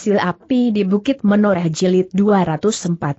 Sil Api di Bukit Menoreh Jilid 242.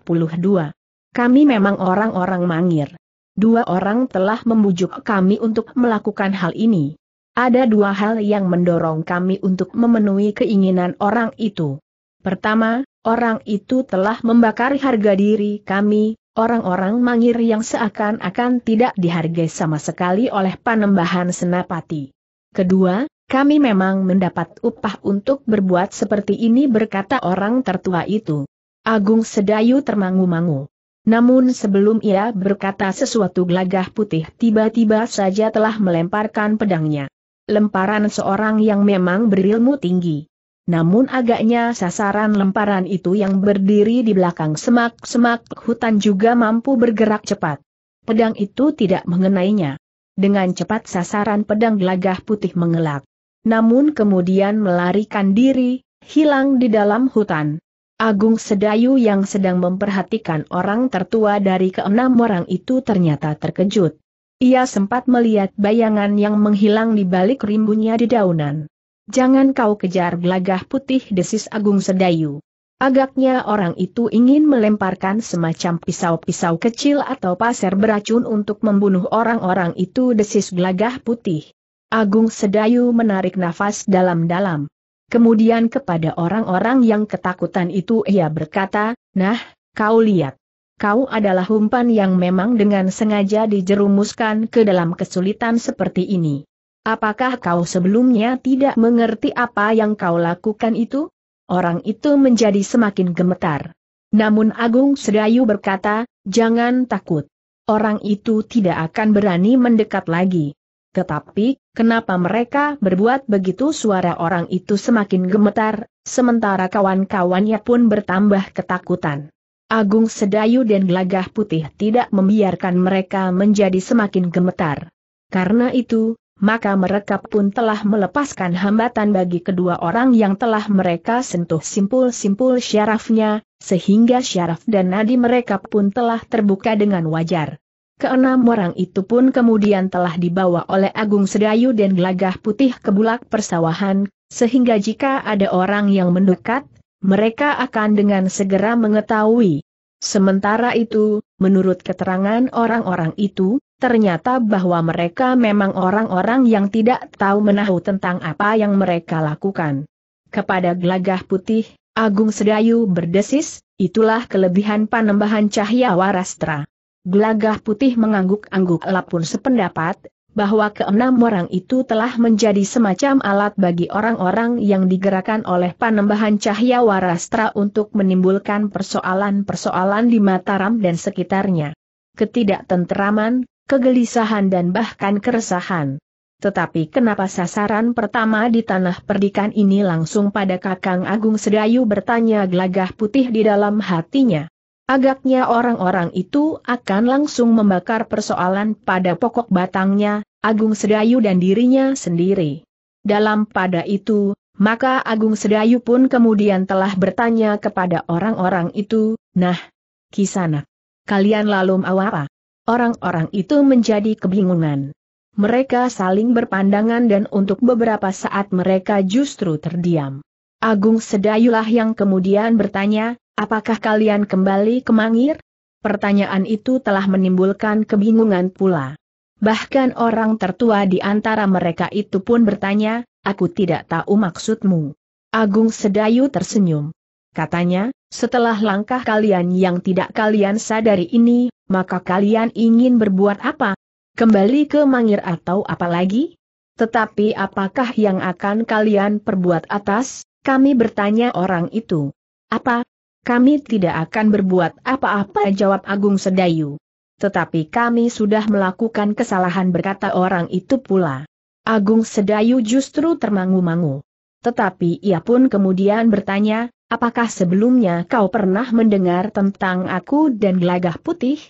Kami memang orang-orang mangir. Dua orang telah membujuk kami untuk melakukan hal ini. Ada dua hal yang mendorong kami untuk memenuhi keinginan orang itu. Pertama, orang itu telah membakar harga diri kami, orang-orang mangir yang seakan-akan tidak dihargai sama sekali oleh panembahan senapati. Kedua, kami memang mendapat upah untuk berbuat seperti ini berkata orang tertua itu. Agung Sedayu termangu-mangu. Namun sebelum ia berkata sesuatu gelagah putih tiba-tiba saja telah melemparkan pedangnya. Lemparan seorang yang memang berilmu tinggi. Namun agaknya sasaran lemparan itu yang berdiri di belakang semak-semak hutan juga mampu bergerak cepat. Pedang itu tidak mengenainya. Dengan cepat sasaran pedang gelagah putih mengelak namun kemudian melarikan diri, hilang di dalam hutan. Agung Sedayu yang sedang memperhatikan orang tertua dari keenam orang itu ternyata terkejut. Ia sempat melihat bayangan yang menghilang di balik rimbunnya di daunan. Jangan kau kejar gelagah putih desis Agung Sedayu. Agaknya orang itu ingin melemparkan semacam pisau-pisau kecil atau pasir beracun untuk membunuh orang-orang itu desis gelagah putih. Agung Sedayu menarik nafas dalam-dalam. Kemudian kepada orang-orang yang ketakutan itu ia berkata, Nah, kau lihat. Kau adalah umpan yang memang dengan sengaja dijerumuskan ke dalam kesulitan seperti ini. Apakah kau sebelumnya tidak mengerti apa yang kau lakukan itu? Orang itu menjadi semakin gemetar. Namun Agung Sedayu berkata, jangan takut. Orang itu tidak akan berani mendekat lagi. Tetapi, Kenapa mereka berbuat begitu suara orang itu semakin gemetar, sementara kawan-kawannya pun bertambah ketakutan. Agung Sedayu dan Gelagah Putih tidak membiarkan mereka menjadi semakin gemetar. Karena itu, maka mereka pun telah melepaskan hambatan bagi kedua orang yang telah mereka sentuh simpul-simpul syarafnya, sehingga syaraf dan nadi mereka pun telah terbuka dengan wajar. Keenam orang itu pun kemudian telah dibawa oleh Agung Sedayu dan Gelagah Putih ke bulak persawahan, sehingga jika ada orang yang mendekat, mereka akan dengan segera mengetahui. Sementara itu, menurut keterangan orang-orang itu, ternyata bahwa mereka memang orang-orang yang tidak tahu menahu tentang apa yang mereka lakukan. Kepada Gelagah Putih, Agung Sedayu berdesis, itulah kelebihan panembahan cahaya warastra. Gelagah putih mengangguk-angguk lapun sependapat, bahwa keenam orang itu telah menjadi semacam alat bagi orang-orang yang digerakkan oleh panembahan cahaya warastra untuk menimbulkan persoalan-persoalan di Mataram dan sekitarnya. Ketidaktentraman, kegelisahan dan bahkan keresahan. Tetapi kenapa sasaran pertama di tanah perdikan ini langsung pada Kakang Agung Sedayu bertanya gelagah putih di dalam hatinya? Agaknya orang-orang itu akan langsung membakar persoalan pada pokok batangnya, Agung Sedayu dan dirinya sendiri. Dalam pada itu, maka Agung Sedayu pun kemudian telah bertanya kepada orang-orang itu, nah, kisana, kalian lalu apa? Orang-orang itu menjadi kebingungan. Mereka saling berpandangan dan untuk beberapa saat mereka justru terdiam. Agung Sedayulah yang kemudian bertanya, Apakah kalian kembali ke Mangir? Pertanyaan itu telah menimbulkan kebingungan pula. Bahkan orang tertua di antara mereka itu pun bertanya, aku tidak tahu maksudmu. Agung Sedayu tersenyum. Katanya, setelah langkah kalian yang tidak kalian sadari ini, maka kalian ingin berbuat apa? Kembali ke Mangir atau apa lagi? Tetapi apakah yang akan kalian perbuat atas? Kami bertanya orang itu. Apa, kami tidak akan berbuat apa-apa jawab Agung Sedayu. Tetapi kami sudah melakukan kesalahan berkata orang itu pula. Agung Sedayu justru termangu-mangu. Tetapi ia pun kemudian bertanya, apakah sebelumnya kau pernah mendengar tentang aku dan gelagah putih?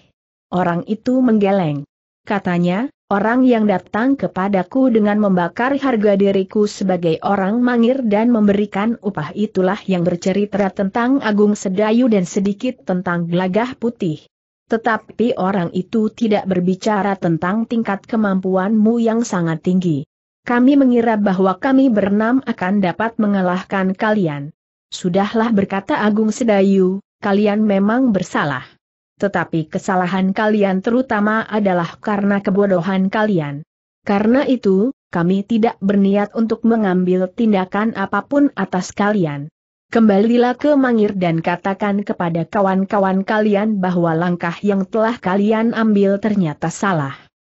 Orang itu menggeleng. Katanya, Orang yang datang kepadaku dengan membakar harga diriku sebagai orang mangir dan memberikan upah itulah yang bercerita tentang Agung Sedayu dan sedikit tentang Glagah putih. Tetapi orang itu tidak berbicara tentang tingkat kemampuanmu yang sangat tinggi. Kami mengira bahwa kami berenam akan dapat mengalahkan kalian. Sudahlah berkata Agung Sedayu, kalian memang bersalah. Tetapi kesalahan kalian terutama adalah karena kebodohan kalian. Karena itu, kami tidak berniat untuk mengambil tindakan apapun atas kalian. Kembalilah ke Mangir dan katakan kepada kawan-kawan kalian bahwa langkah yang telah kalian ambil ternyata salah.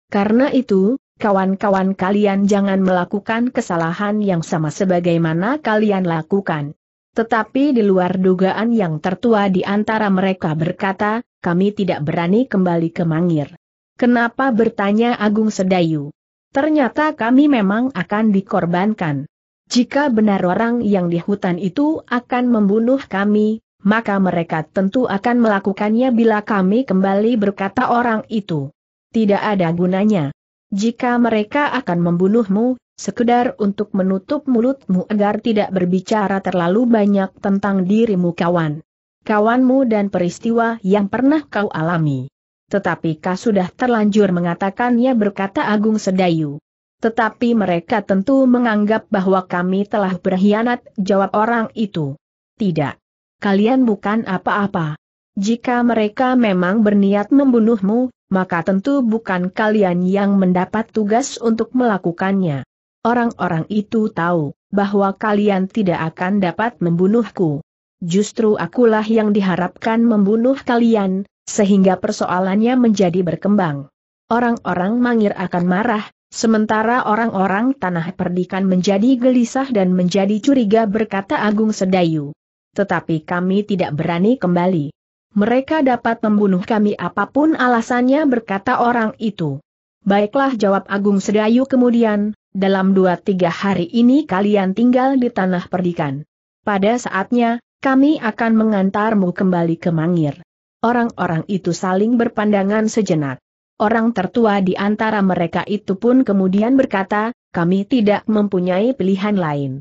Karena itu, kawan-kawan kalian jangan melakukan kesalahan yang sama sebagaimana kalian lakukan. Tetapi di luar dugaan yang tertua di antara mereka berkata, kami tidak berani kembali ke Mangir. Kenapa bertanya Agung Sedayu? Ternyata kami memang akan dikorbankan. Jika benar orang yang di hutan itu akan membunuh kami, maka mereka tentu akan melakukannya bila kami kembali berkata orang itu. Tidak ada gunanya. Jika mereka akan membunuhmu, sekedar untuk menutup mulutmu agar tidak berbicara terlalu banyak tentang dirimu kawan kawanmu dan peristiwa yang pernah kau alami. Tetapi kau sudah terlanjur mengatakannya berkata Agung Sedayu. Tetapi mereka tentu menganggap bahwa kami telah berkhianat, jawab orang itu. Tidak. Kalian bukan apa-apa. Jika mereka memang berniat membunuhmu, maka tentu bukan kalian yang mendapat tugas untuk melakukannya. Orang-orang itu tahu bahwa kalian tidak akan dapat membunuhku justru akulah yang diharapkan membunuh kalian, sehingga persoalannya menjadi berkembang. Orang-orang mangir akan marah, sementara orang-orang tanah perdikan menjadi gelisah dan menjadi curiga berkata Agung Sedayu. Tetapi kami tidak berani kembali. Mereka dapat membunuh kami apapun alasannya berkata orang itu. Baiklah jawab Agung Sedayu kemudian, dalam dua tiga hari ini kalian tinggal di tanah perdikan. Pada saatnya, kami akan mengantarmu kembali ke Mangir. Orang-orang itu saling berpandangan sejenak. Orang tertua di antara mereka itu pun kemudian berkata, kami tidak mempunyai pilihan lain.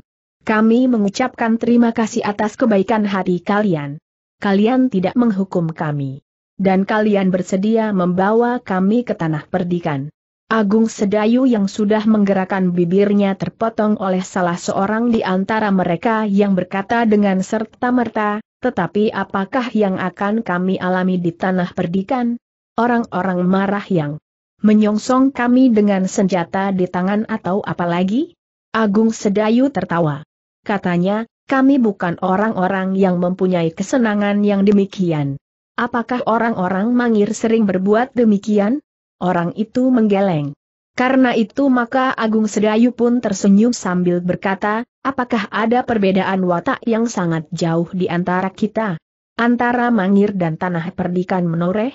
Kami mengucapkan terima kasih atas kebaikan hati kalian. Kalian tidak menghukum kami. Dan kalian bersedia membawa kami ke tanah perdikan. Agung Sedayu yang sudah menggerakkan bibirnya terpotong oleh salah seorang di antara mereka yang berkata dengan serta-merta, tetapi apakah yang akan kami alami di tanah perdikan? Orang-orang marah yang menyongsong kami dengan senjata di tangan atau apalagi? Agung Sedayu tertawa. Katanya, kami bukan orang-orang yang mempunyai kesenangan yang demikian. Apakah orang-orang mangir sering berbuat demikian? Orang itu menggeleng. Karena itu maka Agung Sedayu pun tersenyum sambil berkata, apakah ada perbedaan watak yang sangat jauh di antara kita? Antara Mangir dan Tanah Perdikan menoreh?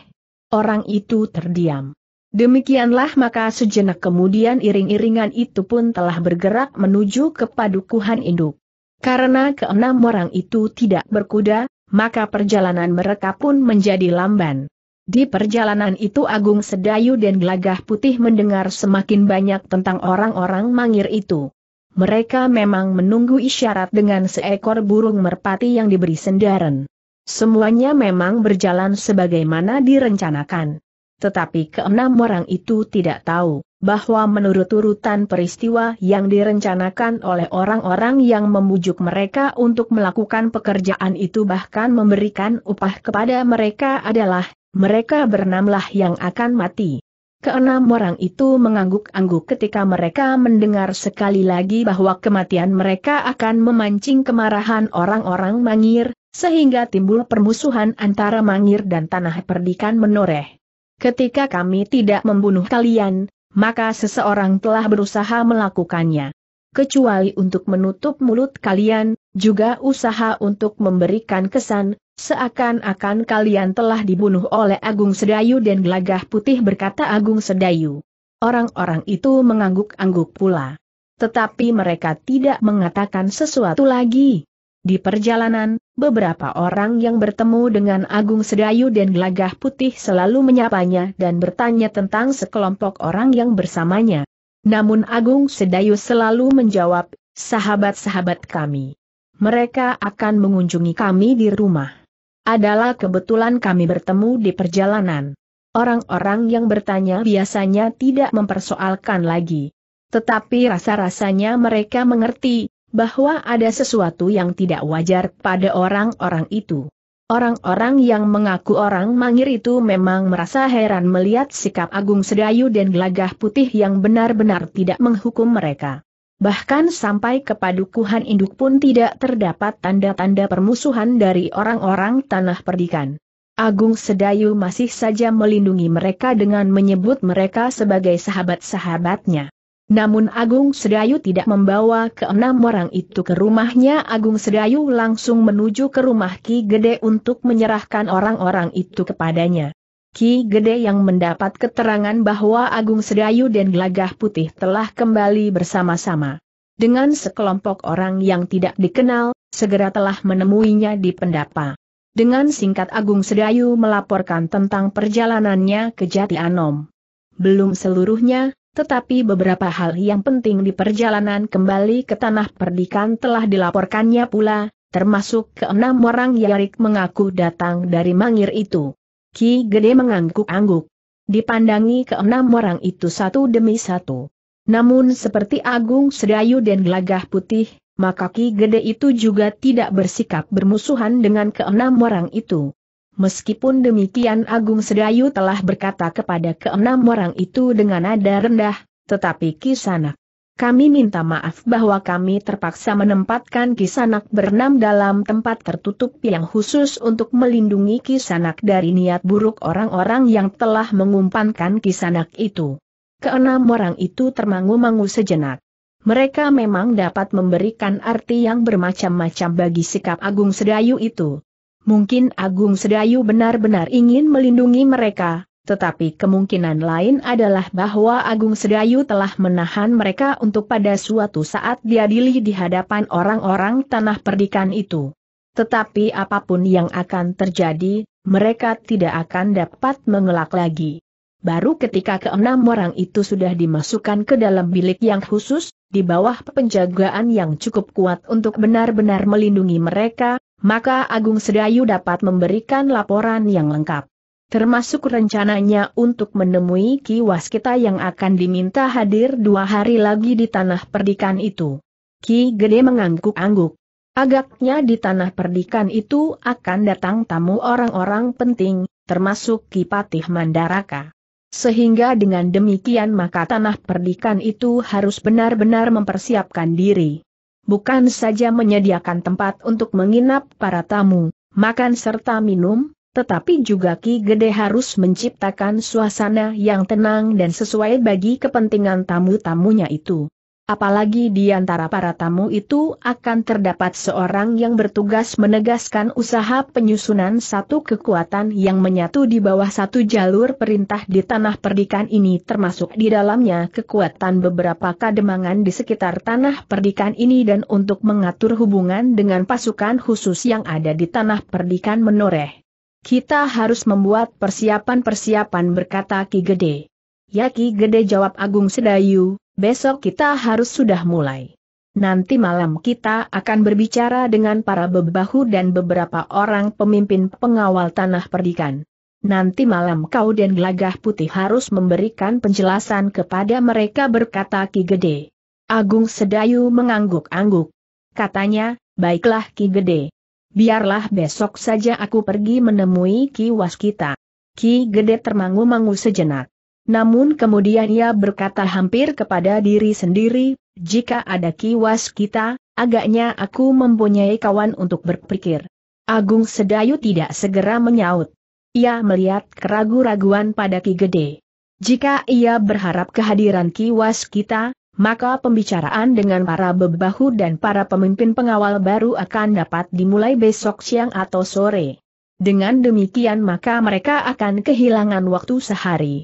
Orang itu terdiam. Demikianlah maka sejenak kemudian iring-iringan itu pun telah bergerak menuju ke padukuhan induk. Karena keenam orang itu tidak berkuda, maka perjalanan mereka pun menjadi lamban. Di perjalanan itu Agung Sedayu dan Gelagah Putih mendengar semakin banyak tentang orang-orang mangir itu. Mereka memang menunggu isyarat dengan seekor burung merpati yang diberi sendaren. Semuanya memang berjalan sebagaimana direncanakan. Tetapi keenam orang itu tidak tahu bahwa menurut urutan peristiwa yang direncanakan oleh orang-orang yang membujuk mereka untuk melakukan pekerjaan itu bahkan memberikan upah kepada mereka adalah mereka bernamlah yang akan mati. Keenam orang itu mengangguk-angguk ketika mereka mendengar sekali lagi bahwa kematian mereka akan memancing kemarahan orang-orang Mangir, sehingga timbul permusuhan antara Mangir dan tanah perdikan menoreh. Ketika kami tidak membunuh kalian, maka seseorang telah berusaha melakukannya. Kecuali untuk menutup mulut kalian, juga usaha untuk memberikan kesan, Seakan-akan kalian telah dibunuh oleh Agung Sedayu dan Gelagah Putih berkata Agung Sedayu. Orang-orang itu mengangguk-angguk pula. Tetapi mereka tidak mengatakan sesuatu lagi. Di perjalanan, beberapa orang yang bertemu dengan Agung Sedayu dan Gelagah Putih selalu menyapanya dan bertanya tentang sekelompok orang yang bersamanya. Namun Agung Sedayu selalu menjawab, sahabat-sahabat kami. Mereka akan mengunjungi kami di rumah adalah kebetulan kami bertemu di perjalanan. Orang-orang yang bertanya biasanya tidak mempersoalkan lagi. Tetapi rasa-rasanya mereka mengerti, bahwa ada sesuatu yang tidak wajar pada orang-orang itu. Orang-orang yang mengaku orang mangir itu memang merasa heran melihat sikap Agung Sedayu dan gelagah putih yang benar-benar tidak menghukum mereka bahkan sampai ke padukuhan induk pun tidak terdapat tanda-tanda permusuhan dari orang-orang tanah perdikan. Agung Sedayu masih saja melindungi mereka dengan menyebut mereka sebagai sahabat-sahabatnya. Namun Agung Sedayu tidak membawa keenam orang itu ke rumahnya Agung Sedayu langsung menuju ke rumah Ki Gede untuk menyerahkan orang-orang itu kepadanya. Ki Gede yang mendapat keterangan bahwa Agung Sedayu dan Gelagah Putih telah kembali bersama-sama. Dengan sekelompok orang yang tidak dikenal, segera telah menemuinya di pendapa. Dengan singkat Agung Sedayu melaporkan tentang perjalanannya ke Jati Anom. Belum seluruhnya, tetapi beberapa hal yang penting di perjalanan kembali ke tanah perdikan telah dilaporkannya pula, termasuk keenam orang Yarik mengaku datang dari Mangir itu. Ki Gede mengangguk-angguk. Dipandangi ke enam orang itu satu demi satu. Namun seperti Agung Sedayu dan Gelagah Putih, maka Ki Gede itu juga tidak bersikap bermusuhan dengan keenam orang itu. Meskipun demikian Agung Sedayu telah berkata kepada keenam orang itu dengan nada rendah, tetapi Ki Sanak kami minta maaf bahwa kami terpaksa menempatkan Kisanak bernam dalam tempat tertutup yang khusus untuk melindungi Kisanak dari niat buruk orang-orang yang telah mengumpankan Kisanak itu. Keenam orang itu termangu-mangu sejenak. Mereka memang dapat memberikan arti yang bermacam-macam bagi sikap Agung Sedayu itu. Mungkin Agung Sedayu benar-benar ingin melindungi mereka, tetapi kemungkinan lain adalah bahwa Agung Sedayu telah menahan mereka untuk pada suatu saat diadili di hadapan orang-orang tanah perdikan itu. Tetapi apapun yang akan terjadi, mereka tidak akan dapat mengelak lagi. Baru ketika keenam orang itu sudah dimasukkan ke dalam bilik yang khusus, di bawah penjagaan yang cukup kuat untuk benar-benar melindungi mereka, maka Agung Sedayu dapat memberikan laporan yang lengkap termasuk rencananya untuk menemui Ki Waskita yang akan diminta hadir dua hari lagi di tanah perdikan itu. Ki Gede mengangguk-angguk. Agaknya di tanah perdikan itu akan datang tamu orang-orang penting, termasuk Ki Patih Mandaraka. Sehingga dengan demikian maka tanah perdikan itu harus benar-benar mempersiapkan diri. Bukan saja menyediakan tempat untuk menginap para tamu, makan serta minum, tetapi juga Ki Gede harus menciptakan suasana yang tenang dan sesuai bagi kepentingan tamu-tamunya itu. Apalagi di antara para tamu itu akan terdapat seorang yang bertugas menegaskan usaha penyusunan satu kekuatan yang menyatu di bawah satu jalur perintah di tanah perdikan ini termasuk di dalamnya kekuatan beberapa kademangan di sekitar tanah perdikan ini dan untuk mengatur hubungan dengan pasukan khusus yang ada di tanah perdikan menoreh. Kita harus membuat persiapan-persiapan berkata Ki Gede. Ya Ki Gede jawab Agung Sedayu, besok kita harus sudah mulai. Nanti malam kita akan berbicara dengan para bebahu dan beberapa orang pemimpin pengawal tanah perdikan. Nanti malam kau dan Gelagah Putih harus memberikan penjelasan kepada mereka berkata Ki Gede. Agung Sedayu mengangguk-angguk. Katanya, baiklah Ki Gede biarlah besok saja aku pergi menemui Ki Waskita. Ki Gede termangu-mangu sejenak. Namun kemudian ia berkata hampir kepada diri sendiri, jika ada Ki Waskita, agaknya aku mempunyai kawan untuk berpikir. Agung Sedayu tidak segera menyaut. Ia melihat keragu-raguan pada Ki Gede. Jika ia berharap kehadiran Ki Waskita, maka pembicaraan dengan para bebahu dan para pemimpin pengawal baru akan dapat dimulai besok siang atau sore. Dengan demikian maka mereka akan kehilangan waktu sehari.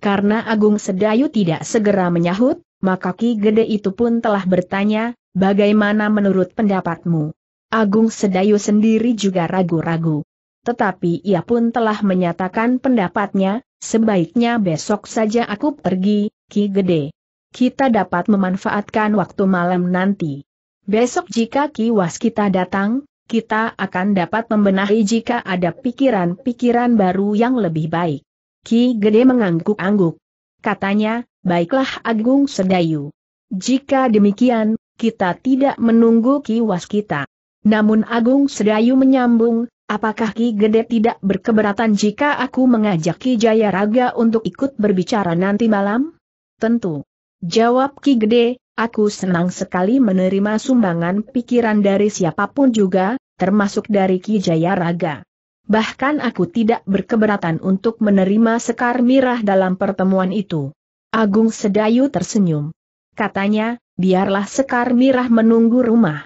Karena Agung Sedayu tidak segera menyahut, maka Ki Gede itu pun telah bertanya, bagaimana menurut pendapatmu? Agung Sedayu sendiri juga ragu-ragu. Tetapi ia pun telah menyatakan pendapatnya, sebaiknya besok saja aku pergi, Ki Gede kita dapat memanfaatkan waktu malam nanti. Besok jika kiwas kita datang, kita akan dapat membenahi jika ada pikiran-pikiran baru yang lebih baik. Ki Gede mengangguk-angguk. Katanya, baiklah Agung Sedayu. Jika demikian, kita tidak menunggu kiwas kita. Namun Agung Sedayu menyambung, apakah Ki Gede tidak berkeberatan jika aku mengajak Ki Jayaraga untuk ikut berbicara nanti malam? Tentu. Jawab Ki Gede, aku senang sekali menerima sumbangan pikiran dari siapapun juga, termasuk dari Ki Jayaraga. Bahkan aku tidak berkeberatan untuk menerima sekar mirah dalam pertemuan itu. Agung Sedayu tersenyum. Katanya, biarlah sekar mirah menunggu rumah.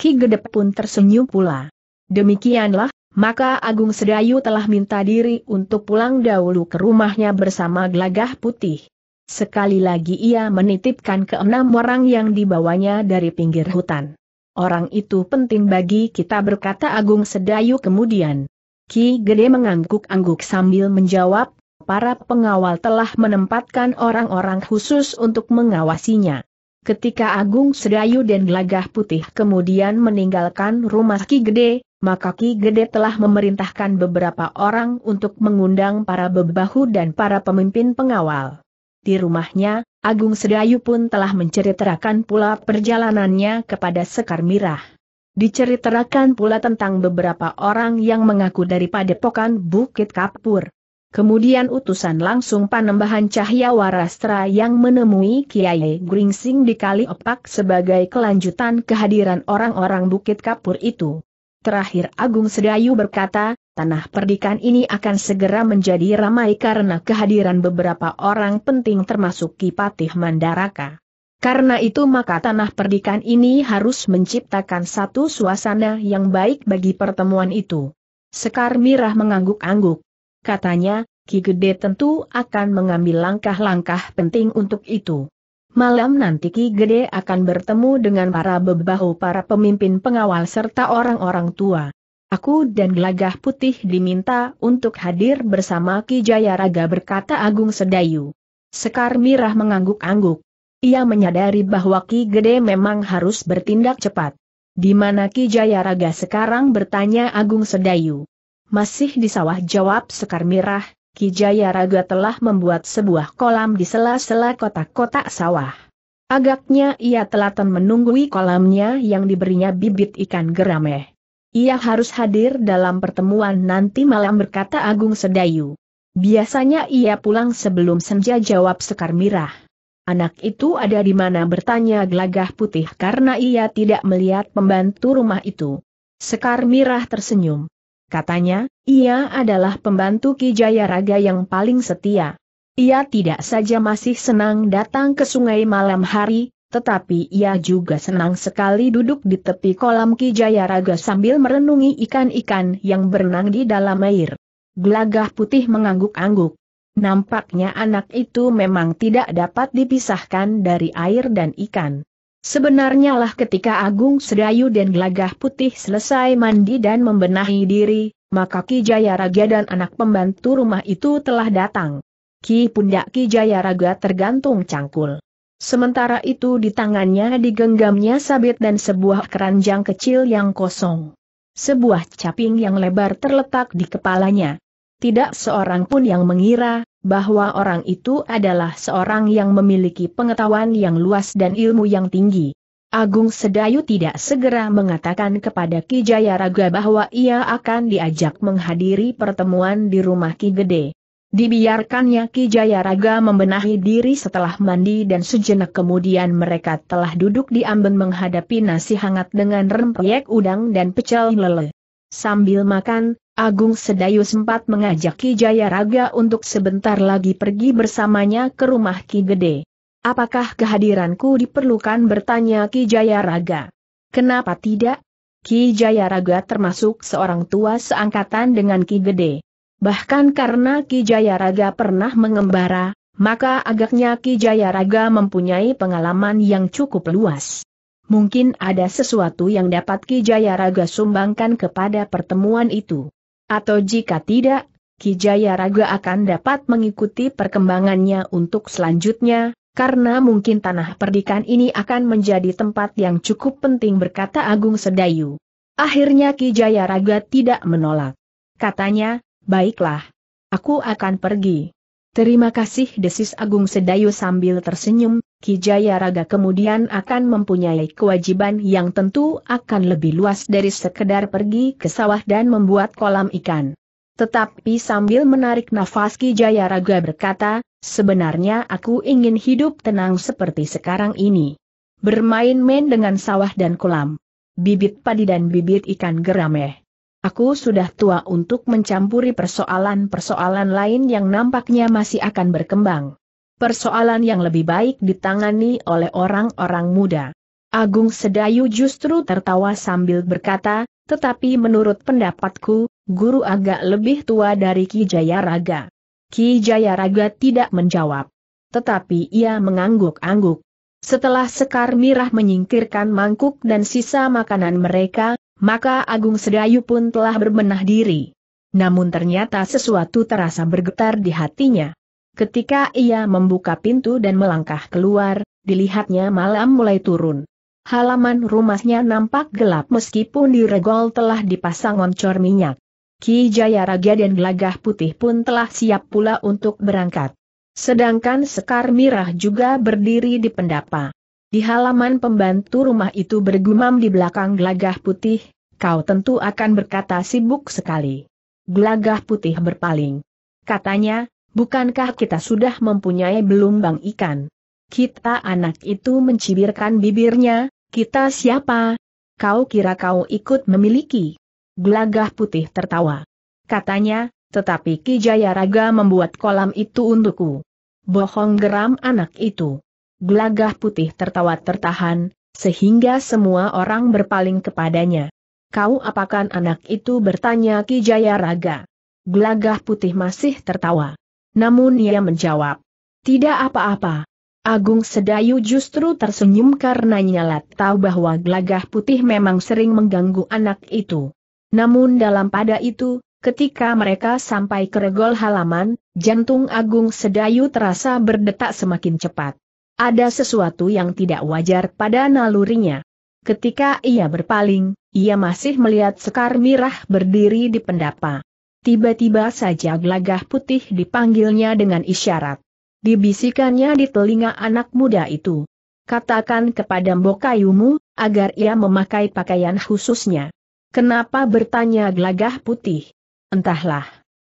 Ki Gede pun tersenyum pula. Demikianlah, maka Agung Sedayu telah minta diri untuk pulang dahulu ke rumahnya bersama gelagah putih. Sekali lagi ia menitipkan ke enam orang yang dibawanya dari pinggir hutan. Orang itu penting bagi kita berkata Agung Sedayu kemudian. Ki Gede mengangguk-angguk sambil menjawab, para pengawal telah menempatkan orang-orang khusus untuk mengawasinya. Ketika Agung Sedayu dan Gelagah Putih kemudian meninggalkan rumah Ki Gede, maka Ki Gede telah memerintahkan beberapa orang untuk mengundang para bebahu dan para pemimpin pengawal. Di rumahnya, Agung Sedayu pun telah menceritakan pula perjalanannya kepada Sekar Mirah. Diceritakan pula tentang beberapa orang yang mengaku dari padepokan Bukit Kapur. Kemudian utusan langsung panembahan Cahya Warastra yang menemui Kiai Gringsing di Kali Opak sebagai kelanjutan kehadiran orang-orang Bukit Kapur itu. Terakhir Agung Sedayu berkata, tanah perdikan ini akan segera menjadi ramai karena kehadiran beberapa orang penting termasuk Kipatih Mandaraka. Karena itu maka tanah perdikan ini harus menciptakan satu suasana yang baik bagi pertemuan itu. Sekar Mirah mengangguk-angguk. Katanya, Ki Gede tentu akan mengambil langkah-langkah penting untuk itu. Malam nanti Ki Gede akan bertemu dengan para bebahu para pemimpin pengawal serta orang-orang tua. Aku dan Gelagah Putih diminta untuk hadir bersama Ki Jayaraga berkata Agung Sedayu. Sekar Mirah mengangguk-angguk. Ia menyadari bahwa Ki Gede memang harus bertindak cepat. Di mana Ki Jayaraga sekarang bertanya Agung Sedayu. Masih di sawah jawab Sekar Mirah, Ki Jayaraga telah membuat sebuah kolam di sela-sela kotak-kotak sawah. Agaknya ia telaten menunggui kolamnya yang diberinya bibit ikan gerameh. Ia harus hadir dalam pertemuan nanti malam berkata Agung Sedayu. Biasanya ia pulang sebelum senja jawab Sekar Mirah. Anak itu ada di mana bertanya gelagah putih karena ia tidak melihat pembantu rumah itu. Sekar Mirah tersenyum. Katanya, ia adalah pembantu Ki Jaya Raga yang paling setia. Ia tidak saja masih senang datang ke sungai malam hari, tetapi ia juga senang sekali duduk di tepi kolam Ki Raga sambil merenungi ikan-ikan yang berenang di dalam air. Gelagah putih mengangguk-angguk. Nampaknya anak itu memang tidak dapat dipisahkan dari air dan ikan. Sebenarnya lah ketika Agung Sedayu dan Gelagah Putih selesai mandi dan membenahi diri, maka Ki Jayaraga dan anak pembantu rumah itu telah datang. Ki Pundak Ki Jayaraga tergantung cangkul. Sementara itu di tangannya digenggamnya sabit dan sebuah keranjang kecil yang kosong. Sebuah caping yang lebar terletak di kepalanya. Tidak seorang pun yang mengira, bahwa orang itu adalah seorang yang memiliki pengetahuan yang luas dan ilmu yang tinggi. Agung Sedayu tidak segera mengatakan kepada Ki Jayaraga bahwa ia akan diajak menghadiri pertemuan di rumah Ki Gede. Dibiarkannya Ki Jayaraga membenahi diri setelah mandi dan sejenak kemudian mereka telah duduk di amben menghadapi nasi hangat dengan rempeyek udang dan pecel lele. Sambil makan, Agung Sedayu sempat mengajak Ki Jayaraga untuk sebentar lagi pergi bersamanya ke rumah Ki Gede. Apakah kehadiranku diperlukan bertanya Ki Jayaraga? Kenapa tidak? Ki Jayaraga termasuk seorang tua seangkatan dengan Ki Gede. Bahkan karena Ki Jayaraga pernah mengembara, maka agaknya Ki Jayaraga mempunyai pengalaman yang cukup luas. Mungkin ada sesuatu yang dapat Ki Jayaraga sumbangkan kepada pertemuan itu. Atau jika tidak, Ki Jayaraga akan dapat mengikuti perkembangannya untuk selanjutnya, karena mungkin tanah perdikan ini akan menjadi tempat yang cukup penting berkata Agung Sedayu. Akhirnya Ki Jayaraga tidak menolak. Katanya, Baiklah. Aku akan pergi. Terima kasih desis Agung Sedayu sambil tersenyum, Kijaya Raga kemudian akan mempunyai kewajiban yang tentu akan lebih luas dari sekedar pergi ke sawah dan membuat kolam ikan. Tetapi sambil menarik nafas Kijaya Raga berkata, sebenarnya aku ingin hidup tenang seperti sekarang ini. Bermain-main dengan sawah dan kolam. Bibit padi dan bibit ikan gerameh. Aku sudah tua untuk mencampuri persoalan-persoalan lain yang nampaknya masih akan berkembang. Persoalan yang lebih baik ditangani oleh orang-orang muda. Agung Sedayu justru tertawa sambil berkata, tetapi menurut pendapatku, guru agak lebih tua dari Ki Jayaraga. Ki Jayaraga tidak menjawab. Tetapi ia mengangguk-angguk. Setelah Sekar Mirah menyingkirkan mangkuk dan sisa makanan mereka, maka Agung Sedayu pun telah berbenah diri. Namun ternyata sesuatu terasa bergetar di hatinya. Ketika ia membuka pintu dan melangkah keluar, dilihatnya malam mulai turun. Halaman rumahnya nampak gelap meskipun di regol telah dipasang oncor minyak. Ki Jaya Raja dan Gelagah Putih pun telah siap pula untuk berangkat. Sedangkan Sekar Mirah juga berdiri di pendapa. Di halaman pembantu rumah itu bergumam di belakang Gelagah Putih, kau tentu akan berkata sibuk sekali. Gelagah putih berpaling. Katanya, bukankah kita sudah mempunyai belumbang ikan? Kita anak itu mencibirkan bibirnya, kita siapa? Kau kira kau ikut memiliki? Gelagah putih tertawa. Katanya, tetapi Ki Raga membuat kolam itu untukku. Bohong geram anak itu. Gelagah putih tertawa tertahan, sehingga semua orang berpaling kepadanya. Kau apakan anak itu bertanya Ki Jayaraga. Gelagah putih masih tertawa. Namun ia menjawab. Tidak apa-apa. Agung Sedayu justru tersenyum karena Nyalat tahu bahwa gelagah putih memang sering mengganggu anak itu. Namun dalam pada itu, ketika mereka sampai ke regol halaman, jantung Agung Sedayu terasa berdetak semakin cepat. Ada sesuatu yang tidak wajar pada nalurinya. Ketika ia berpaling, ia masih melihat Sekar Mirah berdiri di pendapa. Tiba-tiba saja gelagah putih dipanggilnya dengan isyarat. Dibisikannya di telinga anak muda itu. Katakan kepada Mbokayumu, agar ia memakai pakaian khususnya. Kenapa bertanya gelagah putih? Entahlah.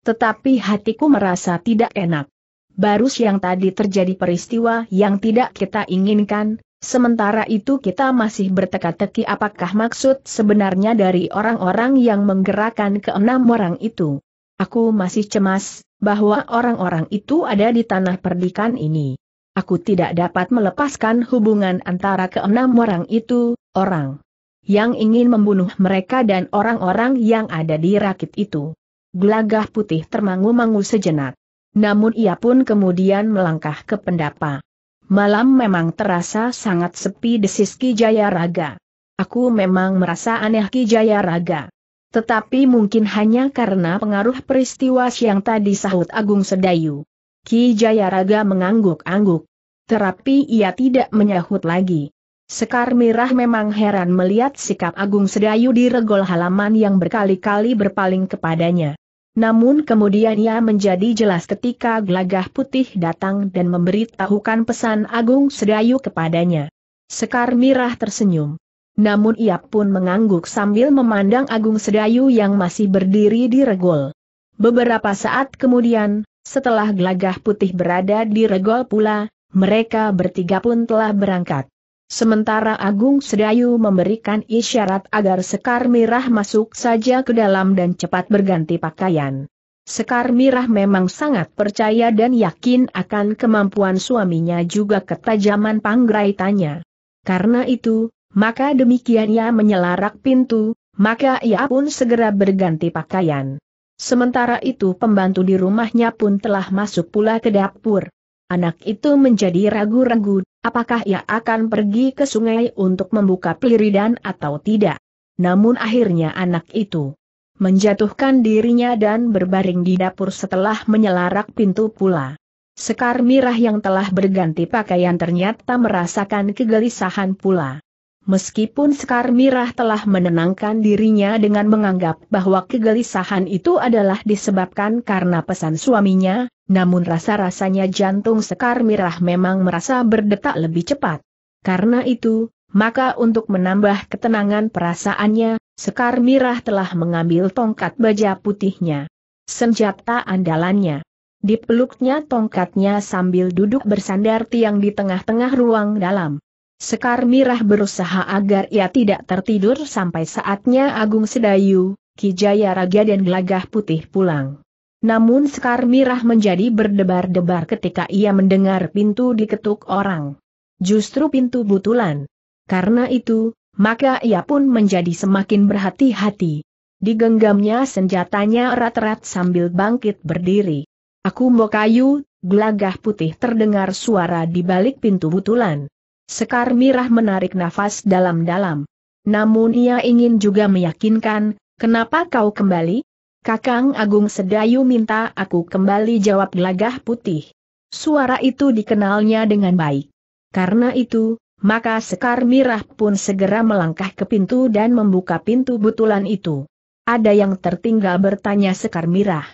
Tetapi hatiku merasa tidak enak. Baru siang tadi terjadi peristiwa yang tidak kita inginkan, Sementara itu kita masih berteka-teki apakah maksud sebenarnya dari orang-orang yang menggerakkan keenam orang itu. Aku masih cemas, bahwa orang-orang itu ada di tanah perdikan ini. Aku tidak dapat melepaskan hubungan antara keenam orang itu, orang yang ingin membunuh mereka dan orang-orang yang ada di rakit itu. Gelagah putih termangu-mangu sejenak. Namun ia pun kemudian melangkah ke pendapa. Malam memang terasa sangat sepi desis Ki Jaya Raga. Aku memang merasa aneh Ki Jaya Raga. Tetapi mungkin hanya karena pengaruh peristiwa siang tadi sahut Agung Sedayu. Ki Jayaraga mengangguk-angguk. Terapi ia tidak menyahut lagi. Sekar Mirah memang heran melihat sikap Agung Sedayu di regol halaman yang berkali-kali berpaling kepadanya. Namun kemudian ia menjadi jelas ketika gelagah putih datang dan memberitahukan pesan Agung Sedayu kepadanya. Sekar Mirah tersenyum. Namun ia pun mengangguk sambil memandang Agung Sedayu yang masih berdiri di regol. Beberapa saat kemudian, setelah gelagah putih berada di regol pula, mereka bertiga pun telah berangkat. Sementara Agung Sedayu memberikan isyarat agar Sekar Mirah masuk saja ke dalam dan cepat berganti pakaian. Sekar Mirah memang sangat percaya dan yakin akan kemampuan suaminya juga ketajaman panggraitannya. Karena itu, maka demikian ia menyelarak pintu, maka ia pun segera berganti pakaian. Sementara itu pembantu di rumahnya pun telah masuk pula ke dapur. Anak itu menjadi ragu-ragu, apakah ia akan pergi ke sungai untuk membuka peliridan atau tidak. Namun akhirnya anak itu menjatuhkan dirinya dan berbaring di dapur setelah menyelarak pintu pula. Sekar Mirah yang telah berganti pakaian ternyata merasakan kegelisahan pula. Meskipun Sekar Mirah telah menenangkan dirinya dengan menganggap bahwa kegelisahan itu adalah disebabkan karena pesan suaminya, namun rasa-rasanya jantung Sekar Mirah memang merasa berdetak lebih cepat. Karena itu, maka untuk menambah ketenangan perasaannya, Sekar Mirah telah mengambil tongkat baja putihnya. Senjata andalannya. Dipeluknya tongkatnya sambil duduk bersandar tiang di tengah-tengah ruang dalam. Sekar Mirah berusaha agar ia tidak tertidur sampai saatnya Agung Sedayu, Kijaya Raga dan Gelagah Putih pulang. Namun Sekar Mirah menjadi berdebar-debar ketika ia mendengar pintu diketuk orang. Justru pintu butulan. Karena itu, maka ia pun menjadi semakin berhati-hati. Digenggamnya senjatanya erat-erat sambil bangkit berdiri. Aku mau kayu, gelagah putih terdengar suara di balik pintu butulan. Sekar Mirah menarik nafas dalam-dalam. Namun ia ingin juga meyakinkan, kenapa kau kembali? Kakang Agung Sedayu minta aku kembali jawab Glagah putih. Suara itu dikenalnya dengan baik. Karena itu, maka Sekar Mirah pun segera melangkah ke pintu dan membuka pintu butulan itu. Ada yang tertinggal bertanya Sekar Mirah.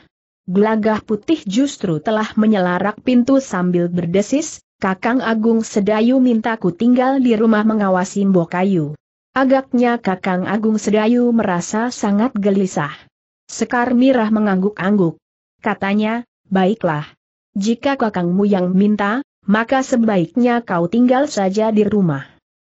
Glagah putih justru telah menyelarak pintu sambil berdesis, Kakang Agung Sedayu minta ku tinggal di rumah mengawasi Mbok Kayu. Agaknya Kakang Agung Sedayu merasa sangat gelisah. Sekar Mirah mengangguk-angguk. Katanya, baiklah. Jika kakangmu yang minta, maka sebaiknya kau tinggal saja di rumah.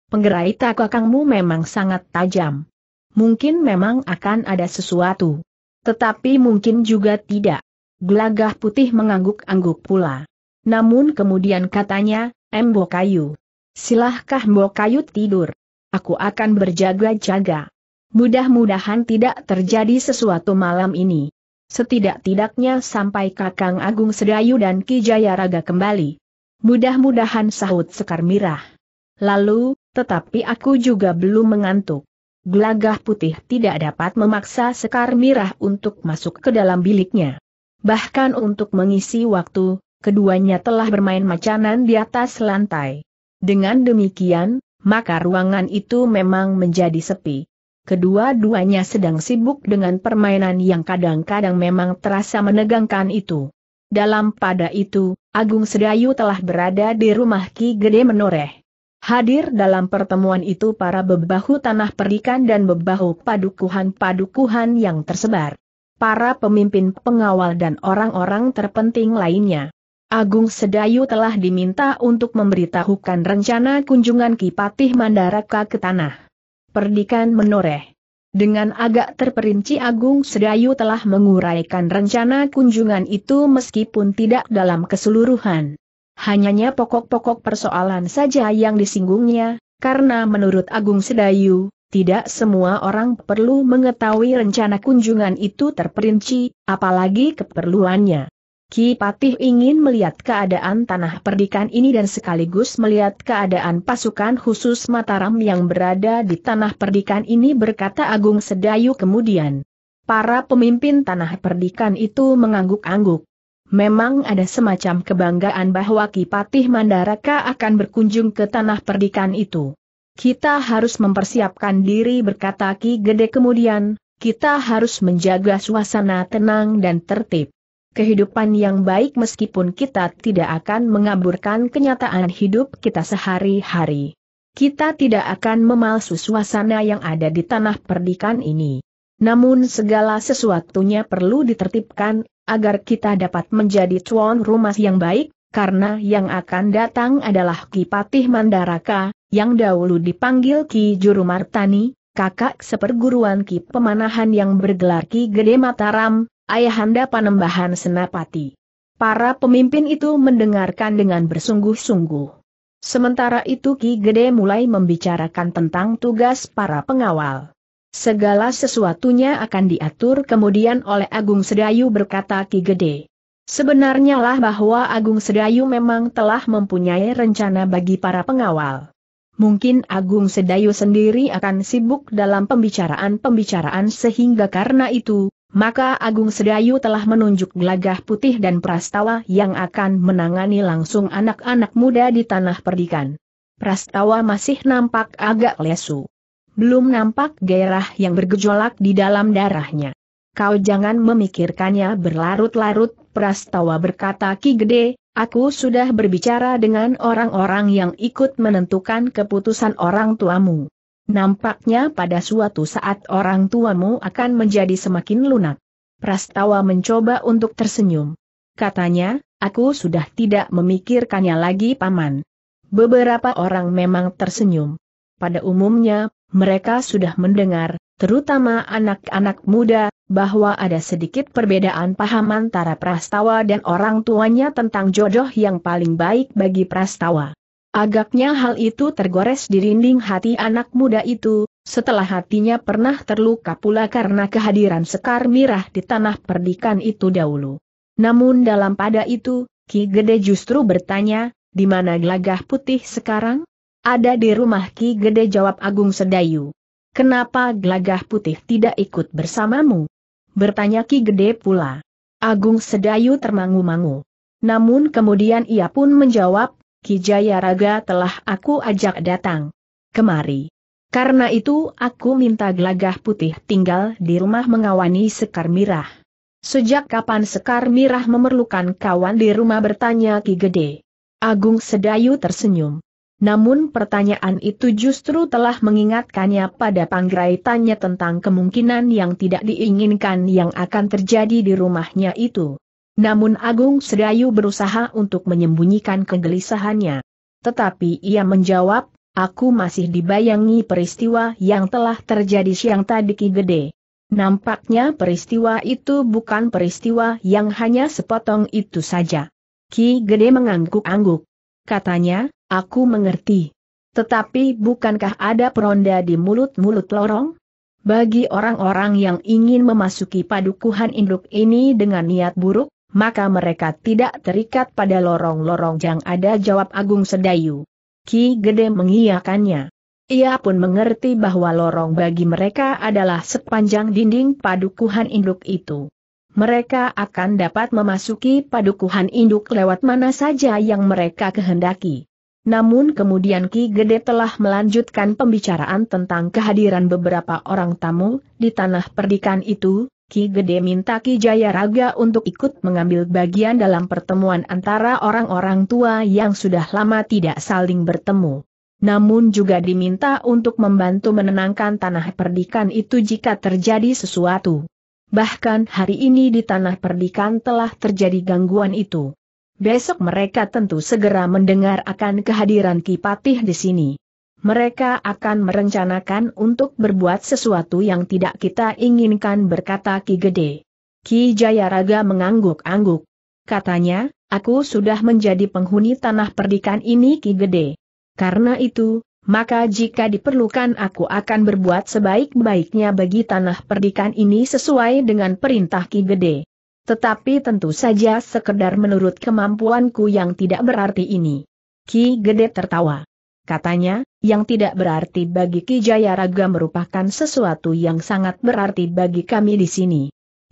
Penggerai kakangmu memang sangat tajam. Mungkin memang akan ada sesuatu. Tetapi mungkin juga tidak. Gelagah putih mengangguk-angguk pula. Namun kemudian katanya, Embo Kayu. Silahkah Embo Kayu tidur. Aku akan berjaga-jaga. Mudah-mudahan tidak terjadi sesuatu malam ini. Setidak-tidaknya sampai Kakang Agung Sedayu dan Ki Jayaraga kembali. Mudah-mudahan sahut Sekar Mirah. Lalu, tetapi aku juga belum mengantuk. Gelagah putih tidak dapat memaksa Sekar Mirah untuk masuk ke dalam biliknya. Bahkan untuk mengisi waktu, keduanya telah bermain macanan di atas lantai. Dengan demikian, maka ruangan itu memang menjadi sepi. Kedua-duanya sedang sibuk dengan permainan yang kadang-kadang memang terasa menegangkan itu. Dalam pada itu, Agung Sedayu telah berada di rumah Ki Gede Menoreh. Hadir dalam pertemuan itu para bebahu tanah perikan dan bebahu padukuhan-padukuhan yang tersebar. Para pemimpin pengawal dan orang-orang terpenting lainnya. Agung Sedayu telah diminta untuk memberitahukan rencana kunjungan Kipatih Mandaraka ke tanah. Perdikan menoreh. Dengan agak terperinci Agung Sedayu telah menguraikan rencana kunjungan itu meskipun tidak dalam keseluruhan. Hanyanya pokok-pokok persoalan saja yang disinggungnya, karena menurut Agung Sedayu, tidak semua orang perlu mengetahui rencana kunjungan itu terperinci, apalagi keperluannya. Ki Patih ingin melihat keadaan tanah perdikan ini dan sekaligus melihat keadaan pasukan khusus Mataram yang berada di tanah perdikan ini berkata Agung Sedayu kemudian. Para pemimpin tanah perdikan itu mengangguk-angguk. Memang ada semacam kebanggaan bahwa Ki Patih Mandaraka akan berkunjung ke tanah perdikan itu. Kita harus mempersiapkan diri berkata Ki Gede kemudian, kita harus menjaga suasana tenang dan tertib kehidupan yang baik meskipun kita tidak akan mengaburkan kenyataan hidup kita sehari-hari. Kita tidak akan memalsu suasana yang ada di tanah perdikan ini. Namun segala sesuatunya perlu ditertibkan, agar kita dapat menjadi tuan rumah yang baik, karena yang akan datang adalah Kipatih Mandaraka, yang dahulu dipanggil Ki jurumartani, kakak seperguruan Ki Pemanahan yang bergelar Ki Gede Mataram, Ayahanda Panembahan Senapati. Para pemimpin itu mendengarkan dengan bersungguh-sungguh. Sementara itu Ki Gede mulai membicarakan tentang tugas para pengawal. Segala sesuatunya akan diatur kemudian oleh Agung Sedayu berkata Ki Gede. Sebenarnya lah bahwa Agung Sedayu memang telah mempunyai rencana bagi para pengawal. Mungkin Agung Sedayu sendiri akan sibuk dalam pembicaraan-pembicaraan sehingga karena itu, maka Agung Sedayu telah menunjuk gelagah putih dan prastawa yang akan menangani langsung anak-anak muda di tanah perdikan. Prastawa masih nampak agak lesu. Belum nampak gairah yang bergejolak di dalam darahnya. Kau jangan memikirkannya berlarut-larut, Prastawa berkata Ki Gede, aku sudah berbicara dengan orang-orang yang ikut menentukan keputusan orang tuamu. Nampaknya pada suatu saat orang tuamu akan menjadi semakin lunak. Prastawa mencoba untuk tersenyum. Katanya, aku sudah tidak memikirkannya lagi paman. Beberapa orang memang tersenyum. Pada umumnya, mereka sudah mendengar, terutama anak-anak muda, bahwa ada sedikit perbedaan paham antara Prastawa dan orang tuanya tentang jodoh yang paling baik bagi Prastawa. Agaknya hal itu tergores di dinding hati anak muda itu, setelah hatinya pernah terluka pula karena kehadiran Sekar Mirah di tanah perdikan itu dahulu. Namun dalam pada itu, Ki Gede justru bertanya, di mana gelagah putih sekarang? Ada di rumah Ki Gede jawab Agung Sedayu. Kenapa gelagah putih tidak ikut bersamamu? Bertanya Ki Gede pula. Agung Sedayu termangu-mangu. Namun kemudian ia pun menjawab, Kijaya Raga telah aku ajak datang. Kemari. Karena itu aku minta gelagah putih tinggal di rumah mengawani Sekar Mirah. Sejak kapan Sekar Mirah memerlukan kawan di rumah bertanya Ki Gede. Agung Sedayu tersenyum. Namun pertanyaan itu justru telah mengingatkannya pada tanya tentang kemungkinan yang tidak diinginkan yang akan terjadi di rumahnya itu. Namun Agung Sedayu berusaha untuk menyembunyikan kegelisahannya. Tetapi ia menjawab, aku masih dibayangi peristiwa yang telah terjadi siang tadi Ki Gede. Nampaknya peristiwa itu bukan peristiwa yang hanya sepotong itu saja. Ki Gede mengangguk-angguk. Katanya, aku mengerti. Tetapi bukankah ada peronda di mulut-mulut lorong? Bagi orang-orang yang ingin memasuki padukuhan induk ini dengan niat buruk, maka mereka tidak terikat pada lorong-lorong yang ada jawab Agung Sedayu. Ki Gede mengiyakannya. Ia pun mengerti bahwa lorong bagi mereka adalah sepanjang dinding padukuhan induk itu. Mereka akan dapat memasuki padukuhan induk lewat mana saja yang mereka kehendaki. Namun kemudian Ki Gede telah melanjutkan pembicaraan tentang kehadiran beberapa orang tamu di tanah perdikan itu, Ki Gede minta Ki Jaya Raga untuk ikut mengambil bagian dalam pertemuan antara orang-orang tua yang sudah lama tidak saling bertemu. Namun juga diminta untuk membantu menenangkan tanah perdikan itu jika terjadi sesuatu. Bahkan hari ini di tanah perdikan telah terjadi gangguan itu. Besok mereka tentu segera mendengar akan kehadiran Ki Patih di sini mereka akan merencanakan untuk berbuat sesuatu yang tidak kita inginkan berkata Ki Gede. Ki Jayaraga mengangguk-angguk. Katanya, aku sudah menjadi penghuni tanah perdikan ini Ki Gede. Karena itu, maka jika diperlukan aku akan berbuat sebaik-baiknya bagi tanah perdikan ini sesuai dengan perintah Ki Gede. Tetapi tentu saja sekedar menurut kemampuanku yang tidak berarti ini. Ki Gede tertawa katanya, yang tidak berarti bagi Ki Jayaraga merupakan sesuatu yang sangat berarti bagi kami di sini.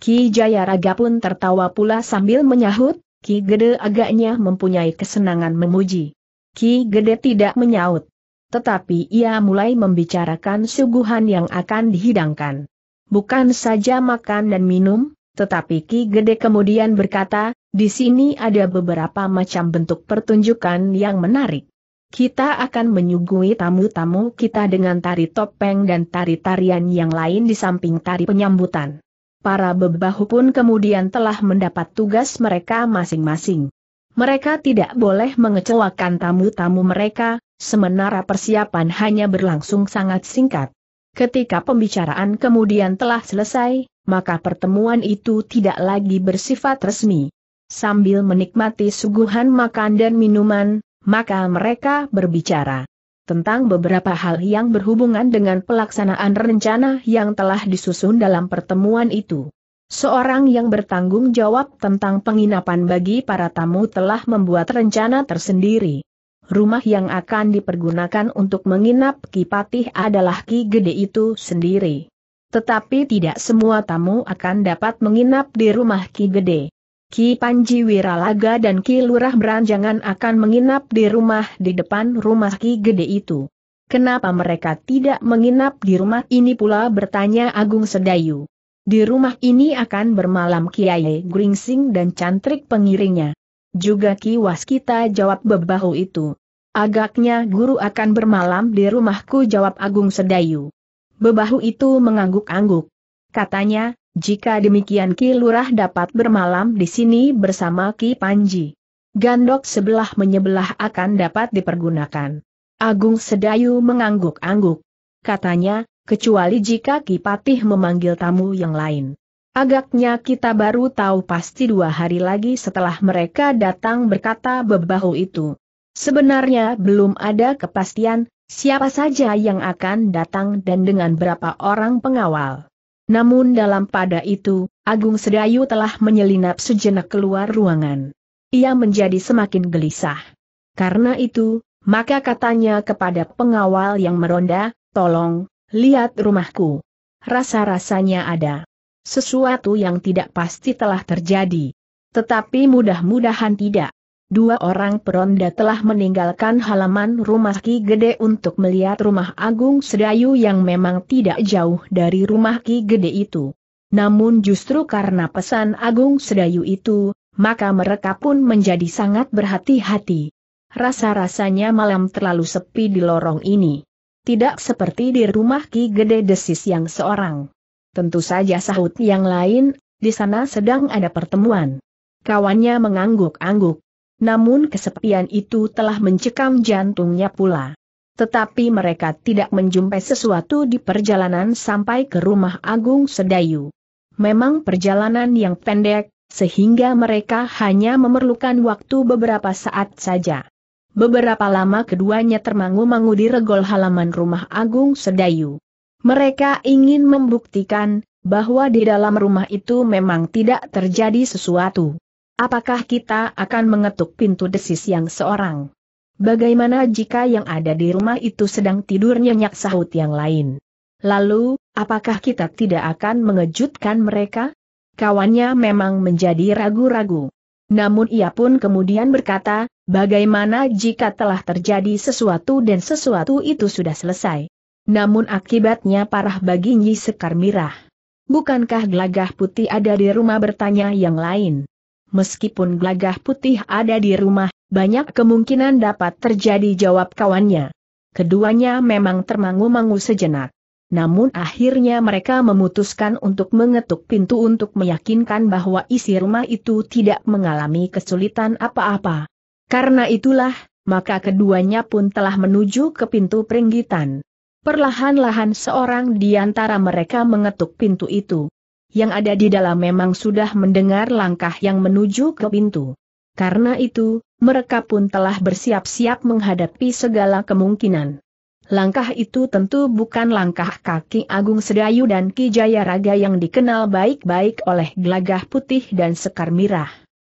Ki Jayaraga pun tertawa pula sambil menyahut, Ki Gede agaknya mempunyai kesenangan memuji. Ki Gede tidak menyaut. Tetapi ia mulai membicarakan suguhan yang akan dihidangkan. Bukan saja makan dan minum, tetapi Ki Gede kemudian berkata, di sini ada beberapa macam bentuk pertunjukan yang menarik. Kita akan menyuguhi tamu-tamu kita dengan tari topeng dan tari-tarian yang lain di samping tari penyambutan. Para bebahu pun kemudian telah mendapat tugas mereka masing-masing. Mereka tidak boleh mengecewakan tamu-tamu mereka, sementara persiapan hanya berlangsung sangat singkat. Ketika pembicaraan kemudian telah selesai, maka pertemuan itu tidak lagi bersifat resmi. Sambil menikmati suguhan makan dan minuman, maka mereka berbicara tentang beberapa hal yang berhubungan dengan pelaksanaan rencana yang telah disusun dalam pertemuan itu. Seorang yang bertanggung jawab tentang penginapan bagi para tamu telah membuat rencana tersendiri. Rumah yang akan dipergunakan untuk menginap Ki Patih adalah Ki Gede itu sendiri. Tetapi tidak semua tamu akan dapat menginap di rumah Ki Gede. Ki Panji Wiralaga dan Ki Lurah Beranjangan akan menginap di rumah di depan rumah Ki Gede itu. Kenapa mereka tidak menginap di rumah ini pula bertanya Agung Sedayu. Di rumah ini akan bermalam Kiai Gringsing dan cantrik pengiringnya. Juga Ki Waskita jawab bebahu itu. Agaknya guru akan bermalam di rumahku jawab Agung Sedayu. Bebahu itu mengangguk-angguk. Katanya, jika demikian Ki Lurah dapat bermalam di sini bersama Ki Panji. Gandok sebelah menyebelah akan dapat dipergunakan. Agung Sedayu mengangguk-angguk. Katanya, kecuali jika Ki Patih memanggil tamu yang lain. Agaknya kita baru tahu pasti dua hari lagi setelah mereka datang berkata bebahu itu. Sebenarnya belum ada kepastian, siapa saja yang akan datang dan dengan berapa orang pengawal. Namun dalam pada itu, Agung Sedayu telah menyelinap sejenak keluar ruangan. Ia menjadi semakin gelisah. Karena itu, maka katanya kepada pengawal yang meronda, tolong, lihat rumahku. Rasa-rasanya ada sesuatu yang tidak pasti telah terjadi. Tetapi mudah-mudahan tidak. Dua orang peronda telah meninggalkan halaman rumah Ki Gede untuk melihat rumah Agung Sedayu yang memang tidak jauh dari rumah Ki Gede itu. Namun justru karena pesan Agung Sedayu itu, maka mereka pun menjadi sangat berhati-hati. Rasa-rasanya malam terlalu sepi di lorong ini. Tidak seperti di rumah Ki Gede Desis yang seorang. Tentu saja sahut yang lain, di sana sedang ada pertemuan. Kawannya mengangguk-angguk namun kesepian itu telah mencekam jantungnya pula. Tetapi mereka tidak menjumpai sesuatu di perjalanan sampai ke rumah Agung Sedayu. Memang perjalanan yang pendek, sehingga mereka hanya memerlukan waktu beberapa saat saja. Beberapa lama keduanya termangu-mangu di regol halaman rumah Agung Sedayu. Mereka ingin membuktikan bahwa di dalam rumah itu memang tidak terjadi sesuatu. Apakah kita akan mengetuk pintu desis yang seorang? Bagaimana jika yang ada di rumah itu sedang tidur nyenyak sahut yang lain? Lalu, apakah kita tidak akan mengejutkan mereka? Kawannya memang menjadi ragu-ragu. Namun ia pun kemudian berkata, bagaimana jika telah terjadi sesuatu dan sesuatu itu sudah selesai? Namun akibatnya parah bagi Nyi Sekar Mirah. Bukankah gelagah putih ada di rumah bertanya yang lain? meskipun gelagah putih ada di rumah, banyak kemungkinan dapat terjadi jawab kawannya. Keduanya memang termangu-mangu sejenak. Namun akhirnya mereka memutuskan untuk mengetuk pintu untuk meyakinkan bahwa isi rumah itu tidak mengalami kesulitan apa-apa. Karena itulah, maka keduanya pun telah menuju ke pintu peringgitan. Perlahan-lahan seorang di antara mereka mengetuk pintu itu yang ada di dalam memang sudah mendengar langkah yang menuju ke pintu. Karena itu, mereka pun telah bersiap-siap menghadapi segala kemungkinan. Langkah itu tentu bukan langkah kaki Agung Sedayu dan Ki Jayaraga yang dikenal baik-baik oleh gelagah putih dan sekar mirah.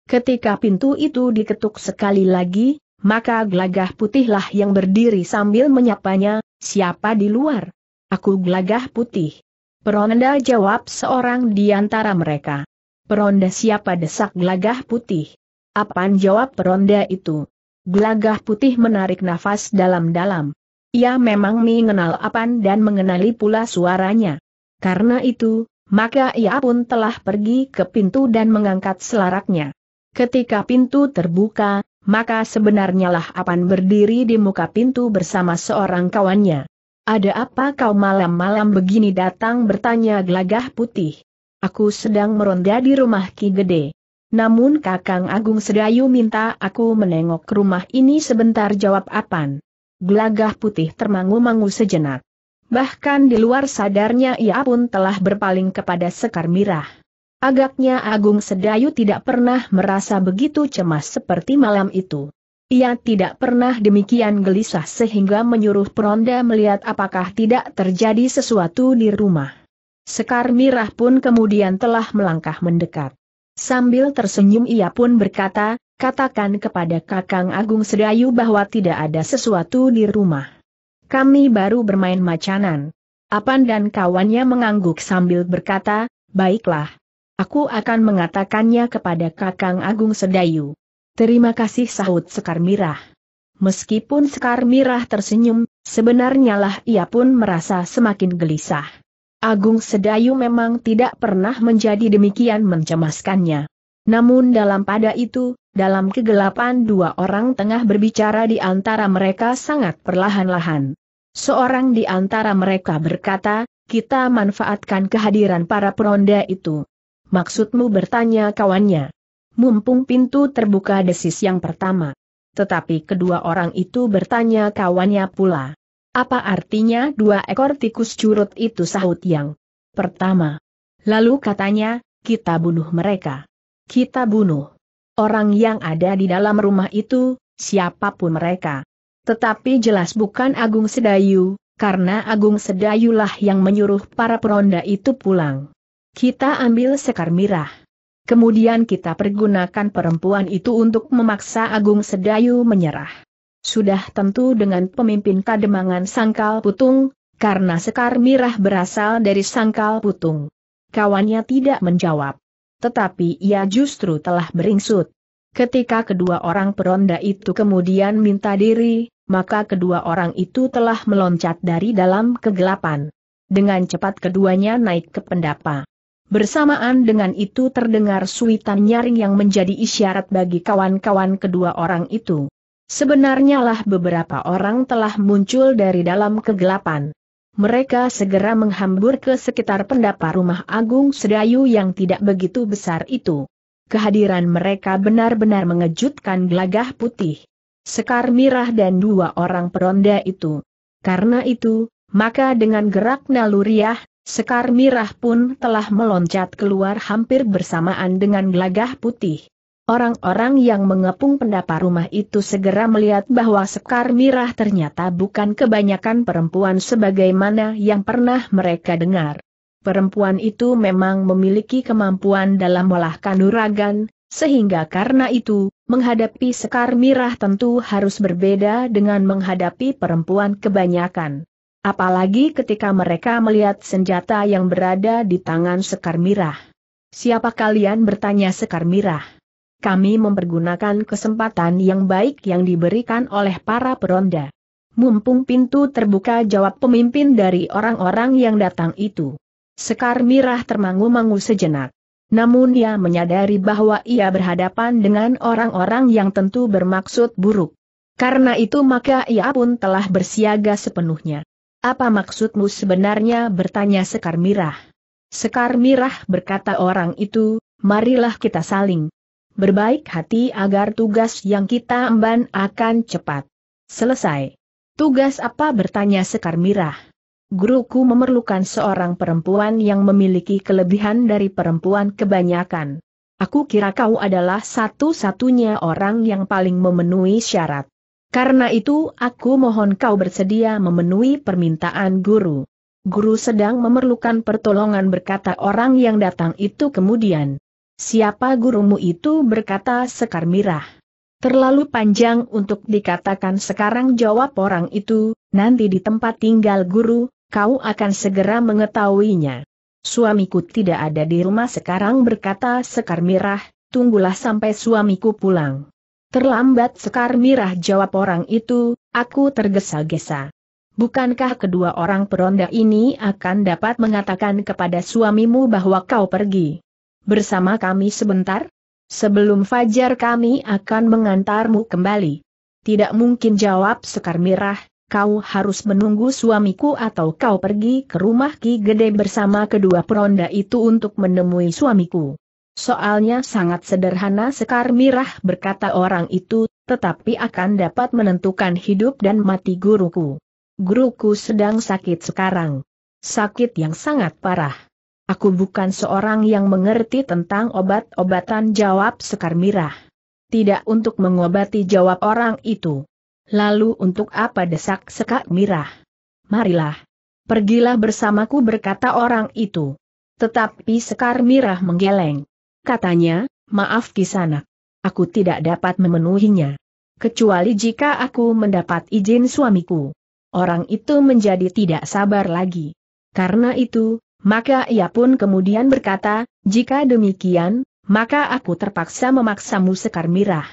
Ketika pintu itu diketuk sekali lagi, maka gelagah putihlah yang berdiri sambil menyapanya, siapa di luar? Aku gelagah putih. Peronda jawab seorang di antara mereka. Peronda siapa desak gelagah putih? Apaan jawab peronda itu? Gelagah putih menarik nafas dalam-dalam. Ia memang mengenal Apan dan mengenali pula suaranya. Karena itu, maka ia pun telah pergi ke pintu dan mengangkat selaraknya. Ketika pintu terbuka, maka sebenarnya lah Apan berdiri di muka pintu bersama seorang kawannya. Ada apa kau malam-malam begini datang bertanya Glagah putih? Aku sedang meronda di rumah Ki Gede. Namun Kakang Agung Sedayu minta aku menengok rumah ini sebentar jawab Apan. Gelagah putih termangu-mangu sejenak. Bahkan di luar sadarnya ia pun telah berpaling kepada Sekar Mirah. Agaknya Agung Sedayu tidak pernah merasa begitu cemas seperti malam itu. Ia tidak pernah demikian gelisah sehingga menyuruh peronda melihat apakah tidak terjadi sesuatu di rumah. Sekar Mirah pun kemudian telah melangkah mendekat. Sambil tersenyum ia pun berkata, katakan kepada Kakang Agung Sedayu bahwa tidak ada sesuatu di rumah. Kami baru bermain macanan. Apan dan kawannya mengangguk sambil berkata, baiklah. Aku akan mengatakannya kepada Kakang Agung Sedayu. Terima kasih sahut Sekar Mirah. Meskipun Sekar Mirah tersenyum, sebenarnya lah ia pun merasa semakin gelisah. Agung Sedayu memang tidak pernah menjadi demikian mencemaskannya. Namun dalam pada itu, dalam kegelapan dua orang tengah berbicara di antara mereka sangat perlahan-lahan. Seorang di antara mereka berkata, kita manfaatkan kehadiran para peronda itu. Maksudmu bertanya kawannya mumpung pintu terbuka desis yang pertama. Tetapi kedua orang itu bertanya kawannya pula. Apa artinya dua ekor tikus curut itu sahut yang pertama? Lalu katanya, kita bunuh mereka. Kita bunuh orang yang ada di dalam rumah itu, siapapun mereka. Tetapi jelas bukan Agung Sedayu, karena Agung Sedayulah yang menyuruh para peronda itu pulang. Kita ambil sekar mirah. Kemudian kita pergunakan perempuan itu untuk memaksa Agung Sedayu menyerah. Sudah tentu dengan pemimpin kademangan Sangkal Putung, karena Sekar Mirah berasal dari Sangkal Putung. Kawannya tidak menjawab. Tetapi ia justru telah beringsut. Ketika kedua orang peronda itu kemudian minta diri, maka kedua orang itu telah meloncat dari dalam kegelapan. Dengan cepat keduanya naik ke pendapa. Bersamaan dengan itu terdengar suitan nyaring yang menjadi isyarat bagi kawan-kawan kedua orang itu. Sebenarnya lah beberapa orang telah muncul dari dalam kegelapan. Mereka segera menghambur ke sekitar pendapa rumah Agung Sedayu yang tidak begitu besar itu. Kehadiran mereka benar-benar mengejutkan gelagah putih. Sekar Mirah dan dua orang peronda itu. Karena itu, maka dengan gerak naluriah, Sekar mirah pun telah meloncat keluar hampir bersamaan dengan gelagah putih. Orang-orang yang mengepung pendapa rumah itu segera melihat bahwa Sekar Mirah ternyata bukan kebanyakan perempuan sebagaimana yang pernah mereka dengar. Perempuan itu memang memiliki kemampuan dalam olah kanuragan, sehingga karena itu, menghadapi Sekar Mirah tentu harus berbeda dengan menghadapi perempuan kebanyakan. Apalagi ketika mereka melihat senjata yang berada di tangan Sekar Mirah. Siapa kalian bertanya Sekar Mirah? Kami mempergunakan kesempatan yang baik yang diberikan oleh para peronda. Mumpung pintu terbuka jawab pemimpin dari orang-orang yang datang itu. Sekar Mirah termangu-mangu sejenak. Namun ia menyadari bahwa ia berhadapan dengan orang-orang yang tentu bermaksud buruk. Karena itu maka ia pun telah bersiaga sepenuhnya. Apa maksudmu sebenarnya bertanya Sekar Mirah? Sekar Mirah berkata orang itu, marilah kita saling berbaik hati agar tugas yang kita emban akan cepat selesai. Tugas apa bertanya Sekar Mirah? Guruku memerlukan seorang perempuan yang memiliki kelebihan dari perempuan kebanyakan. Aku kira kau adalah satu-satunya orang yang paling memenuhi syarat. Karena itu aku mohon kau bersedia memenuhi permintaan guru. Guru sedang memerlukan pertolongan berkata orang yang datang itu kemudian. Siapa gurumu itu berkata Sekar Mirah. Terlalu panjang untuk dikatakan sekarang jawab orang itu, nanti di tempat tinggal guru, kau akan segera mengetahuinya. Suamiku tidak ada di rumah sekarang berkata Sekar Mirah, tunggulah sampai suamiku pulang. Terlambat Sekar Mirah jawab orang itu, aku tergesa-gesa. Bukankah kedua orang peronda ini akan dapat mengatakan kepada suamimu bahwa kau pergi? Bersama kami sebentar? Sebelum fajar kami akan mengantarmu kembali. Tidak mungkin jawab Sekar Mirah, kau harus menunggu suamiku atau kau pergi ke rumah Ki Gede bersama kedua peronda itu untuk menemui suamiku. Soalnya sangat sederhana Sekar Mirah berkata orang itu, tetapi akan dapat menentukan hidup dan mati guruku. Guruku sedang sakit sekarang. Sakit yang sangat parah. Aku bukan seorang yang mengerti tentang obat-obatan jawab Sekar Mirah. Tidak untuk mengobati jawab orang itu. Lalu untuk apa desak Sekar Mirah? Marilah. Pergilah bersamaku berkata orang itu. Tetapi Sekar Mirah menggeleng. Katanya, maaf kisana, Aku tidak dapat memenuhinya. Kecuali jika aku mendapat izin suamiku. Orang itu menjadi tidak sabar lagi. Karena itu, maka ia pun kemudian berkata, jika demikian, maka aku terpaksa memaksamu sekar mirah.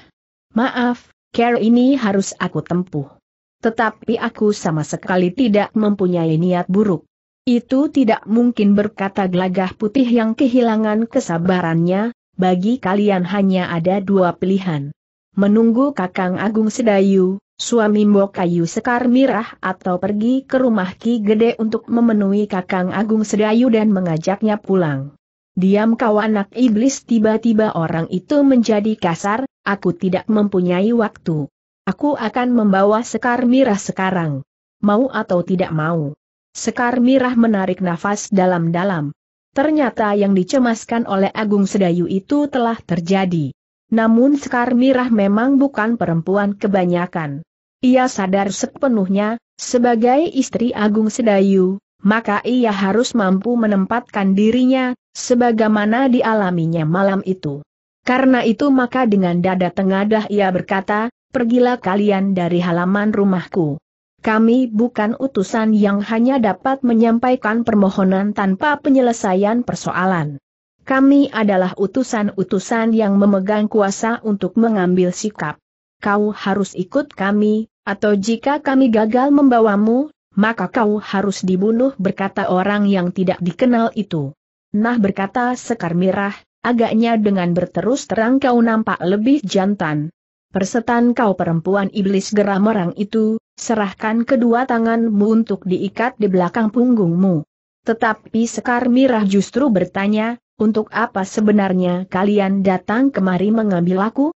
Maaf, care ini harus aku tempuh. Tetapi aku sama sekali tidak mempunyai niat buruk. Itu tidak mungkin berkata gelagah putih yang kehilangan kesabarannya, bagi kalian hanya ada dua pilihan. Menunggu Kakang Agung Sedayu, suami Mbok Kayu Sekar Mirah atau pergi ke rumah Ki Gede untuk memenuhi Kakang Agung Sedayu dan mengajaknya pulang. Diam kau anak iblis tiba-tiba orang itu menjadi kasar, aku tidak mempunyai waktu. Aku akan membawa Sekar Mirah sekarang. Mau atau tidak mau. Sekar Mirah menarik nafas dalam-dalam. Ternyata yang dicemaskan oleh Agung Sedayu itu telah terjadi. Namun Sekar Mirah memang bukan perempuan kebanyakan. Ia sadar sepenuhnya, sebagai istri Agung Sedayu, maka ia harus mampu menempatkan dirinya, sebagaimana dialaminya malam itu. Karena itu maka dengan dada tengadah ia berkata, pergilah kalian dari halaman rumahku. Kami bukan utusan yang hanya dapat menyampaikan permohonan tanpa penyelesaian persoalan. Kami adalah utusan-utusan yang memegang kuasa untuk mengambil sikap. Kau harus ikut kami, atau jika kami gagal membawamu, maka kau harus dibunuh berkata orang yang tidak dikenal itu. Nah berkata Sekar Mirah, agaknya dengan berterus terang kau nampak lebih jantan. Persetan kau perempuan iblis geram orang itu, Serahkan kedua tanganmu untuk diikat di belakang punggungmu. Tetapi Sekar Mirah justru bertanya, untuk apa sebenarnya kalian datang kemari mengambil aku?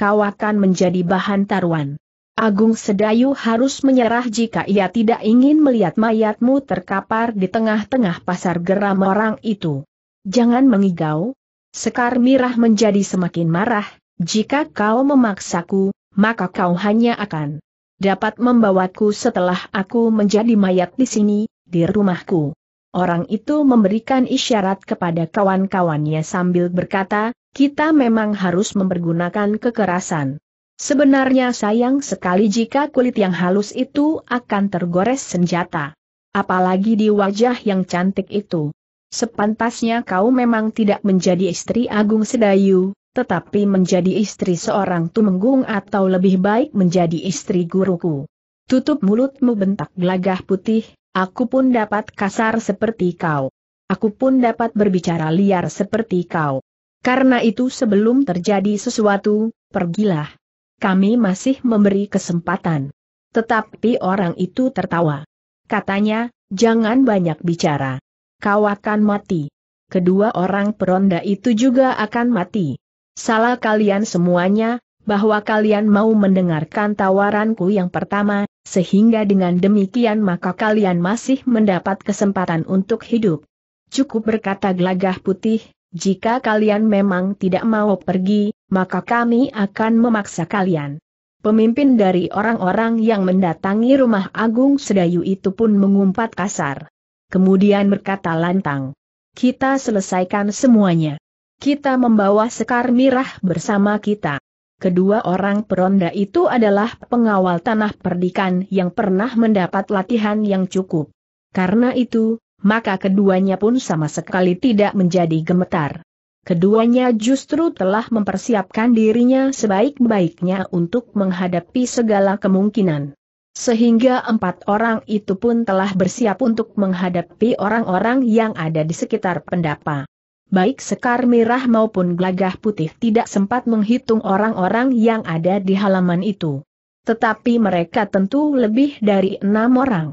Kau akan menjadi bahan taruhan. Agung Sedayu harus menyerah jika ia tidak ingin melihat mayatmu terkapar di tengah-tengah pasar geram orang itu. Jangan mengigau. Sekar Mirah menjadi semakin marah, jika kau memaksaku, maka kau hanya akan dapat membawaku setelah aku menjadi mayat di sini, di rumahku. Orang itu memberikan isyarat kepada kawan-kawannya sambil berkata, kita memang harus mempergunakan kekerasan. Sebenarnya sayang sekali jika kulit yang halus itu akan tergores senjata. Apalagi di wajah yang cantik itu. Sepantasnya kau memang tidak menjadi istri Agung Sedayu, tetapi menjadi istri seorang tumenggung atau lebih baik menjadi istri guruku. Tutup mulutmu bentak gelagah putih, aku pun dapat kasar seperti kau. Aku pun dapat berbicara liar seperti kau. Karena itu sebelum terjadi sesuatu, pergilah. Kami masih memberi kesempatan. Tetapi orang itu tertawa. Katanya, jangan banyak bicara. Kau akan mati. Kedua orang peronda itu juga akan mati. Salah kalian semuanya, bahwa kalian mau mendengarkan tawaranku yang pertama, sehingga dengan demikian maka kalian masih mendapat kesempatan untuk hidup. Cukup berkata gelagah putih, jika kalian memang tidak mau pergi, maka kami akan memaksa kalian. Pemimpin dari orang-orang yang mendatangi rumah Agung Sedayu itu pun mengumpat kasar. Kemudian berkata lantang, kita selesaikan semuanya. Kita membawa sekar mirah bersama kita. Kedua orang peronda itu adalah pengawal tanah perdikan yang pernah mendapat latihan yang cukup. Karena itu, maka keduanya pun sama sekali tidak menjadi gemetar. Keduanya justru telah mempersiapkan dirinya sebaik-baiknya untuk menghadapi segala kemungkinan. Sehingga empat orang itu pun telah bersiap untuk menghadapi orang-orang yang ada di sekitar pendapa baik Sekar Merah maupun Gelagah Putih tidak sempat menghitung orang-orang yang ada di halaman itu. Tetapi mereka tentu lebih dari enam orang.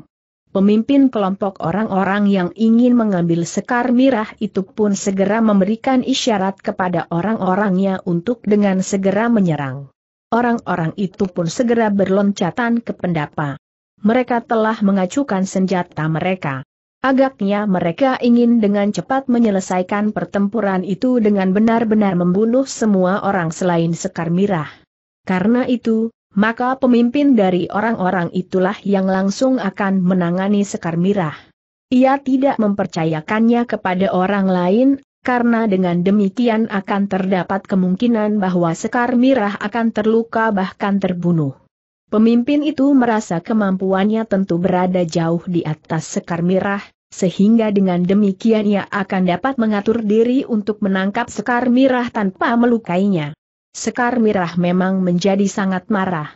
Pemimpin kelompok orang-orang yang ingin mengambil Sekar Merah itu pun segera memberikan isyarat kepada orang-orangnya untuk dengan segera menyerang. Orang-orang itu pun segera berloncatan ke pendapa mereka telah mengacukan senjata mereka. Agaknya mereka ingin dengan cepat menyelesaikan pertempuran itu dengan benar-benar membunuh semua orang selain Sekar Mirah. Karena itu, maka pemimpin dari orang-orang itulah yang langsung akan menangani Sekar Mirah. Ia tidak mempercayakannya kepada orang lain, karena dengan demikian akan terdapat kemungkinan bahwa Sekar Mirah akan terluka bahkan terbunuh. Pemimpin itu merasa kemampuannya tentu berada jauh di atas sekar mirah, sehingga dengan demikian ia akan dapat mengatur diri untuk menangkap sekar mirah tanpa melukainya. Sekar mirah memang menjadi sangat marah.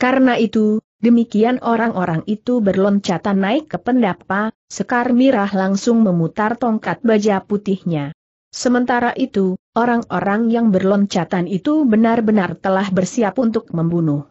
Karena itu, demikian orang-orang itu berloncatan naik ke pendapa, Sekar Mirah langsung memutar tongkat baja putihnya. Sementara itu, orang-orang yang berloncatan itu benar-benar telah bersiap untuk membunuh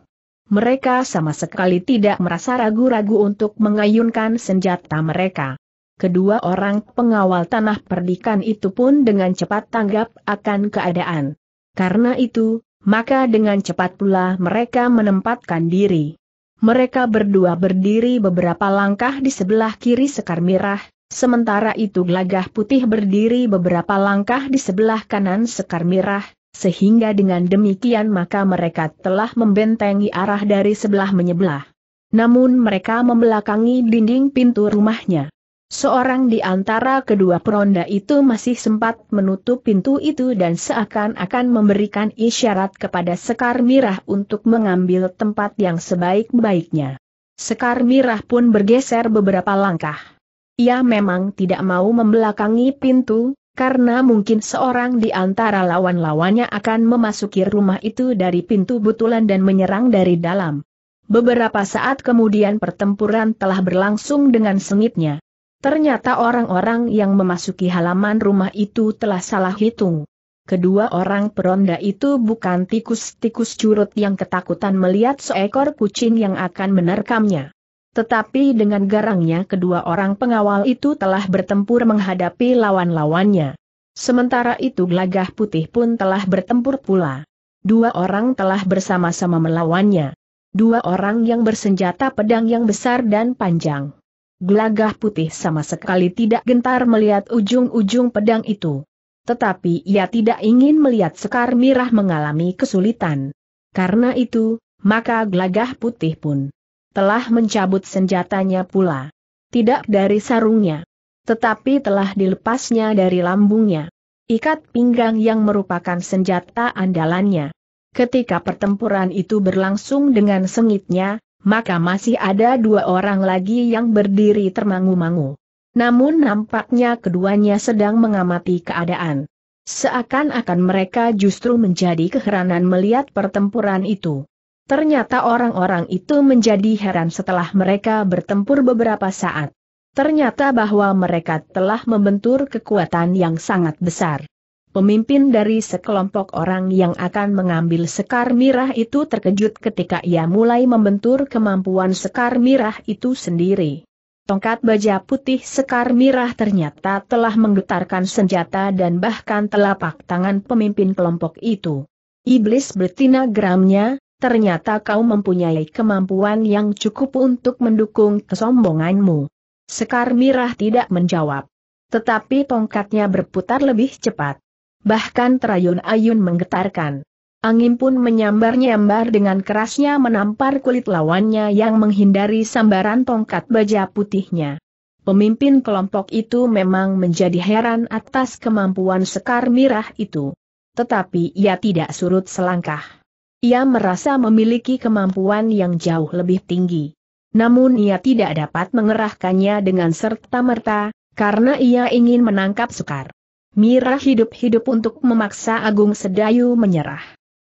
mereka sama sekali tidak merasa ragu-ragu untuk mengayunkan senjata mereka. Kedua orang pengawal tanah perdikan itu pun dengan cepat tanggap akan keadaan. Karena itu, maka dengan cepat pula mereka menempatkan diri. Mereka berdua berdiri beberapa langkah di sebelah kiri Sekar Mirah, sementara itu Gelagah Putih berdiri beberapa langkah di sebelah kanan Sekar Mirah, sehingga dengan demikian maka mereka telah membentengi arah dari sebelah menyebelah. Namun mereka membelakangi dinding pintu rumahnya. Seorang di antara kedua peronda itu masih sempat menutup pintu itu dan seakan-akan memberikan isyarat kepada Sekar Mirah untuk mengambil tempat yang sebaik-baiknya. Sekar Mirah pun bergeser beberapa langkah. Ia memang tidak mau membelakangi pintu, karena mungkin seorang di antara lawan-lawannya akan memasuki rumah itu dari pintu butulan dan menyerang dari dalam. Beberapa saat kemudian pertempuran telah berlangsung dengan sengitnya. Ternyata orang-orang yang memasuki halaman rumah itu telah salah hitung. Kedua orang peronda itu bukan tikus-tikus curut yang ketakutan melihat seekor kucing yang akan menerkamnya. Tetapi dengan garangnya kedua orang pengawal itu telah bertempur menghadapi lawan-lawannya. Sementara itu Glagah putih pun telah bertempur pula. Dua orang telah bersama-sama melawannya. Dua orang yang bersenjata pedang yang besar dan panjang. Glagah putih sama sekali tidak gentar melihat ujung-ujung pedang itu. Tetapi ia tidak ingin melihat Sekar Mirah mengalami kesulitan. Karena itu, maka Glagah putih pun telah mencabut senjatanya pula. Tidak dari sarungnya. Tetapi telah dilepasnya dari lambungnya. Ikat pinggang yang merupakan senjata andalannya. Ketika pertempuran itu berlangsung dengan sengitnya, maka masih ada dua orang lagi yang berdiri termangu-mangu. Namun nampaknya keduanya sedang mengamati keadaan. Seakan-akan mereka justru menjadi keheranan melihat pertempuran itu. Ternyata orang-orang itu menjadi heran setelah mereka bertempur beberapa saat. Ternyata bahwa mereka telah membentur kekuatan yang sangat besar. Pemimpin dari sekelompok orang yang akan mengambil sekar mirah itu terkejut ketika ia mulai membentur kemampuan sekar mirah itu sendiri. Tongkat baja putih sekar mirah ternyata telah menggetarkan senjata dan bahkan telapak tangan pemimpin kelompok itu. Iblis bertina geramnya, ternyata kau mempunyai kemampuan yang cukup untuk mendukung kesombonganmu. Sekar Mirah tidak menjawab. Tetapi tongkatnya berputar lebih cepat. Bahkan terayun-ayun menggetarkan. Angin pun menyambar-nyambar dengan kerasnya menampar kulit lawannya yang menghindari sambaran tongkat baja putihnya. Pemimpin kelompok itu memang menjadi heran atas kemampuan Sekar Mirah itu. Tetapi ia tidak surut selangkah. Ia merasa memiliki kemampuan yang jauh lebih tinggi. Namun ia tidak dapat mengerahkannya dengan serta-merta, karena ia ingin menangkap Sekar. Mira hidup-hidup untuk memaksa Agung Sedayu menyerah.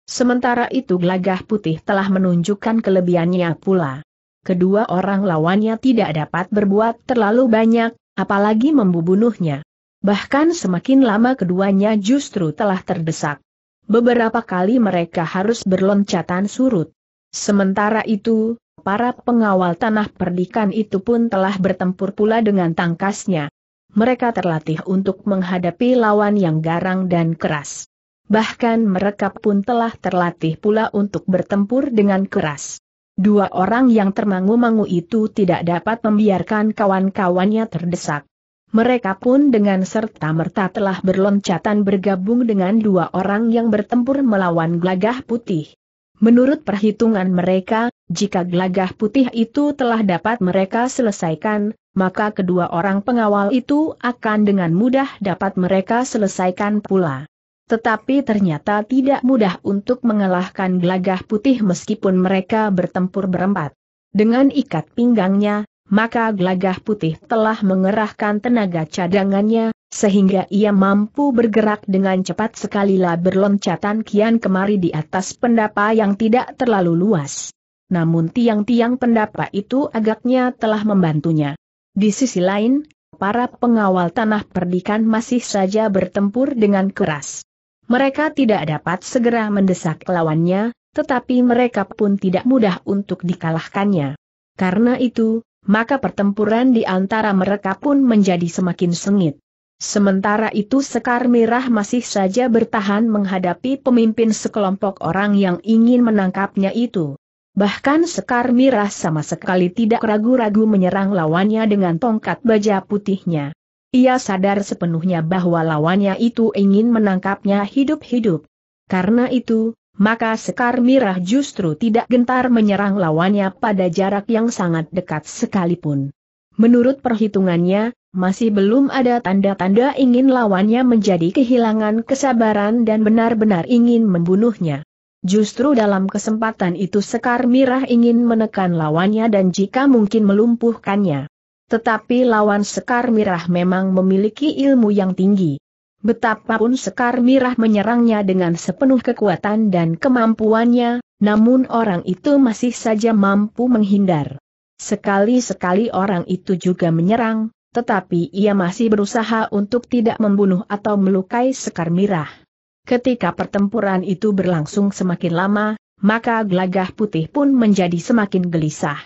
Sementara itu Glagah Putih telah menunjukkan kelebihannya pula. Kedua orang lawannya tidak dapat berbuat terlalu banyak, apalagi membunuhnya. Bahkan semakin lama keduanya justru telah terdesak. Beberapa kali mereka harus berloncatan surut. Sementara itu, para pengawal tanah perdikan itu pun telah bertempur pula dengan tangkasnya. Mereka terlatih untuk menghadapi lawan yang garang dan keras. Bahkan mereka pun telah terlatih pula untuk bertempur dengan keras. Dua orang yang termangu-mangu itu tidak dapat membiarkan kawan-kawannya terdesak. Mereka pun dengan serta-merta telah berloncatan bergabung dengan dua orang yang bertempur melawan gelagah putih. Menurut perhitungan mereka, jika gelagah putih itu telah dapat mereka selesaikan, maka kedua orang pengawal itu akan dengan mudah dapat mereka selesaikan pula. Tetapi ternyata tidak mudah untuk mengalahkan gelagah putih meskipun mereka bertempur berempat. Dengan ikat pinggangnya, maka gelagah putih telah mengerahkan tenaga cadangannya, sehingga ia mampu bergerak dengan cepat sekalilah berloncatan kian kemari di atas pendapa yang tidak terlalu luas. Namun tiang-tiang pendapa itu agaknya telah membantunya. Di sisi lain, para pengawal tanah perdikan masih saja bertempur dengan keras. Mereka tidak dapat segera mendesak lawannya, tetapi mereka pun tidak mudah untuk dikalahkannya. Karena itu, maka pertempuran di antara mereka pun menjadi semakin sengit. Sementara itu Sekar Mirah masih saja bertahan menghadapi pemimpin sekelompok orang yang ingin menangkapnya itu. Bahkan Sekar Mirah sama sekali tidak ragu-ragu menyerang lawannya dengan tongkat baja putihnya. Ia sadar sepenuhnya bahwa lawannya itu ingin menangkapnya hidup-hidup. Karena itu, maka Sekar Mirah justru tidak gentar menyerang lawannya pada jarak yang sangat dekat sekalipun. Menurut perhitungannya, masih belum ada tanda-tanda ingin lawannya menjadi kehilangan kesabaran dan benar-benar ingin membunuhnya. Justru dalam kesempatan itu Sekar Mirah ingin menekan lawannya dan jika mungkin melumpuhkannya. Tetapi lawan Sekar Mirah memang memiliki ilmu yang tinggi. Betapapun Sekar Mirah menyerangnya dengan sepenuh kekuatan dan kemampuannya, namun orang itu masih saja mampu menghindar. Sekali-sekali orang itu juga menyerang, tetapi ia masih berusaha untuk tidak membunuh atau melukai Sekar Mirah. Ketika pertempuran itu berlangsung semakin lama, maka gelagah putih pun menjadi semakin gelisah.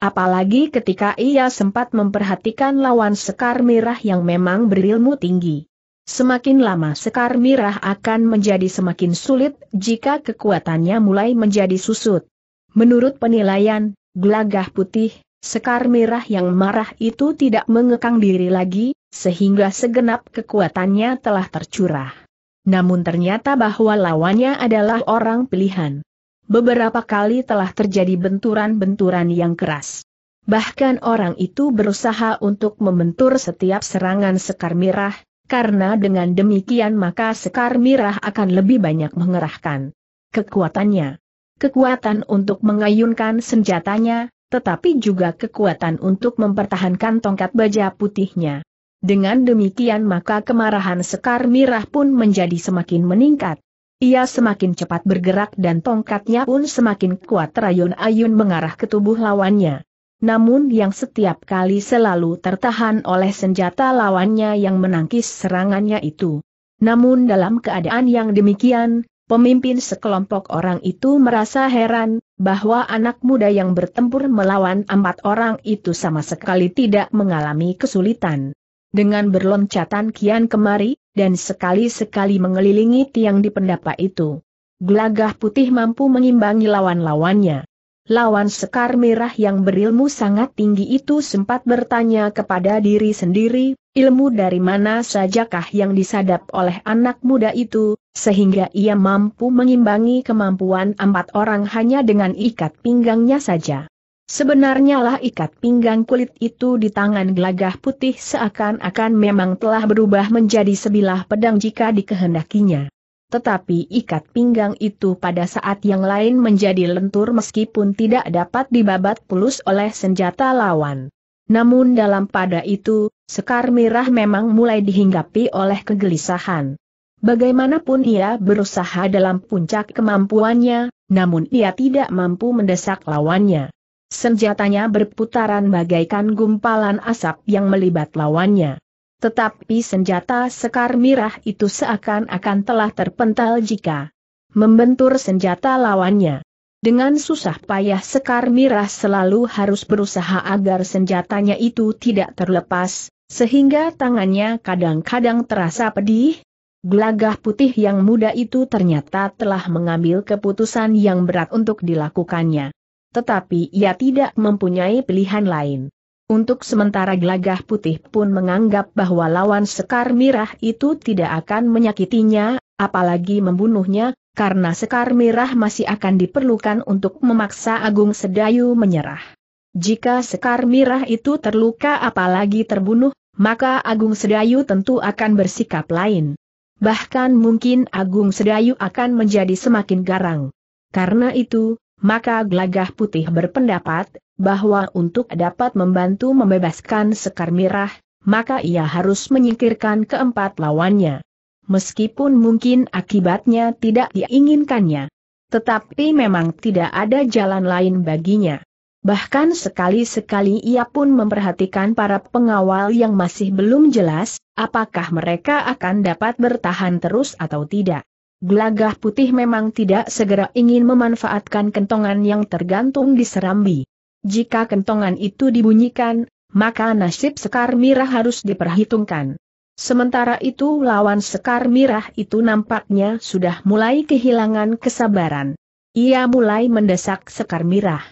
Apalagi ketika ia sempat memperhatikan lawan Sekar Mirah yang memang berilmu tinggi. Semakin lama Sekar Mirah akan menjadi semakin sulit jika kekuatannya mulai menjadi susut. Menurut penilaian, gelagah putih, Sekar Mirah yang marah itu tidak mengekang diri lagi, sehingga segenap kekuatannya telah tercurah. Namun ternyata bahwa lawannya adalah orang pilihan. Beberapa kali telah terjadi benturan-benturan yang keras. Bahkan orang itu berusaha untuk membentur setiap serangan Sekar Mirah, karena dengan demikian maka Sekar Mirah akan lebih banyak mengerahkan kekuatannya. Kekuatan untuk mengayunkan senjatanya, tetapi juga kekuatan untuk mempertahankan tongkat baja putihnya. Dengan demikian maka kemarahan Sekar Mirah pun menjadi semakin meningkat. Ia semakin cepat bergerak dan tongkatnya pun semakin kuat terayun-ayun mengarah ke tubuh lawannya namun yang setiap kali selalu tertahan oleh senjata lawannya yang menangkis serangannya itu. Namun dalam keadaan yang demikian, pemimpin sekelompok orang itu merasa heran, bahwa anak muda yang bertempur melawan empat orang itu sama sekali tidak mengalami kesulitan. Dengan berloncatan kian kemari, dan sekali-sekali mengelilingi tiang di pendapa itu. Gelagah putih mampu mengimbangi lawan-lawannya lawan sekar merah yang berilmu sangat tinggi itu sempat bertanya kepada diri sendiri, ilmu dari mana sajakah yang disadap oleh anak muda itu, sehingga ia mampu mengimbangi kemampuan empat orang hanya dengan ikat pinggangnya saja. Sebenarnya lah ikat pinggang kulit itu di tangan gelagah putih seakan-akan memang telah berubah menjadi sebilah pedang jika dikehendakinya tetapi ikat pinggang itu pada saat yang lain menjadi lentur meskipun tidak dapat dibabat pulus oleh senjata lawan. Namun dalam pada itu, Sekar Mirah memang mulai dihinggapi oleh kegelisahan. Bagaimanapun ia berusaha dalam puncak kemampuannya, namun ia tidak mampu mendesak lawannya. Senjatanya berputaran bagaikan gumpalan asap yang melibat lawannya. Tetapi senjata sekar mirah itu seakan-akan telah terpental jika membentur senjata lawannya. Dengan susah payah Sekar Mirah selalu harus berusaha agar senjatanya itu tidak terlepas, sehingga tangannya kadang-kadang terasa pedih. Gelagah putih yang muda itu ternyata telah mengambil keputusan yang berat untuk dilakukannya. Tetapi ia tidak mempunyai pilihan lain. Untuk sementara gelagah putih pun menganggap bahwa lawan Sekar Mirah itu tidak akan menyakitinya, apalagi membunuhnya, karena Sekar Mirah masih akan diperlukan untuk memaksa Agung Sedayu menyerah. Jika Sekar Mirah itu terluka apalagi terbunuh, maka Agung Sedayu tentu akan bersikap lain. Bahkan mungkin Agung Sedayu akan menjadi semakin garang. Karena itu, maka gelagah putih berpendapat, bahwa untuk dapat membantu membebaskan Sekar Mirah, maka ia harus menyingkirkan keempat lawannya. Meskipun mungkin akibatnya tidak diinginkannya. Tetapi memang tidak ada jalan lain baginya. Bahkan sekali-sekali ia pun memperhatikan para pengawal yang masih belum jelas, apakah mereka akan dapat bertahan terus atau tidak. Gelagah putih memang tidak segera ingin memanfaatkan kentongan yang tergantung di serambi. Jika kentongan itu dibunyikan, maka nasib Sekar Mirah harus diperhitungkan. Sementara itu lawan Sekar Mirah itu nampaknya sudah mulai kehilangan kesabaran. Ia mulai mendesak Sekar Mirah.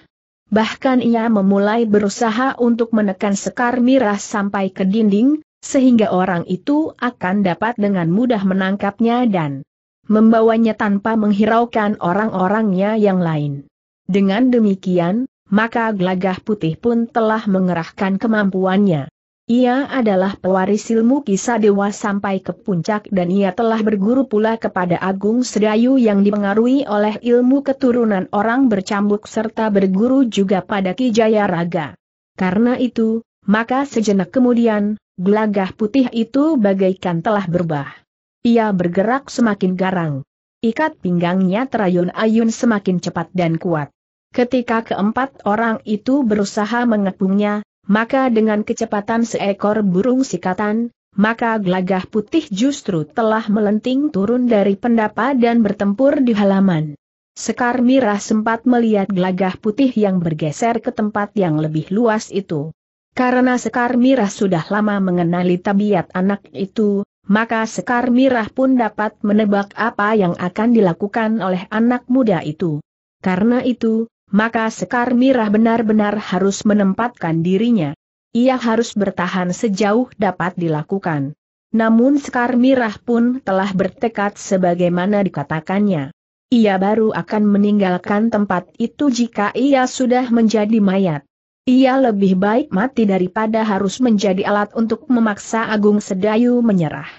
Bahkan ia memulai berusaha untuk menekan Sekar Mirah sampai ke dinding, sehingga orang itu akan dapat dengan mudah menangkapnya dan membawanya tanpa menghiraukan orang-orangnya yang lain. Dengan demikian, maka Glagah putih pun telah mengerahkan kemampuannya. Ia adalah pewaris ilmu kisah dewa sampai ke puncak dan ia telah berguru pula kepada Agung Sedayu yang dipengaruhi oleh ilmu keturunan orang bercambuk serta berguru juga pada Kijaya Raga. Karena itu, maka sejenak kemudian, Glagah putih itu bagaikan telah berubah. Ia bergerak semakin garang. Ikat pinggangnya terayun-ayun semakin cepat dan kuat. Ketika keempat orang itu berusaha mengepungnya, maka dengan kecepatan seekor burung sikatan, maka gelagah putih justru telah melenting turun dari pendapa dan bertempur di halaman. Sekar Mirah sempat melihat gelagah putih yang bergeser ke tempat yang lebih luas itu. Karena Sekar Mirah sudah lama mengenali tabiat anak itu, maka Sekar Mirah pun dapat menebak apa yang akan dilakukan oleh anak muda itu. Karena itu, maka Sekar Mirah benar-benar harus menempatkan dirinya. Ia harus bertahan sejauh dapat dilakukan. Namun Sekar Mirah pun telah bertekad sebagaimana dikatakannya. Ia baru akan meninggalkan tempat itu jika ia sudah menjadi mayat. Ia lebih baik mati daripada harus menjadi alat untuk memaksa Agung Sedayu menyerah.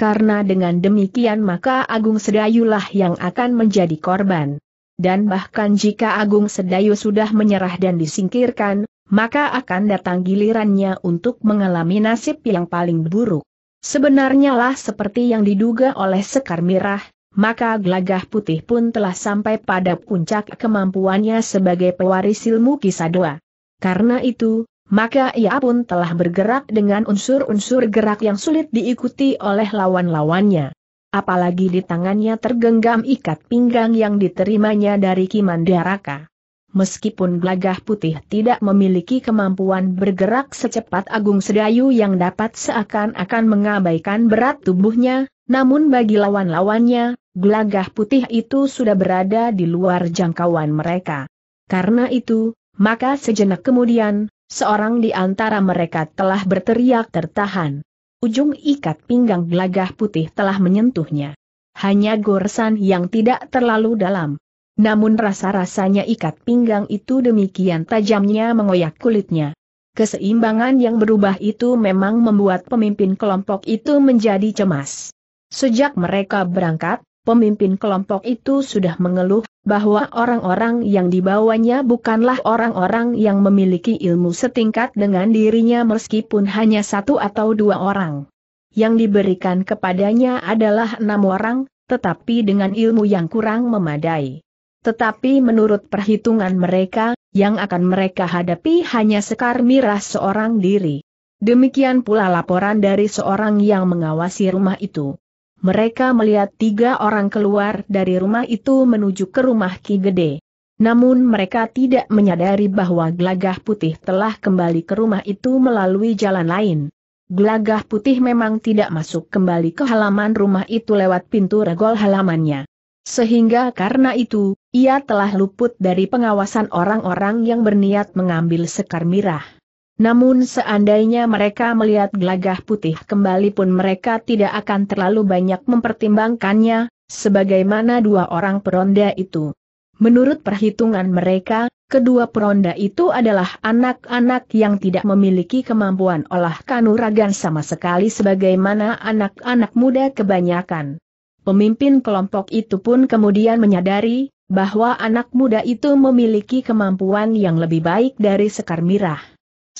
Karena dengan demikian maka Agung Sedayulah yang akan menjadi korban dan bahkan jika Agung Sedayu sudah menyerah dan disingkirkan, maka akan datang gilirannya untuk mengalami nasib yang paling buruk. Sebenarnya lah seperti yang diduga oleh Sekar Mirah, maka gelagah putih pun telah sampai pada puncak kemampuannya sebagai pewaris ilmu kisadua. Karena itu, maka ia pun telah bergerak dengan unsur-unsur gerak yang sulit diikuti oleh lawan-lawannya. Apalagi di tangannya tergenggam ikat pinggang yang diterimanya dari Kimandaraka. Meskipun Glagah putih tidak memiliki kemampuan bergerak secepat Agung Sedayu yang dapat seakan-akan mengabaikan berat tubuhnya, namun bagi lawan-lawannya, Glagah putih itu sudah berada di luar jangkauan mereka. Karena itu, maka sejenak kemudian, seorang di antara mereka telah berteriak tertahan. Ujung ikat pinggang gelagah putih telah menyentuhnya. Hanya goresan yang tidak terlalu dalam. Namun rasa-rasanya ikat pinggang itu demikian tajamnya mengoyak kulitnya. Keseimbangan yang berubah itu memang membuat pemimpin kelompok itu menjadi cemas. Sejak mereka berangkat, pemimpin kelompok itu sudah mengeluh bahwa orang-orang yang dibawanya bukanlah orang-orang yang memiliki ilmu setingkat dengan dirinya meskipun hanya satu atau dua orang. Yang diberikan kepadanya adalah enam orang, tetapi dengan ilmu yang kurang memadai. Tetapi menurut perhitungan mereka, yang akan mereka hadapi hanya sekar mirah seorang diri. Demikian pula laporan dari seorang yang mengawasi rumah itu mereka melihat tiga orang keluar dari rumah itu menuju ke rumah Ki Gede. Namun mereka tidak menyadari bahwa Glagah putih telah kembali ke rumah itu melalui jalan lain. Glagah putih memang tidak masuk kembali ke halaman rumah itu lewat pintu regol halamannya. Sehingga karena itu, ia telah luput dari pengawasan orang-orang yang berniat mengambil sekar mirah. Namun seandainya mereka melihat gelagah putih kembali pun mereka tidak akan terlalu banyak mempertimbangkannya, sebagaimana dua orang peronda itu. Menurut perhitungan mereka, kedua peronda itu adalah anak-anak yang tidak memiliki kemampuan olah kanuragan sama sekali sebagaimana anak-anak muda kebanyakan. Pemimpin kelompok itu pun kemudian menyadari, bahwa anak muda itu memiliki kemampuan yang lebih baik dari Sekar Mirah.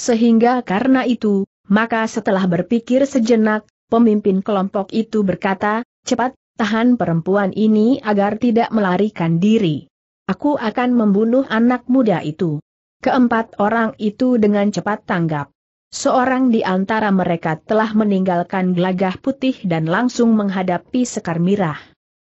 Sehingga karena itu, maka setelah berpikir sejenak, pemimpin kelompok itu berkata, cepat, tahan perempuan ini agar tidak melarikan diri. Aku akan membunuh anak muda itu. Keempat orang itu dengan cepat tanggap. Seorang di antara mereka telah meninggalkan gelagah putih dan langsung menghadapi sekar mirah.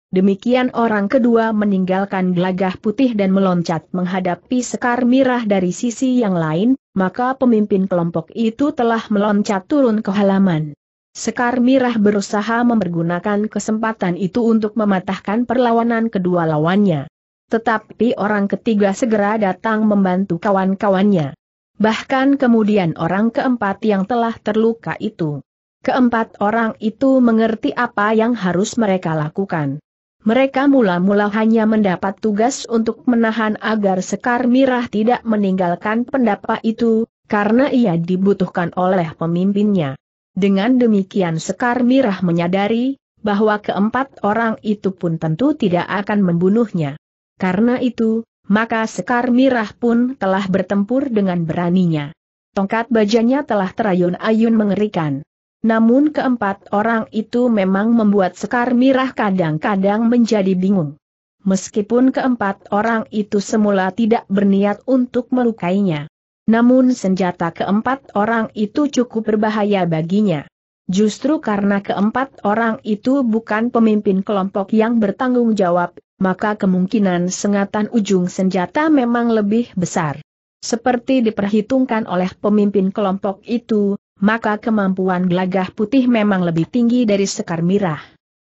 Demikian orang kedua meninggalkan gelagah putih dan meloncat menghadapi sekar mirah dari sisi yang lain, maka pemimpin kelompok itu telah meloncat turun ke halaman. Sekar mirah berusaha mempergunakan kesempatan itu untuk mematahkan perlawanan kedua lawannya. Tetapi orang ketiga segera datang membantu kawan-kawannya. Bahkan kemudian orang keempat yang telah terluka itu. Keempat orang itu mengerti apa yang harus mereka lakukan. Mereka mula-mula hanya mendapat tugas untuk menahan agar Sekar Mirah tidak meninggalkan pendapa itu, karena ia dibutuhkan oleh pemimpinnya. Dengan demikian Sekar Mirah menyadari, bahwa keempat orang itu pun tentu tidak akan membunuhnya. Karena itu, maka Sekar Mirah pun telah bertempur dengan beraninya. Tongkat bajanya telah terayun-ayun mengerikan. Namun keempat orang itu memang membuat Sekar Mirah kadang-kadang menjadi bingung. Meskipun keempat orang itu semula tidak berniat untuk melukainya. Namun senjata keempat orang itu cukup berbahaya baginya. Justru karena keempat orang itu bukan pemimpin kelompok yang bertanggung jawab, maka kemungkinan sengatan ujung senjata memang lebih besar. Seperti diperhitungkan oleh pemimpin kelompok itu, maka kemampuan gelagah putih memang lebih tinggi dari sekar mirah.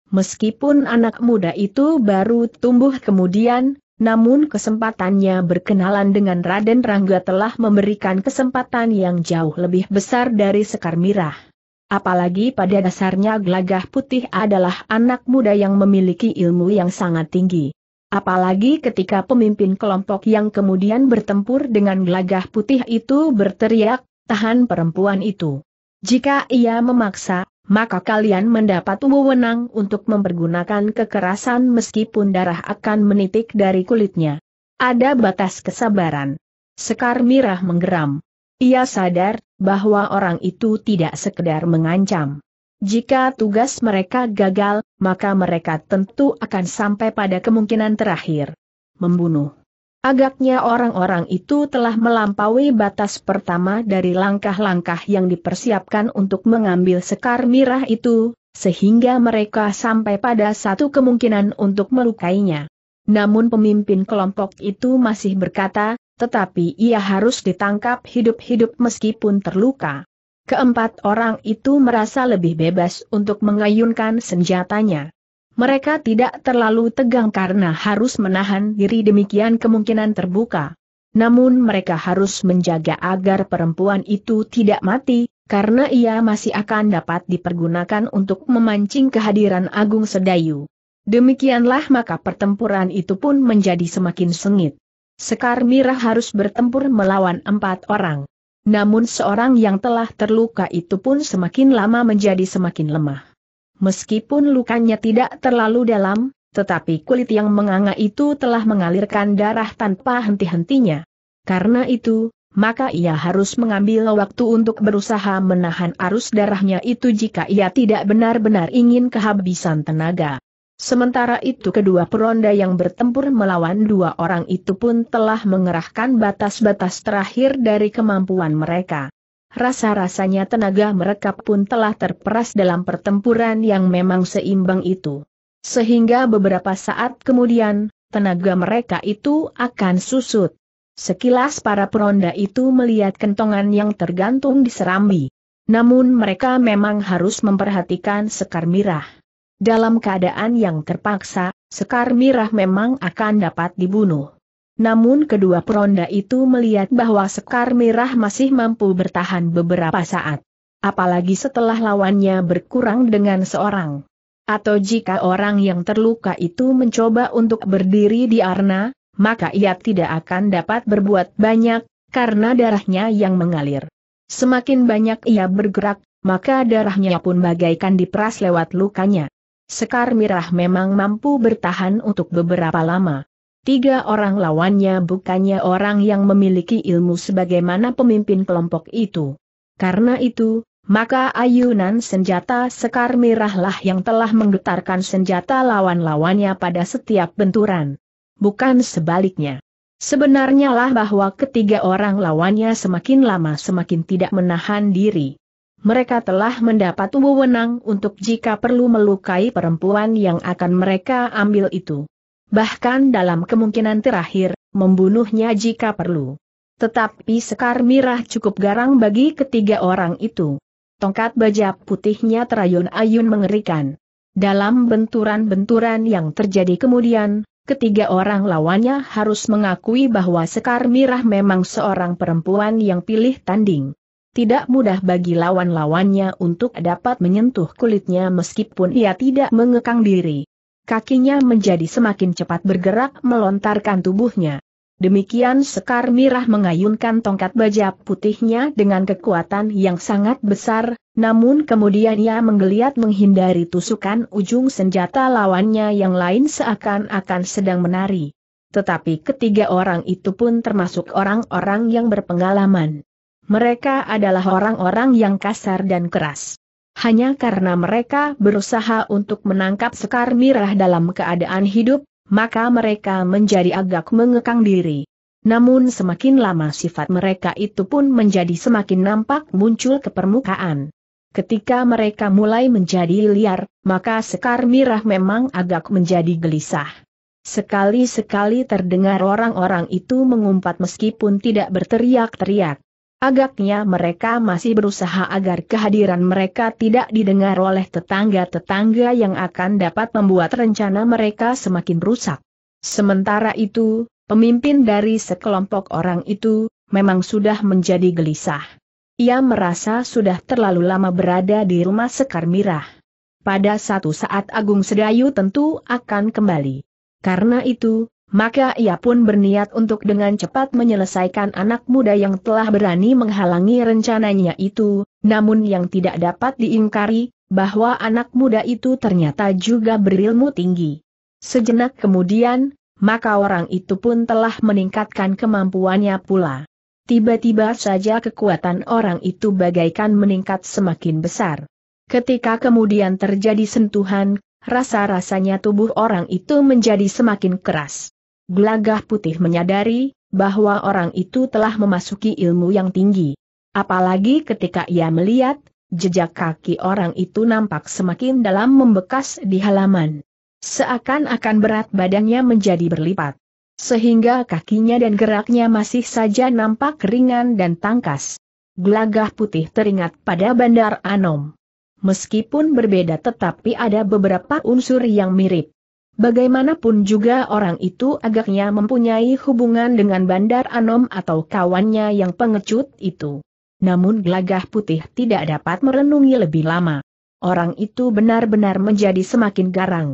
Meskipun anak muda itu baru tumbuh kemudian, namun kesempatannya berkenalan dengan Raden Rangga telah memberikan kesempatan yang jauh lebih besar dari sekar mirah. Apalagi pada dasarnya gelagah putih adalah anak muda yang memiliki ilmu yang sangat tinggi. Apalagi ketika pemimpin kelompok yang kemudian bertempur dengan gelagah putih itu berteriak, tahan perempuan itu. Jika ia memaksa, maka kalian mendapat wewenang untuk mempergunakan kekerasan meskipun darah akan menitik dari kulitnya. Ada batas kesabaran. Sekar Mirah menggeram. Ia sadar bahwa orang itu tidak sekedar mengancam. Jika tugas mereka gagal, maka mereka tentu akan sampai pada kemungkinan terakhir. Membunuh. Agaknya orang-orang itu telah melampaui batas pertama dari langkah-langkah yang dipersiapkan untuk mengambil sekar mirah itu, sehingga mereka sampai pada satu kemungkinan untuk melukainya. Namun pemimpin kelompok itu masih berkata, tetapi ia harus ditangkap hidup-hidup meskipun terluka. Keempat orang itu merasa lebih bebas untuk mengayunkan senjatanya. Mereka tidak terlalu tegang karena harus menahan diri demikian kemungkinan terbuka. Namun mereka harus menjaga agar perempuan itu tidak mati, karena ia masih akan dapat dipergunakan untuk memancing kehadiran Agung Sedayu. Demikianlah maka pertempuran itu pun menjadi semakin sengit. Sekar Mira harus bertempur melawan empat orang. Namun seorang yang telah terluka itu pun semakin lama menjadi semakin lemah. Meskipun lukanya tidak terlalu dalam, tetapi kulit yang menganga itu telah mengalirkan darah tanpa henti-hentinya. Karena itu, maka ia harus mengambil waktu untuk berusaha menahan arus darahnya itu jika ia tidak benar-benar ingin kehabisan tenaga. Sementara itu kedua peronda yang bertempur melawan dua orang itu pun telah mengerahkan batas-batas terakhir dari kemampuan mereka rasa-rasanya tenaga mereka pun telah terperas dalam pertempuran yang memang seimbang itu. Sehingga beberapa saat kemudian, tenaga mereka itu akan susut. Sekilas para peronda itu melihat kentongan yang tergantung di serambi. Namun mereka memang harus memperhatikan sekar mirah. Dalam keadaan yang terpaksa, sekar mirah memang akan dapat dibunuh. Namun kedua peronda itu melihat bahwa Sekar Merah masih mampu bertahan beberapa saat. Apalagi setelah lawannya berkurang dengan seorang. Atau jika orang yang terluka itu mencoba untuk berdiri di arna, maka ia tidak akan dapat berbuat banyak, karena darahnya yang mengalir. Semakin banyak ia bergerak, maka darahnya pun bagaikan diperas lewat lukanya. Sekar Mirah memang mampu bertahan untuk beberapa lama tiga orang lawannya bukannya orang yang memiliki ilmu sebagaimana pemimpin kelompok itu. Karena itu, maka ayunan senjata sekar merahlah yang telah menggetarkan senjata lawan-lawannya pada setiap benturan. Bukan sebaliknya. Sebenarnya lah bahwa ketiga orang lawannya semakin lama semakin tidak menahan diri. Mereka telah mendapat wewenang untuk jika perlu melukai perempuan yang akan mereka ambil itu bahkan dalam kemungkinan terakhir, membunuhnya jika perlu. Tetapi sekar mirah cukup garang bagi ketiga orang itu. Tongkat baja putihnya terayun-ayun mengerikan. Dalam benturan-benturan yang terjadi kemudian, ketiga orang lawannya harus mengakui bahwa Sekar Mirah memang seorang perempuan yang pilih tanding. Tidak mudah bagi lawan-lawannya untuk dapat menyentuh kulitnya meskipun ia tidak mengekang diri kakinya menjadi semakin cepat bergerak melontarkan tubuhnya. Demikian Sekar Mirah mengayunkan tongkat baja putihnya dengan kekuatan yang sangat besar, namun kemudian ia menggeliat menghindari tusukan ujung senjata lawannya yang lain seakan-akan sedang menari. Tetapi ketiga orang itu pun termasuk orang-orang yang berpengalaman. Mereka adalah orang-orang yang kasar dan keras hanya karena mereka berusaha untuk menangkap Sekar Mirah dalam keadaan hidup, maka mereka menjadi agak mengekang diri. Namun semakin lama sifat mereka itu pun menjadi semakin nampak muncul ke permukaan. Ketika mereka mulai menjadi liar, maka Sekar Mirah memang agak menjadi gelisah. Sekali-sekali terdengar orang-orang itu mengumpat meskipun tidak berteriak-teriak. Agaknya mereka masih berusaha agar kehadiran mereka tidak didengar oleh tetangga-tetangga yang akan dapat membuat rencana mereka semakin rusak. Sementara itu, pemimpin dari sekelompok orang itu, memang sudah menjadi gelisah. Ia merasa sudah terlalu lama berada di rumah Sekar Mirah. Pada satu saat Agung Sedayu tentu akan kembali. Karena itu, maka ia pun berniat untuk dengan cepat menyelesaikan anak muda yang telah berani menghalangi rencananya itu, namun yang tidak dapat diingkari, bahwa anak muda itu ternyata juga berilmu tinggi. Sejenak kemudian, maka orang itu pun telah meningkatkan kemampuannya pula. Tiba-tiba saja kekuatan orang itu bagaikan meningkat semakin besar. Ketika kemudian terjadi sentuhan, rasa-rasanya tubuh orang itu menjadi semakin keras. Gelagah putih menyadari bahwa orang itu telah memasuki ilmu yang tinggi. Apalagi ketika ia melihat, jejak kaki orang itu nampak semakin dalam membekas di halaman. Seakan-akan berat badannya menjadi berlipat. Sehingga kakinya dan geraknya masih saja nampak ringan dan tangkas. Gelagah putih teringat pada Bandar Anom. Meskipun berbeda tetapi ada beberapa unsur yang mirip. Bagaimanapun juga orang itu agaknya mempunyai hubungan dengan Bandar Anom atau kawannya yang pengecut itu. Namun gelagah putih tidak dapat merenungi lebih lama. Orang itu benar-benar menjadi semakin garang.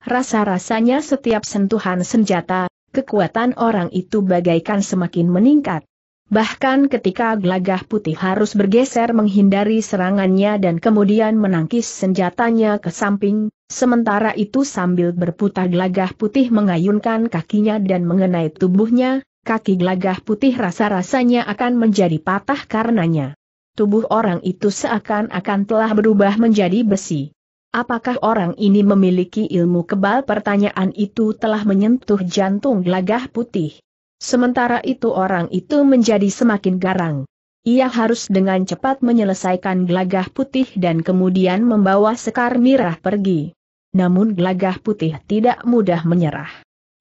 Rasa-rasanya setiap sentuhan senjata, kekuatan orang itu bagaikan semakin meningkat. Bahkan ketika gelagah putih harus bergeser menghindari serangannya dan kemudian menangkis senjatanya ke samping, Sementara itu sambil berputar gelagah putih mengayunkan kakinya dan mengenai tubuhnya, kaki gelagah putih rasa-rasanya akan menjadi patah karenanya. Tubuh orang itu seakan-akan telah berubah menjadi besi. Apakah orang ini memiliki ilmu kebal? Pertanyaan itu telah menyentuh jantung gelagah putih. Sementara itu orang itu menjadi semakin garang. Ia harus dengan cepat menyelesaikan gelagah putih dan kemudian membawa Sekar Mirah pergi namun gelagah putih tidak mudah menyerah.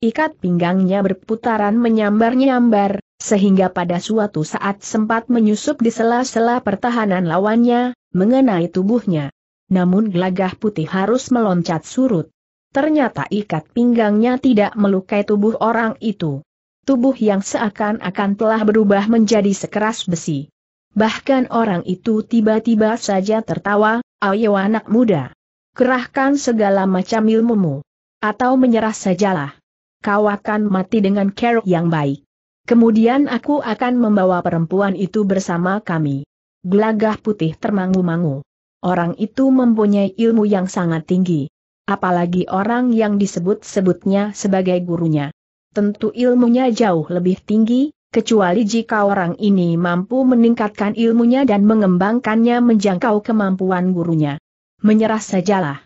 Ikat pinggangnya berputaran menyambar-nyambar, sehingga pada suatu saat sempat menyusup di sela-sela pertahanan lawannya, mengenai tubuhnya. Namun gelagah putih harus meloncat surut. Ternyata ikat pinggangnya tidak melukai tubuh orang itu. Tubuh yang seakan-akan telah berubah menjadi sekeras besi. Bahkan orang itu tiba-tiba saja tertawa, ayo anak muda. Kerahkan segala macam ilmumu. Atau menyerah sajalah. Kau akan mati dengan kerok yang baik. Kemudian aku akan membawa perempuan itu bersama kami. Gelagah putih termangu-mangu. Orang itu mempunyai ilmu yang sangat tinggi. Apalagi orang yang disebut-sebutnya sebagai gurunya. Tentu ilmunya jauh lebih tinggi, kecuali jika orang ini mampu meningkatkan ilmunya dan mengembangkannya menjangkau kemampuan gurunya menyerah sajalah.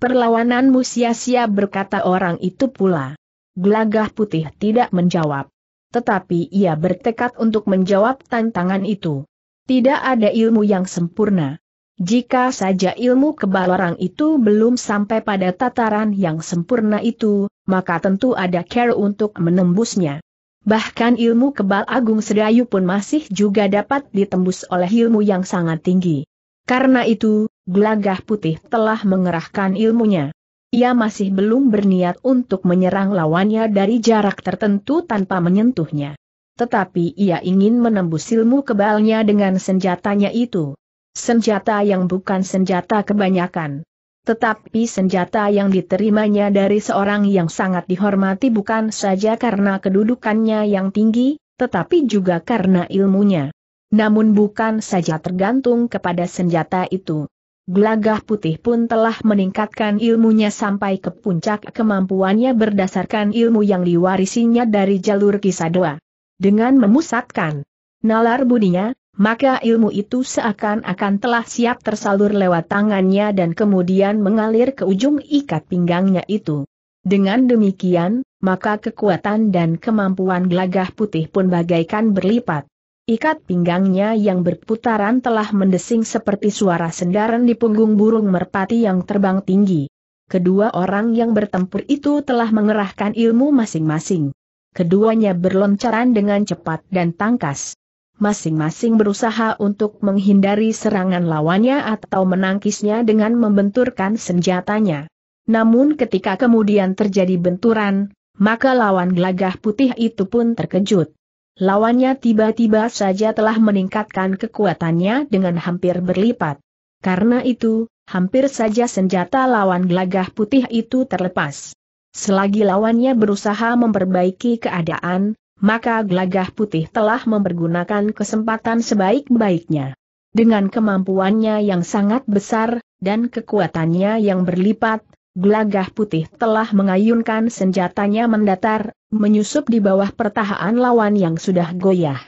Perlawananmu sia-sia berkata orang itu pula. Gelagah putih tidak menjawab. Tetapi ia bertekad untuk menjawab tantangan itu. Tidak ada ilmu yang sempurna. Jika saja ilmu kebal orang itu belum sampai pada tataran yang sempurna itu, maka tentu ada care untuk menembusnya. Bahkan ilmu kebal agung sedayu pun masih juga dapat ditembus oleh ilmu yang sangat tinggi. Karena itu, Gelagah Putih telah mengerahkan ilmunya. Ia masih belum berniat untuk menyerang lawannya dari jarak tertentu tanpa menyentuhnya. Tetapi ia ingin menembus ilmu kebalnya dengan senjatanya itu. Senjata yang bukan senjata kebanyakan. Tetapi senjata yang diterimanya dari seorang yang sangat dihormati bukan saja karena kedudukannya yang tinggi, tetapi juga karena ilmunya. Namun bukan saja tergantung kepada senjata itu. Gelagah putih pun telah meningkatkan ilmunya sampai ke puncak kemampuannya berdasarkan ilmu yang diwarisinya dari jalur kisah doa. Dengan memusatkan nalar budinya, maka ilmu itu seakan-akan telah siap tersalur lewat tangannya dan kemudian mengalir ke ujung ikat pinggangnya itu. Dengan demikian, maka kekuatan dan kemampuan gelagah putih pun bagaikan berlipat. Ikat pinggangnya yang berputaran telah mendesing seperti suara sendaran di punggung burung merpati yang terbang tinggi. Kedua orang yang bertempur itu telah mengerahkan ilmu masing-masing. Keduanya berloncaran dengan cepat dan tangkas. Masing-masing berusaha untuk menghindari serangan lawannya atau menangkisnya dengan membenturkan senjatanya. Namun ketika kemudian terjadi benturan, maka lawan gelagah putih itu pun terkejut. Lawannya tiba-tiba saja telah meningkatkan kekuatannya dengan hampir berlipat. Karena itu, hampir saja senjata lawan gelagah putih itu terlepas. Selagi lawannya berusaha memperbaiki keadaan, maka gelagah putih telah mempergunakan kesempatan sebaik-baiknya. Dengan kemampuannya yang sangat besar, dan kekuatannya yang berlipat, Gelagah putih telah mengayunkan senjatanya mendatar, menyusup di bawah pertahanan lawan yang sudah goyah.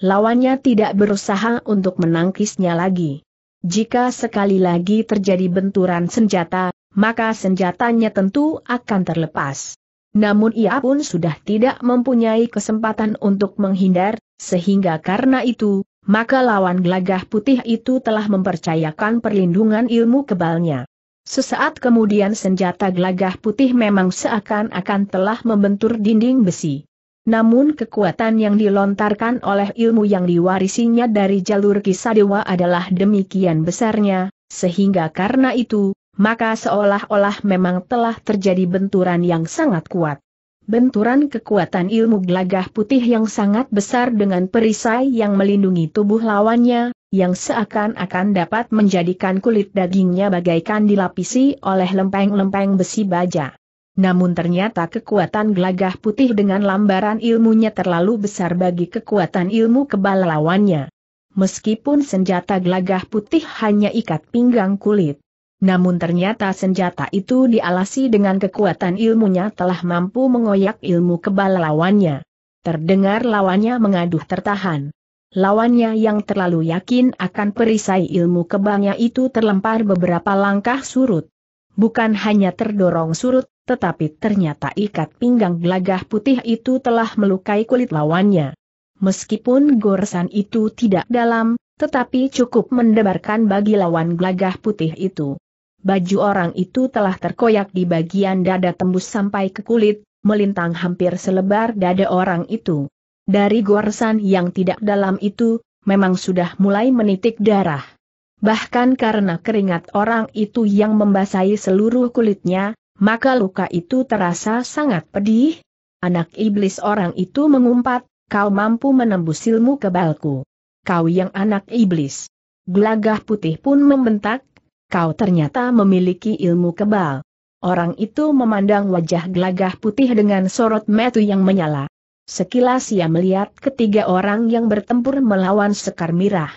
Lawannya tidak berusaha untuk menangkisnya lagi. Jika sekali lagi terjadi benturan senjata, maka senjatanya tentu akan terlepas. Namun ia pun sudah tidak mempunyai kesempatan untuk menghindar, sehingga karena itu, maka lawan gelagah putih itu telah mempercayakan perlindungan ilmu kebalnya. Sesaat kemudian senjata gelagah putih memang seakan-akan telah membentur dinding besi. Namun kekuatan yang dilontarkan oleh ilmu yang diwarisinya dari jalur kisah dewa adalah demikian besarnya, sehingga karena itu, maka seolah-olah memang telah terjadi benturan yang sangat kuat. Benturan kekuatan ilmu gelagah putih yang sangat besar dengan perisai yang melindungi tubuh lawannya, yang seakan-akan dapat menjadikan kulit dagingnya bagaikan dilapisi oleh lempeng-lempeng besi baja. Namun ternyata kekuatan gelagah putih dengan lambaran ilmunya terlalu besar bagi kekuatan ilmu kebal lawannya. Meskipun senjata gelagah putih hanya ikat pinggang kulit, namun ternyata senjata itu dialasi dengan kekuatan ilmunya telah mampu mengoyak ilmu kebal lawannya. Terdengar lawannya mengaduh tertahan. Lawannya yang terlalu yakin akan perisai ilmu kebalnya itu terlempar beberapa langkah surut. Bukan hanya terdorong surut, tetapi ternyata ikat pinggang gelagah putih itu telah melukai kulit lawannya. Meskipun goresan itu tidak dalam, tetapi cukup mendebarkan bagi lawan gelagah putih itu baju orang itu telah terkoyak di bagian dada tembus sampai ke kulit, melintang hampir selebar dada orang itu. Dari goresan yang tidak dalam itu, memang sudah mulai menitik darah. Bahkan karena keringat orang itu yang membasahi seluruh kulitnya, maka luka itu terasa sangat pedih. Anak iblis orang itu mengumpat, kau mampu menembus ilmu kebalku. Kau yang anak iblis. Gelagah putih pun membentak, kau ternyata memiliki ilmu kebal. Orang itu memandang wajah gelagah putih dengan sorot metu yang menyala. Sekilas ia melihat ketiga orang yang bertempur melawan Sekar Mirah.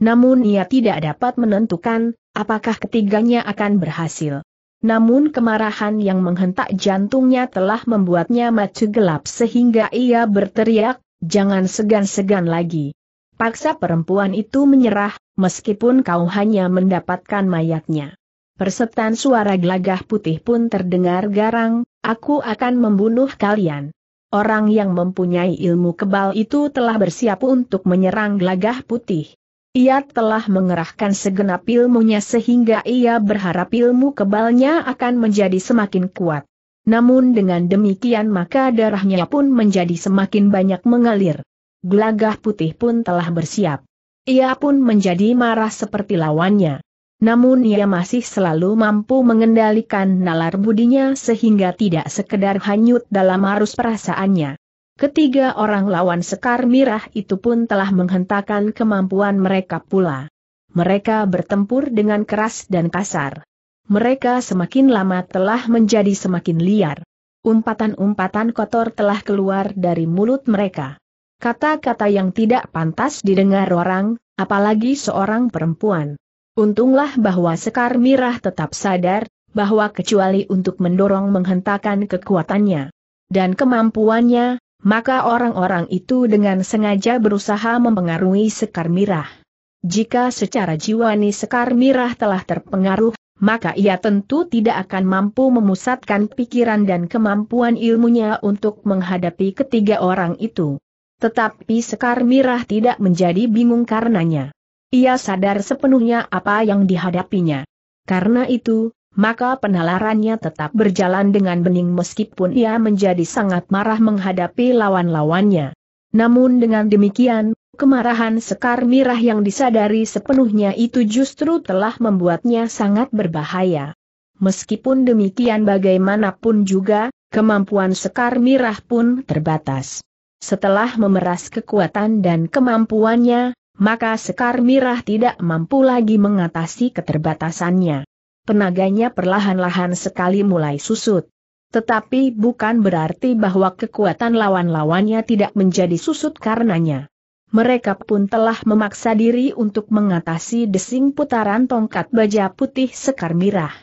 Namun ia tidak dapat menentukan, apakah ketiganya akan berhasil. Namun kemarahan yang menghentak jantungnya telah membuatnya maju gelap sehingga ia berteriak, jangan segan-segan lagi. Paksa perempuan itu menyerah, meskipun kau hanya mendapatkan mayatnya. Persetan suara gelagah putih pun terdengar garang, aku akan membunuh kalian. Orang yang mempunyai ilmu kebal itu telah bersiap untuk menyerang gelagah putih. Ia telah mengerahkan segenap ilmunya sehingga ia berharap ilmu kebalnya akan menjadi semakin kuat. Namun dengan demikian maka darahnya pun menjadi semakin banyak mengalir gelagah putih pun telah bersiap. Ia pun menjadi marah seperti lawannya. Namun ia masih selalu mampu mengendalikan nalar budinya sehingga tidak sekedar hanyut dalam arus perasaannya. Ketiga orang lawan Sekar Mirah itu pun telah menghentakkan kemampuan mereka pula. Mereka bertempur dengan keras dan kasar. Mereka semakin lama telah menjadi semakin liar. Umpatan-umpatan kotor telah keluar dari mulut mereka. Kata-kata yang tidak pantas didengar orang, apalagi seorang perempuan. Untunglah bahwa Sekar Mirah tetap sadar, bahwa kecuali untuk mendorong menghentakan kekuatannya dan kemampuannya, maka orang-orang itu dengan sengaja berusaha mempengaruhi Sekar Mirah. Jika secara jiwani Sekar Mirah telah terpengaruh, maka ia tentu tidak akan mampu memusatkan pikiran dan kemampuan ilmunya untuk menghadapi ketiga orang itu. Tetapi Sekar Mirah tidak menjadi bingung karenanya. Ia sadar sepenuhnya apa yang dihadapinya. Karena itu, maka penalarannya tetap berjalan dengan bening meskipun ia menjadi sangat marah menghadapi lawan-lawannya. Namun dengan demikian, kemarahan Sekar Mirah yang disadari sepenuhnya itu justru telah membuatnya sangat berbahaya. Meskipun demikian bagaimanapun juga, kemampuan Sekar Mirah pun terbatas. Setelah memeras kekuatan dan kemampuannya, maka Sekar Mirah tidak mampu lagi mengatasi keterbatasannya. Penaganya perlahan-lahan sekali mulai susut. Tetapi bukan berarti bahwa kekuatan lawan-lawannya tidak menjadi susut karenanya. Mereka pun telah memaksa diri untuk mengatasi desing putaran tongkat baja putih sekar mirah.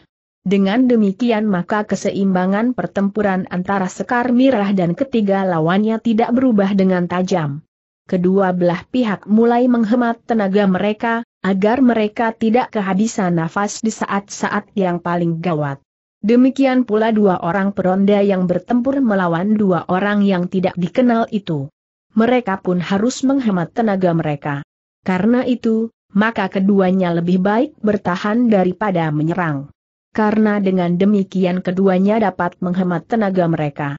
Dengan demikian maka keseimbangan pertempuran antara Sekar Mirah dan ketiga lawannya tidak berubah dengan tajam. Kedua belah pihak mulai menghemat tenaga mereka, agar mereka tidak kehabisan nafas di saat-saat yang paling gawat. Demikian pula dua orang peronda yang bertempur melawan dua orang yang tidak dikenal itu. Mereka pun harus menghemat tenaga mereka. Karena itu, maka keduanya lebih baik bertahan daripada menyerang karena dengan demikian keduanya dapat menghemat tenaga mereka.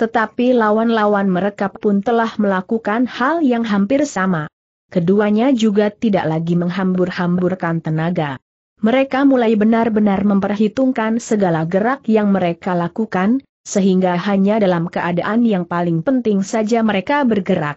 Tetapi lawan-lawan mereka pun telah melakukan hal yang hampir sama. Keduanya juga tidak lagi menghambur-hamburkan tenaga. Mereka mulai benar-benar memperhitungkan segala gerak yang mereka lakukan, sehingga hanya dalam keadaan yang paling penting saja mereka bergerak.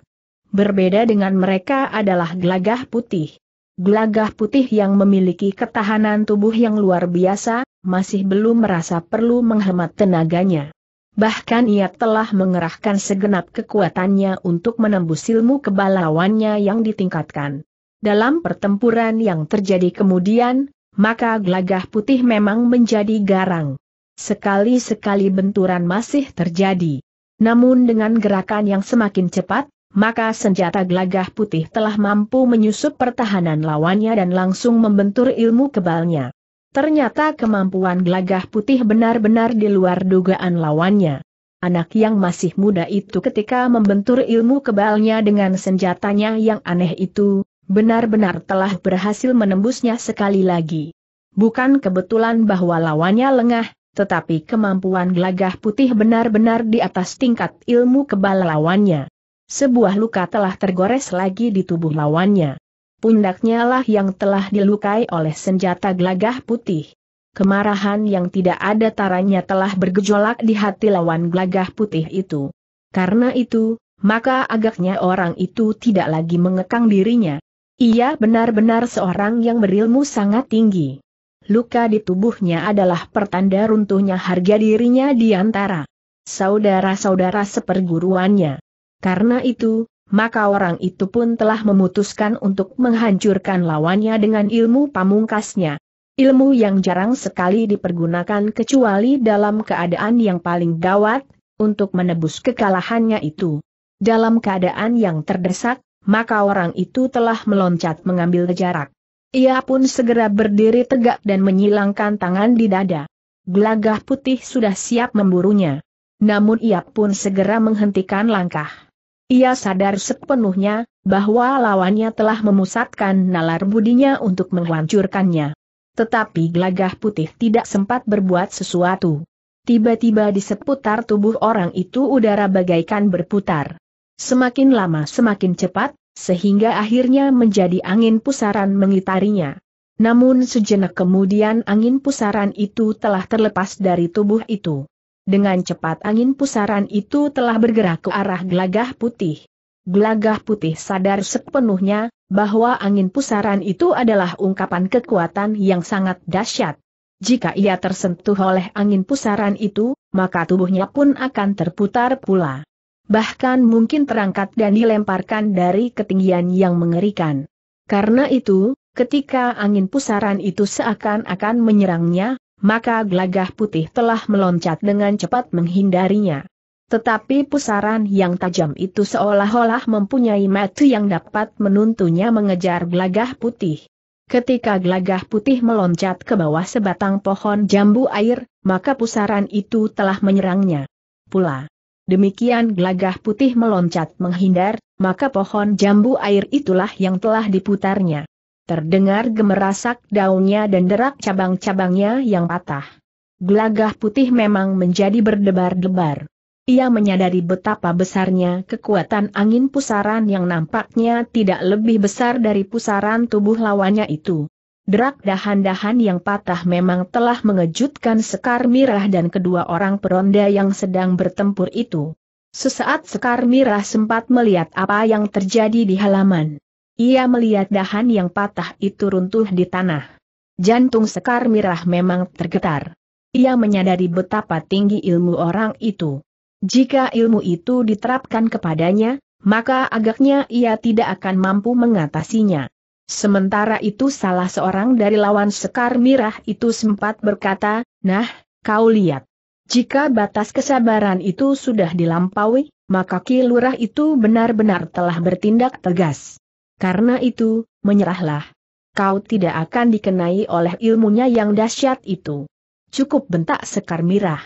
Berbeda dengan mereka adalah gelagah putih. Gelagah putih yang memiliki ketahanan tubuh yang luar biasa, masih belum merasa perlu menghemat tenaganya. Bahkan ia telah mengerahkan segenap kekuatannya untuk menembus ilmu lawannya yang ditingkatkan. Dalam pertempuran yang terjadi kemudian, maka gelagah putih memang menjadi garang. Sekali-sekali benturan masih terjadi. Namun dengan gerakan yang semakin cepat, maka senjata gelagah putih telah mampu menyusup pertahanan lawannya dan langsung membentur ilmu kebalnya. Ternyata kemampuan gelagah putih benar-benar di luar dugaan lawannya. Anak yang masih muda itu ketika membentur ilmu kebalnya dengan senjatanya yang aneh itu, benar-benar telah berhasil menembusnya sekali lagi. Bukan kebetulan bahwa lawannya lengah, tetapi kemampuan gelagah putih benar-benar di atas tingkat ilmu kebal lawannya. Sebuah luka telah tergores lagi di tubuh lawannya pundaknya lah yang telah dilukai oleh senjata gelagah putih. Kemarahan yang tidak ada taranya telah bergejolak di hati lawan gelagah putih itu. Karena itu, maka agaknya orang itu tidak lagi mengekang dirinya. Ia benar-benar seorang yang berilmu sangat tinggi. Luka di tubuhnya adalah pertanda runtuhnya harga dirinya di antara saudara-saudara seperguruannya. Karena itu, maka orang itu pun telah memutuskan untuk menghancurkan lawannya dengan ilmu pamungkasnya. Ilmu yang jarang sekali dipergunakan kecuali dalam keadaan yang paling gawat, untuk menebus kekalahannya itu. Dalam keadaan yang terdesak, maka orang itu telah meloncat mengambil jarak. Ia pun segera berdiri tegak dan menyilangkan tangan di dada. Gelagah putih sudah siap memburunya. Namun ia pun segera menghentikan langkah. Ia sadar sepenuhnya, bahwa lawannya telah memusatkan nalar budinya untuk menghancurkannya. Tetapi gelagah putih tidak sempat berbuat sesuatu. Tiba-tiba di seputar tubuh orang itu udara bagaikan berputar. Semakin lama semakin cepat, sehingga akhirnya menjadi angin pusaran mengitarinya. Namun sejenak kemudian angin pusaran itu telah terlepas dari tubuh itu. Dengan cepat angin pusaran itu telah bergerak ke arah gelagah putih. Gelagah putih sadar sepenuhnya, bahwa angin pusaran itu adalah ungkapan kekuatan yang sangat dahsyat. Jika ia tersentuh oleh angin pusaran itu, maka tubuhnya pun akan terputar pula. Bahkan mungkin terangkat dan dilemparkan dari ketinggian yang mengerikan. Karena itu, ketika angin pusaran itu seakan-akan menyerangnya, maka gelagah putih telah meloncat dengan cepat menghindarinya. Tetapi pusaran yang tajam itu seolah-olah mempunyai mata yang dapat menuntunya mengejar gelagah putih. Ketika gelagah putih meloncat ke bawah sebatang pohon jambu air, maka pusaran itu telah menyerangnya. Pula. Demikian gelagah putih meloncat menghindar, maka pohon jambu air itulah yang telah diputarnya. Terdengar gemerasak daunnya dan derak cabang-cabangnya yang patah. Gelagah putih memang menjadi berdebar-debar. Ia menyadari betapa besarnya kekuatan angin pusaran yang nampaknya tidak lebih besar dari pusaran tubuh lawannya itu. Derak dahan-dahan yang patah memang telah mengejutkan Sekar Mirah dan kedua orang peronda yang sedang bertempur itu. Sesaat Sekar Mirah sempat melihat apa yang terjadi di halaman. Ia melihat dahan yang patah itu runtuh di tanah. Jantung Sekar Mirah memang tergetar. Ia menyadari betapa tinggi ilmu orang itu. Jika ilmu itu diterapkan kepadanya, maka agaknya ia tidak akan mampu mengatasinya. Sementara itu salah seorang dari lawan Sekar Mirah itu sempat berkata, Nah, kau lihat. Jika batas kesabaran itu sudah dilampaui, maka kilurah itu benar-benar telah bertindak tegas. Karena itu, menyerahlah. Kau tidak akan dikenai oleh ilmunya yang dahsyat itu. Cukup bentak Sekar Mirah.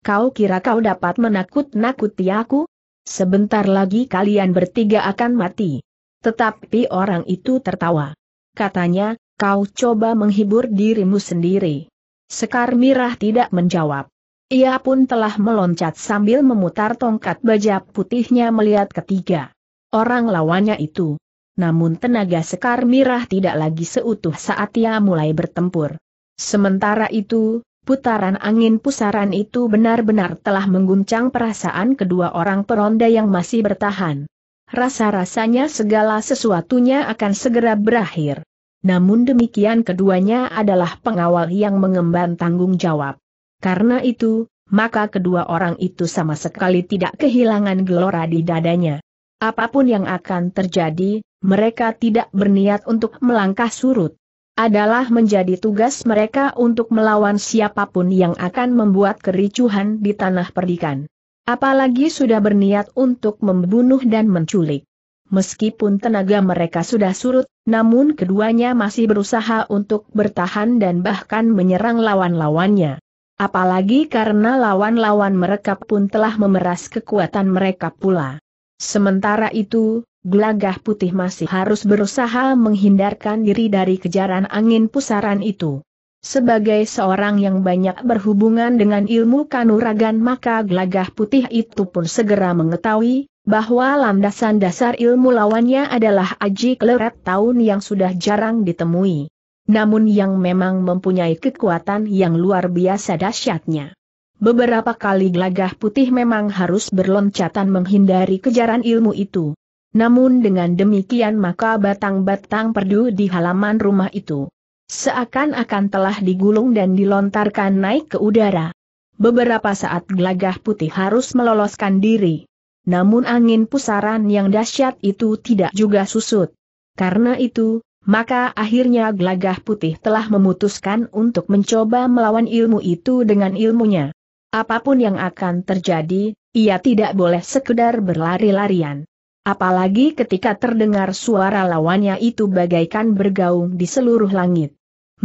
Kau kira kau dapat menakut-nakuti aku? Sebentar lagi kalian bertiga akan mati. Tetapi orang itu tertawa. Katanya, kau coba menghibur dirimu sendiri. Sekar Mirah tidak menjawab. Ia pun telah meloncat sambil memutar tongkat baja putihnya melihat ketiga. Orang lawannya itu namun tenaga Sekar Mirah tidak lagi seutuh saat ia mulai bertempur. Sementara itu, putaran angin pusaran itu benar-benar telah mengguncang perasaan kedua orang peronda yang masih bertahan. Rasa-rasanya segala sesuatunya akan segera berakhir. Namun demikian keduanya adalah pengawal yang mengemban tanggung jawab. Karena itu, maka kedua orang itu sama sekali tidak kehilangan gelora di dadanya. Apapun yang akan terjadi, mereka tidak berniat untuk melangkah surut. Adalah menjadi tugas mereka untuk melawan siapapun yang akan membuat kericuhan di tanah perdikan. Apalagi sudah berniat untuk membunuh dan menculik. Meskipun tenaga mereka sudah surut, namun keduanya masih berusaha untuk bertahan dan bahkan menyerang lawan-lawannya. Apalagi karena lawan-lawan mereka pun telah memeras kekuatan mereka pula. Sementara itu, gelagah putih masih harus berusaha menghindarkan diri dari kejaran angin pusaran itu. Sebagai seorang yang banyak berhubungan dengan ilmu kanuragan maka gelagah putih itu pun segera mengetahui, bahwa landasan dasar ilmu lawannya adalah aji keleret tahun yang sudah jarang ditemui. Namun yang memang mempunyai kekuatan yang luar biasa dahsyatnya. Beberapa kali gelagah putih memang harus berloncatan menghindari kejaran ilmu itu. Namun dengan demikian maka batang-batang perdu di halaman rumah itu seakan-akan telah digulung dan dilontarkan naik ke udara. Beberapa saat gelagah putih harus meloloskan diri. Namun angin pusaran yang dahsyat itu tidak juga susut. Karena itu, maka akhirnya gelagah putih telah memutuskan untuk mencoba melawan ilmu itu dengan ilmunya. Apapun yang akan terjadi, ia tidak boleh sekedar berlari-larian. Apalagi ketika terdengar suara lawannya itu bagaikan bergaung di seluruh langit.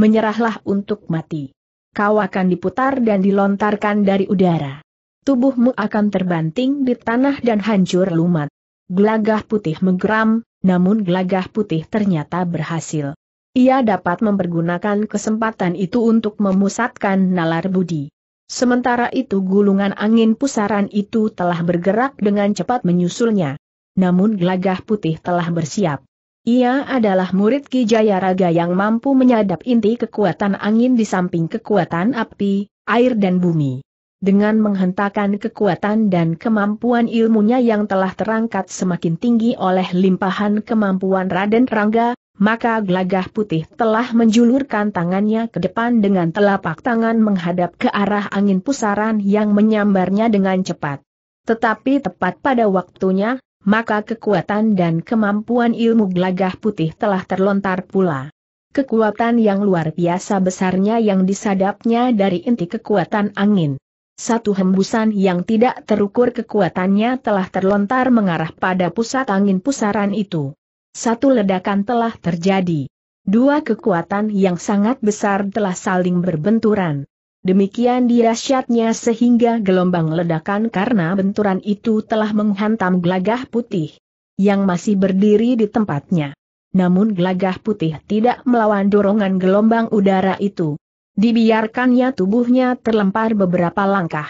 Menyerahlah untuk mati. Kau akan diputar dan dilontarkan dari udara. Tubuhmu akan terbanting di tanah dan hancur lumat. Gelagah putih menggeram, namun gelagah putih ternyata berhasil. Ia dapat mempergunakan kesempatan itu untuk memusatkan nalar budi. Sementara itu gulungan angin pusaran itu telah bergerak dengan cepat menyusulnya. Namun gelagah putih telah bersiap. Ia adalah murid Ki Jayaraga yang mampu menyadap inti kekuatan angin di samping kekuatan api, air dan bumi. Dengan menghentakkan kekuatan dan kemampuan ilmunya yang telah terangkat semakin tinggi oleh limpahan kemampuan Raden Rangga, maka gelagah putih telah menjulurkan tangannya ke depan dengan telapak tangan menghadap ke arah angin pusaran yang menyambarnya dengan cepat. Tetapi tepat pada waktunya, maka kekuatan dan kemampuan ilmu gelagah putih telah terlontar pula. Kekuatan yang luar biasa besarnya yang disadapnya dari inti kekuatan angin. Satu hembusan yang tidak terukur kekuatannya telah terlontar mengarah pada pusat angin pusaran itu. Satu ledakan telah terjadi. Dua kekuatan yang sangat besar telah saling berbenturan. Demikian dirasyatnya sehingga gelombang ledakan karena benturan itu telah menghantam gelagah putih yang masih berdiri di tempatnya. Namun gelagah putih tidak melawan dorongan gelombang udara itu. Dibiarkannya tubuhnya terlempar beberapa langkah.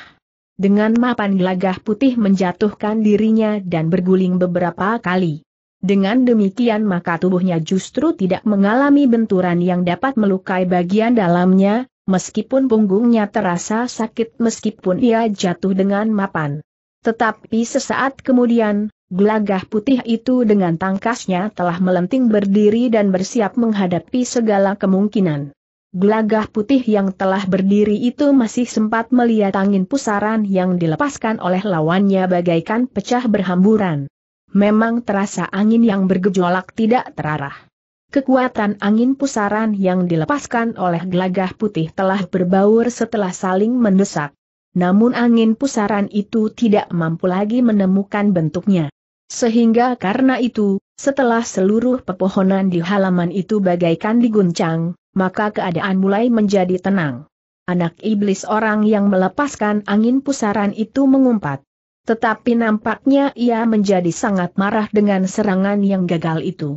Dengan mapan gelagah putih menjatuhkan dirinya dan berguling beberapa kali. Dengan demikian maka tubuhnya justru tidak mengalami benturan yang dapat melukai bagian dalamnya, meskipun punggungnya terasa sakit meskipun ia jatuh dengan mapan. Tetapi sesaat kemudian, gelagah putih itu dengan tangkasnya telah melenting berdiri dan bersiap menghadapi segala kemungkinan. Gelagah putih yang telah berdiri itu masih sempat melihat angin pusaran yang dilepaskan oleh lawannya bagaikan pecah berhamburan memang terasa angin yang bergejolak tidak terarah. Kekuatan angin pusaran yang dilepaskan oleh gelagah putih telah berbaur setelah saling mendesak. Namun angin pusaran itu tidak mampu lagi menemukan bentuknya. Sehingga karena itu, setelah seluruh pepohonan di halaman itu bagaikan diguncang, maka keadaan mulai menjadi tenang. Anak iblis orang yang melepaskan angin pusaran itu mengumpat. Tetapi nampaknya ia menjadi sangat marah dengan serangan yang gagal itu.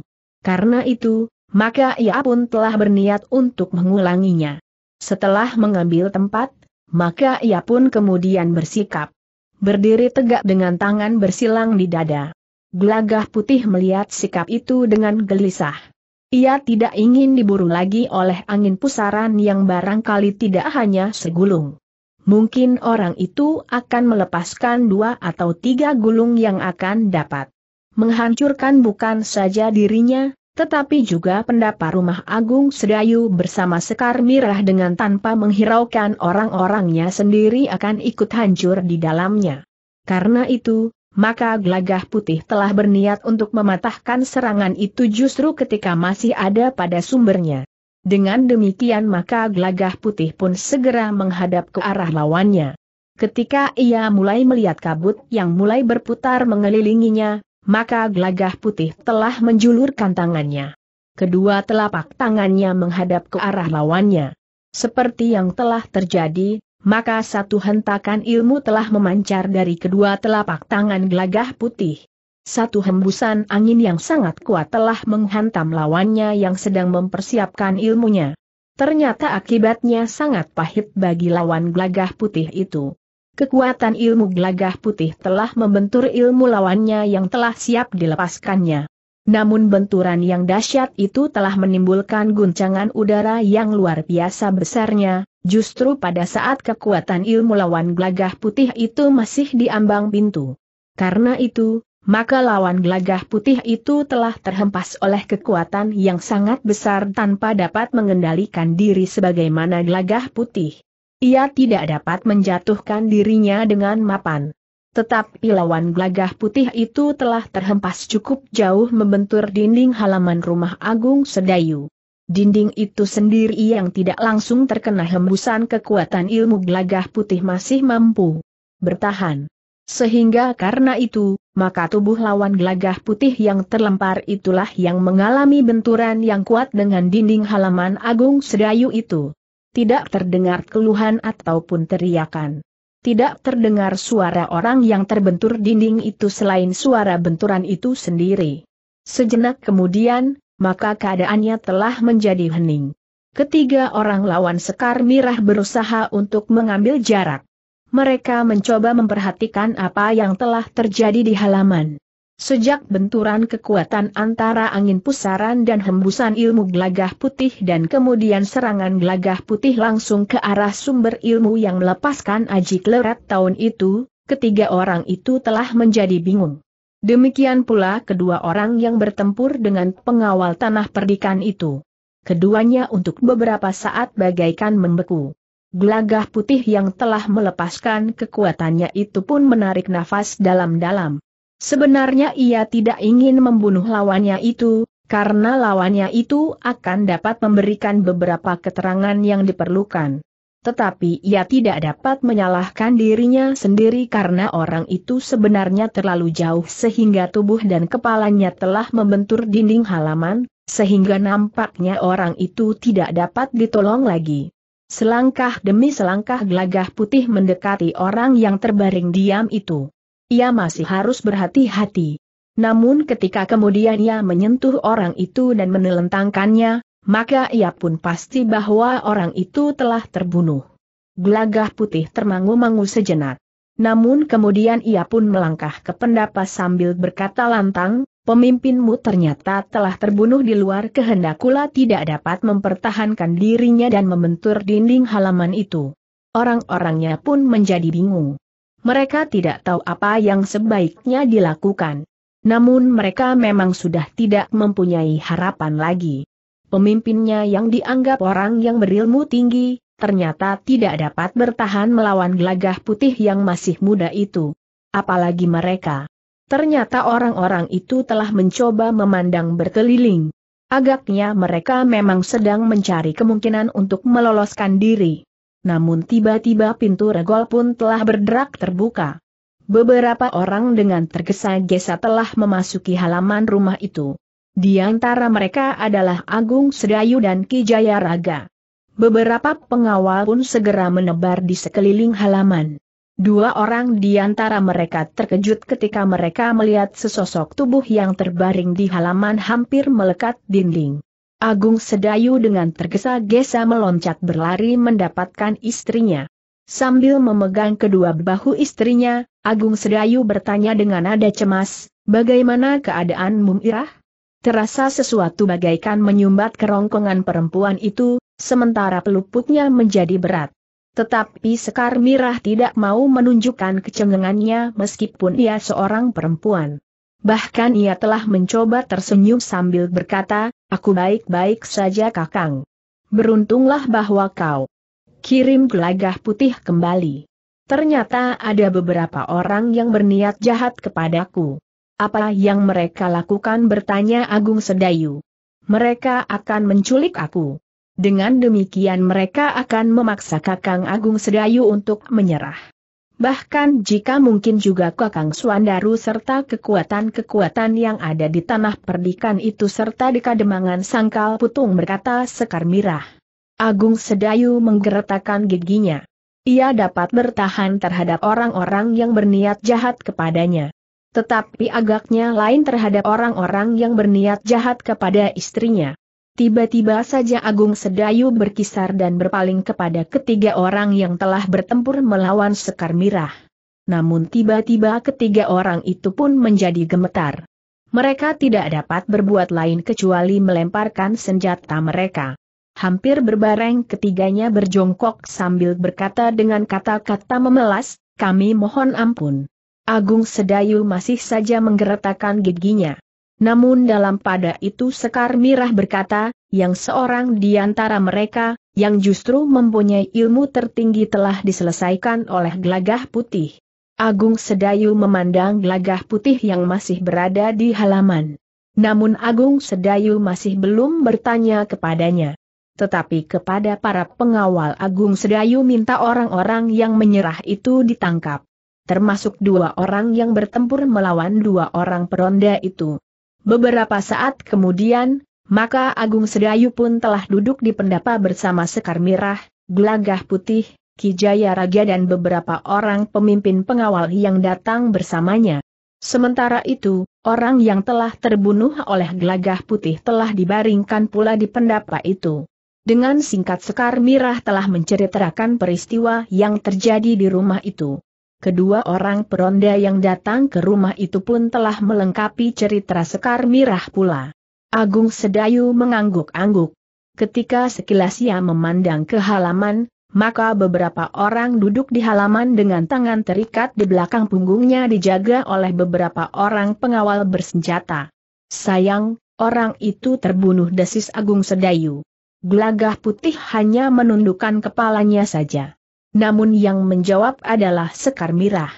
Karena itu, maka ia pun telah berniat untuk mengulanginya. Setelah mengambil tempat, maka ia pun kemudian bersikap. Berdiri tegak dengan tangan bersilang di dada. Gelagah putih melihat sikap itu dengan gelisah. Ia tidak ingin diburu lagi oleh angin pusaran yang barangkali tidak hanya segulung mungkin orang itu akan melepaskan dua atau tiga gulung yang akan dapat menghancurkan bukan saja dirinya, tetapi juga pendapa rumah Agung Sedayu bersama Sekar Mirah dengan tanpa menghiraukan orang-orangnya sendiri akan ikut hancur di dalamnya. Karena itu, maka gelagah putih telah berniat untuk mematahkan serangan itu justru ketika masih ada pada sumbernya. Dengan demikian maka glagah putih pun segera menghadap ke arah lawannya. Ketika ia mulai melihat kabut yang mulai berputar mengelilinginya, maka glagah putih telah menjulurkan tangannya. Kedua telapak tangannya menghadap ke arah lawannya. Seperti yang telah terjadi, maka satu hentakan ilmu telah memancar dari kedua telapak tangan glagah putih. Satu hembusan angin yang sangat kuat telah menghantam lawannya yang sedang mempersiapkan ilmunya. Ternyata akibatnya sangat pahit bagi lawan gelagah putih itu. Kekuatan ilmu gelagah putih telah membentur ilmu lawannya yang telah siap dilepaskannya. Namun benturan yang dahsyat itu telah menimbulkan guncangan udara yang luar biasa besarnya, justru pada saat kekuatan ilmu lawan gelagah putih itu masih diambang pintu. Karena itu, maka lawan gelagah putih itu telah terhempas oleh kekuatan yang sangat besar tanpa dapat mengendalikan diri sebagaimana gelagah putih. Ia tidak dapat menjatuhkan dirinya dengan mapan. Tetapi lawan gelagah putih itu telah terhempas cukup jauh membentur dinding halaman rumah Agung Sedayu. Dinding itu sendiri yang tidak langsung terkena hembusan kekuatan ilmu gelagah putih masih mampu bertahan. Sehingga karena itu, maka tubuh lawan gelagah putih yang terlempar itulah yang mengalami benturan yang kuat dengan dinding halaman agung sedayu itu. Tidak terdengar keluhan ataupun teriakan. Tidak terdengar suara orang yang terbentur dinding itu selain suara benturan itu sendiri. Sejenak kemudian, maka keadaannya telah menjadi hening. Ketiga orang lawan Sekar Mirah berusaha untuk mengambil jarak mereka mencoba memperhatikan apa yang telah terjadi di halaman. Sejak benturan kekuatan antara angin pusaran dan hembusan ilmu gelagah putih dan kemudian serangan gelagah putih langsung ke arah sumber ilmu yang melepaskan aji klerat tahun itu, ketiga orang itu telah menjadi bingung. Demikian pula kedua orang yang bertempur dengan pengawal tanah perdikan itu. Keduanya untuk beberapa saat bagaikan membeku. Gelagah putih yang telah melepaskan kekuatannya itu pun menarik nafas dalam-dalam. Sebenarnya ia tidak ingin membunuh lawannya itu, karena lawannya itu akan dapat memberikan beberapa keterangan yang diperlukan. Tetapi ia tidak dapat menyalahkan dirinya sendiri karena orang itu sebenarnya terlalu jauh sehingga tubuh dan kepalanya telah membentur dinding halaman, sehingga nampaknya orang itu tidak dapat ditolong lagi. Selangkah demi selangkah gelagah putih mendekati orang yang terbaring diam itu. Ia masih harus berhati-hati. Namun ketika kemudian ia menyentuh orang itu dan menelentangkannya, maka ia pun pasti bahwa orang itu telah terbunuh. Gelagah putih termangu-mangu sejenak. Namun kemudian ia pun melangkah ke pendapa sambil berkata lantang, pemimpinmu ternyata telah terbunuh di luar kehendak kula tidak dapat mempertahankan dirinya dan membentur dinding halaman itu. Orang-orangnya pun menjadi bingung. Mereka tidak tahu apa yang sebaiknya dilakukan. Namun mereka memang sudah tidak mempunyai harapan lagi. Pemimpinnya yang dianggap orang yang berilmu tinggi, ternyata tidak dapat bertahan melawan gelagah putih yang masih muda itu. Apalagi mereka Ternyata orang-orang itu telah mencoba memandang berkeliling. Agaknya mereka memang sedang mencari kemungkinan untuk meloloskan diri. Namun tiba-tiba pintu regol pun telah berderak terbuka. Beberapa orang dengan tergesa-gesa telah memasuki halaman rumah itu. Di antara mereka adalah Agung Sedayu dan Ki Jayaraga. Beberapa pengawal pun segera menebar di sekeliling halaman. Dua orang di antara mereka terkejut ketika mereka melihat sesosok tubuh yang terbaring di halaman hampir melekat dinding. Agung Sedayu dengan tergesa-gesa meloncat berlari mendapatkan istrinya. Sambil memegang kedua bahu istrinya, Agung Sedayu bertanya dengan nada cemas, bagaimana keadaan Mumirah? Terasa sesuatu bagaikan menyumbat kerongkongan perempuan itu, sementara pelupuknya menjadi berat. Tetapi Sekar Mirah tidak mau menunjukkan kecengengannya meskipun ia seorang perempuan. Bahkan ia telah mencoba tersenyum sambil berkata, aku baik-baik saja kakang. Beruntunglah bahwa kau kirim gelagah putih kembali. Ternyata ada beberapa orang yang berniat jahat kepadaku. Apa yang mereka lakukan bertanya Agung Sedayu. Mereka akan menculik aku. Dengan demikian mereka akan memaksa Kakang Agung Sedayu untuk menyerah. Bahkan jika mungkin juga Kakang Suandaru serta kekuatan-kekuatan yang ada di tanah perdikan itu serta di kademangan sangkal putung berkata sekar mirah. Agung Sedayu menggeretakan giginya. Ia dapat bertahan terhadap orang-orang yang berniat jahat kepadanya. Tetapi agaknya lain terhadap orang-orang yang berniat jahat kepada istrinya. Tiba-tiba saja Agung Sedayu berkisar dan berpaling kepada ketiga orang yang telah bertempur melawan Sekar Mirah. Namun tiba-tiba ketiga orang itu pun menjadi gemetar. Mereka tidak dapat berbuat lain kecuali melemparkan senjata mereka. Hampir berbareng ketiganya berjongkok sambil berkata dengan kata-kata memelas, kami mohon ampun. Agung Sedayu masih saja menggeretakan giginya. Namun dalam pada itu Sekar Mirah berkata, yang seorang di antara mereka, yang justru mempunyai ilmu tertinggi telah diselesaikan oleh gelagah putih. Agung Sedayu memandang gelagah putih yang masih berada di halaman. Namun Agung Sedayu masih belum bertanya kepadanya. Tetapi kepada para pengawal Agung Sedayu minta orang-orang yang menyerah itu ditangkap. Termasuk dua orang yang bertempur melawan dua orang peronda itu. Beberapa saat kemudian, maka Agung Sedayu pun telah duduk di pendapa bersama Sekar Mirah, Gelagah Putih, Kijaya Raja dan beberapa orang pemimpin pengawal yang datang bersamanya. Sementara itu, orang yang telah terbunuh oleh Glagah Putih telah dibaringkan pula di pendapa itu. Dengan singkat Sekar Mirah telah menceritakan peristiwa yang terjadi di rumah itu. Kedua orang peronda yang datang ke rumah itu pun telah melengkapi cerita Sekar Mirah pula. Agung Sedayu mengangguk-angguk. Ketika sekilas ia memandang ke halaman, maka beberapa orang duduk di halaman dengan tangan terikat di belakang punggungnya dijaga oleh beberapa orang pengawal bersenjata. Sayang, orang itu terbunuh desis Agung Sedayu. Gelagah putih hanya menundukkan kepalanya saja. Namun yang menjawab adalah Sekar Mirah.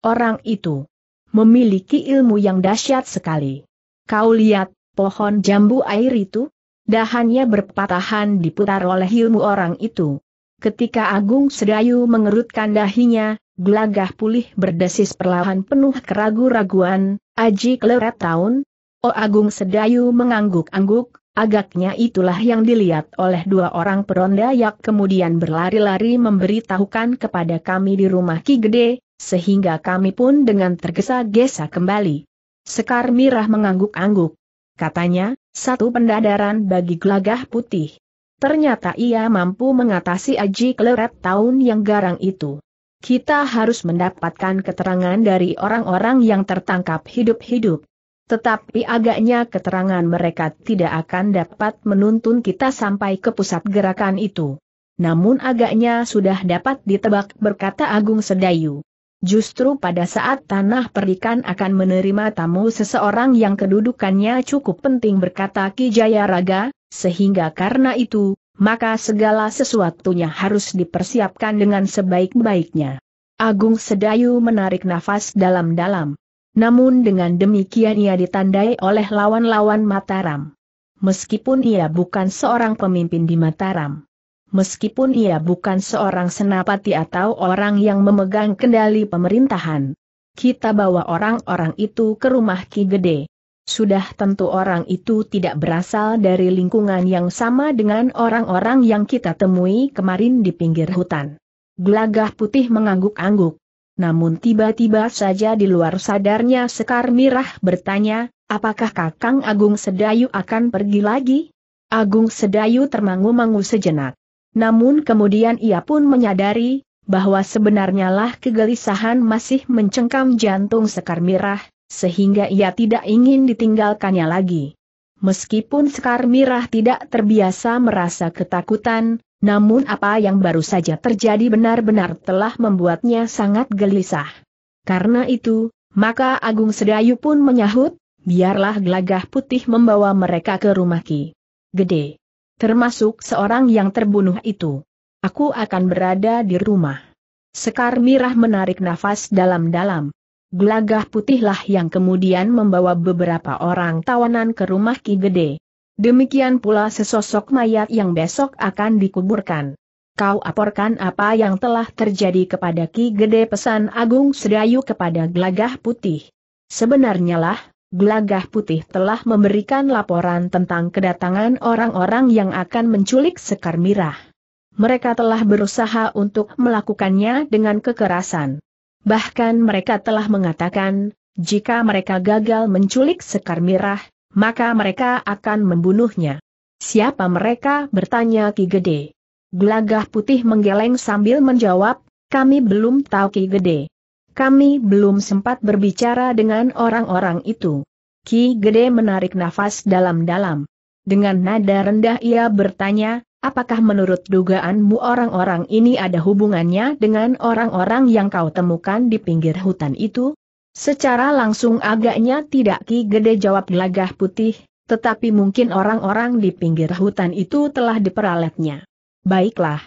Orang itu memiliki ilmu yang dahsyat sekali. Kau lihat, pohon jambu air itu? Dahannya berpatahan diputar oleh ilmu orang itu. Ketika Agung Sedayu mengerutkan dahinya, gelagah pulih berdesis perlahan penuh keragu-raguan, Aji kelerat tahun. oh Agung Sedayu mengangguk-angguk, Agaknya itulah yang dilihat oleh dua orang peronda yang kemudian berlari-lari memberitahukan kepada kami di rumah Ki Gede, sehingga kami pun dengan tergesa-gesa kembali. Sekar Mirah mengangguk-angguk. Katanya, satu pendadaran bagi gelagah putih. Ternyata ia mampu mengatasi Aji Kleret tahun yang garang itu. Kita harus mendapatkan keterangan dari orang-orang yang tertangkap hidup-hidup. Tetapi agaknya keterangan mereka tidak akan dapat menuntun kita sampai ke pusat gerakan itu. Namun agaknya sudah dapat ditebak berkata Agung Sedayu. Justru pada saat tanah perikan akan menerima tamu seseorang yang kedudukannya cukup penting berkata Ki Jaya Raga. sehingga karena itu, maka segala sesuatunya harus dipersiapkan dengan sebaik-baiknya. Agung Sedayu menarik nafas dalam-dalam. Namun dengan demikian ia ditandai oleh lawan-lawan Mataram. Meskipun ia bukan seorang pemimpin di Mataram. Meskipun ia bukan seorang senapati atau orang yang memegang kendali pemerintahan. Kita bawa orang-orang itu ke rumah Ki Gede. Sudah tentu orang itu tidak berasal dari lingkungan yang sama dengan orang-orang yang kita temui kemarin di pinggir hutan. Gelagah putih mengangguk-angguk. Namun tiba-tiba saja di luar sadarnya Sekar Mirah bertanya, apakah Kakang Agung Sedayu akan pergi lagi? Agung Sedayu termangu-mangu sejenak. Namun kemudian ia pun menyadari, bahwa sebenarnya lah kegelisahan masih mencengkam jantung Sekar Mirah, sehingga ia tidak ingin ditinggalkannya lagi. Meskipun Sekar Mirah tidak terbiasa merasa ketakutan, namun apa yang baru saja terjadi benar-benar telah membuatnya sangat gelisah. Karena itu, maka Agung Sedayu pun menyahut, biarlah gelagah putih membawa mereka ke rumah Ki. Gede. Termasuk seorang yang terbunuh itu. Aku akan berada di rumah. Sekar Mirah menarik nafas dalam-dalam. Gelagah putihlah yang kemudian membawa beberapa orang tawanan ke rumah Ki Gede. Demikian pula sesosok mayat yang besok akan dikuburkan. Kau aporkan apa yang telah terjadi kepada Ki Gede pesan Agung Sedayu kepada Glagah Putih. Sebenarnya lah, Gelagah Putih telah memberikan laporan tentang kedatangan orang-orang yang akan menculik Sekar Mirah. Mereka telah berusaha untuk melakukannya dengan kekerasan. Bahkan mereka telah mengatakan, jika mereka gagal menculik Sekar Mirah, maka mereka akan membunuhnya. Siapa mereka? bertanya Ki Gede. Gelagah putih menggeleng sambil menjawab, kami belum tahu Ki Gede. Kami belum sempat berbicara dengan orang-orang itu. Ki Gede menarik nafas dalam-dalam. Dengan nada rendah ia bertanya, apakah menurut dugaanmu orang-orang ini ada hubungannya dengan orang-orang yang kau temukan di pinggir hutan itu? Secara langsung agaknya tidak Ki Gede jawab gelagah putih, tetapi mungkin orang-orang di pinggir hutan itu telah diperalatnya. Baiklah.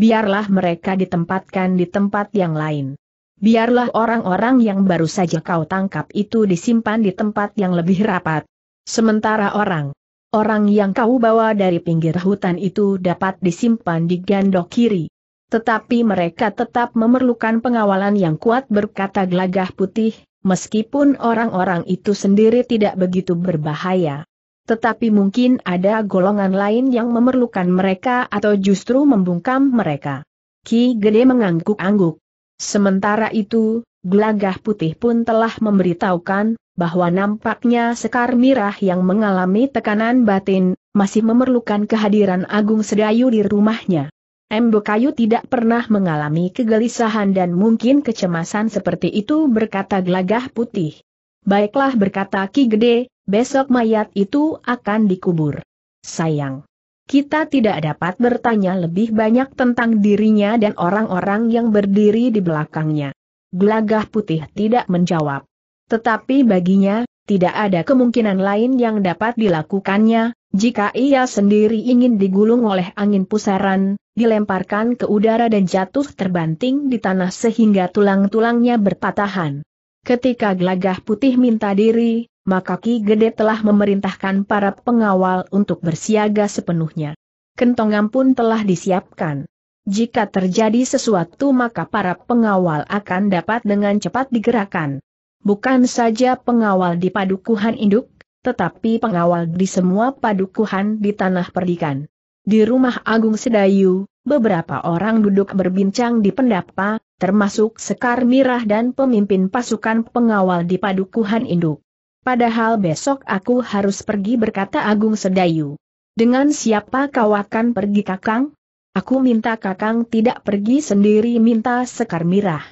Biarlah mereka ditempatkan di tempat yang lain. Biarlah orang-orang yang baru saja kau tangkap itu disimpan di tempat yang lebih rapat. Sementara orang, orang yang kau bawa dari pinggir hutan itu dapat disimpan di gandok kiri. Tetapi mereka tetap memerlukan pengawalan yang kuat berkata gelagah putih, Meskipun orang-orang itu sendiri tidak begitu berbahaya. Tetapi mungkin ada golongan lain yang memerlukan mereka atau justru membungkam mereka. Ki Gede mengangguk-angguk. Sementara itu, Glagah putih pun telah memberitahukan, bahwa nampaknya Sekar Mirah yang mengalami tekanan batin, masih memerlukan kehadiran Agung Sedayu di rumahnya. Embo Kayu tidak pernah mengalami kegelisahan dan mungkin kecemasan seperti itu berkata Glagah putih. Baiklah berkata Ki Gede, besok mayat itu akan dikubur. Sayang. Kita tidak dapat bertanya lebih banyak tentang dirinya dan orang-orang yang berdiri di belakangnya. Glagah putih tidak menjawab. Tetapi baginya, tidak ada kemungkinan lain yang dapat dilakukannya, jika ia sendiri ingin digulung oleh angin pusaran, dilemparkan ke udara dan jatuh terbanting di tanah sehingga tulang-tulangnya berpatahan. Ketika gelagah putih minta diri, maka Ki Gede telah memerintahkan para pengawal untuk bersiaga sepenuhnya. Kentongan pun telah disiapkan. Jika terjadi sesuatu maka para pengawal akan dapat dengan cepat digerakkan. Bukan saja pengawal di padukuhan induk, tetapi pengawal di semua padukuhan di tanah perdikan. Di rumah Agung Sedayu, beberapa orang duduk berbincang di pendapa, termasuk Sekar Mirah dan pemimpin pasukan pengawal di padukuhan induk. Padahal besok aku harus pergi berkata Agung Sedayu. Dengan siapa kau akan pergi kakang? Aku minta kakang tidak pergi sendiri minta Sekar Mirah.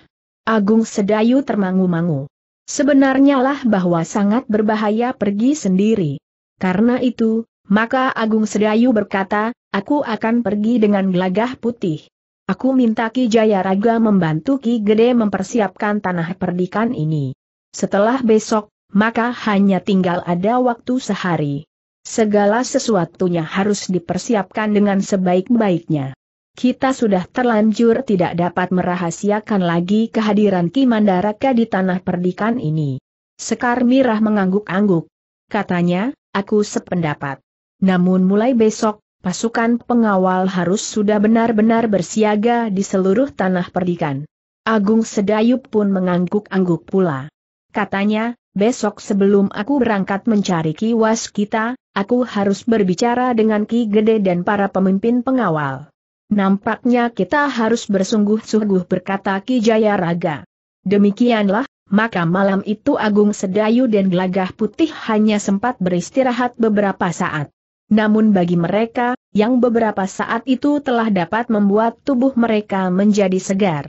Agung Sedayu termangu-mangu. Sebenarnya lah bahwa sangat berbahaya pergi sendiri. Karena itu, maka Agung Sedayu berkata, aku akan pergi dengan gelagah putih. Aku minta Ki Jayaraga membantu Ki Gede mempersiapkan tanah perdikan ini. Setelah besok, maka hanya tinggal ada waktu sehari. Segala sesuatunya harus dipersiapkan dengan sebaik-baiknya kita sudah terlanjur tidak dapat merahasiakan lagi kehadiran Ki Mandaraka di tanah perdikan ini. Sekar Mirah mengangguk-angguk. Katanya, aku sependapat. Namun mulai besok, pasukan pengawal harus sudah benar-benar bersiaga di seluruh tanah perdikan. Agung Sedayub pun mengangguk-angguk pula. Katanya, besok sebelum aku berangkat mencari kiwas kita, aku harus berbicara dengan Ki Gede dan para pemimpin pengawal. Nampaknya kita harus bersungguh-sungguh berkata Ki Jaya Raga. Demikianlah, maka malam itu Agung Sedayu dan Gelagah Putih hanya sempat beristirahat beberapa saat. Namun bagi mereka, yang beberapa saat itu telah dapat membuat tubuh mereka menjadi segar.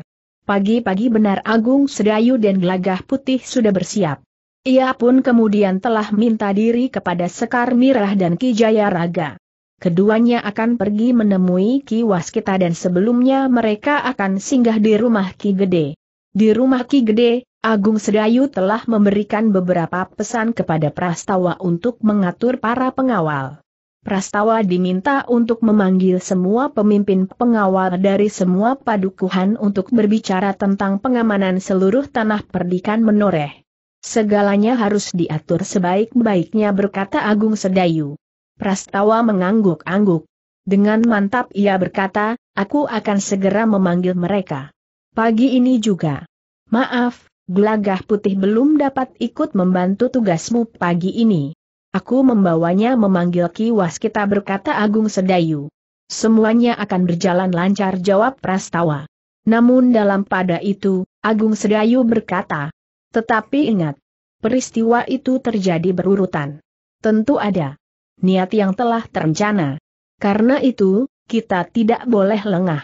Pagi-pagi benar Agung Sedayu dan Gelagah Putih sudah bersiap. Ia pun kemudian telah minta diri kepada Sekar Mirah dan Ki Jaya Raga keduanya akan pergi menemui Ki Waskita dan sebelumnya mereka akan singgah di rumah Ki Gede. Di rumah Ki Gede, Agung Sedayu telah memberikan beberapa pesan kepada Prastawa untuk mengatur para pengawal. Prastawa diminta untuk memanggil semua pemimpin pengawal dari semua padukuhan untuk berbicara tentang pengamanan seluruh tanah perdikan menoreh. Segalanya harus diatur sebaik-baiknya berkata Agung Sedayu. Prastawa mengangguk-angguk. Dengan mantap ia berkata, aku akan segera memanggil mereka. Pagi ini juga. Maaf, Gelagah Putih belum dapat ikut membantu tugasmu pagi ini. Aku membawanya memanggil Ki Waskita berkata Agung Sedayu. Semuanya akan berjalan lancar jawab Prastawa. Namun dalam pada itu, Agung Sedayu berkata. Tetapi ingat, peristiwa itu terjadi berurutan. Tentu ada niat yang telah terencana. Karena itu, kita tidak boleh lengah.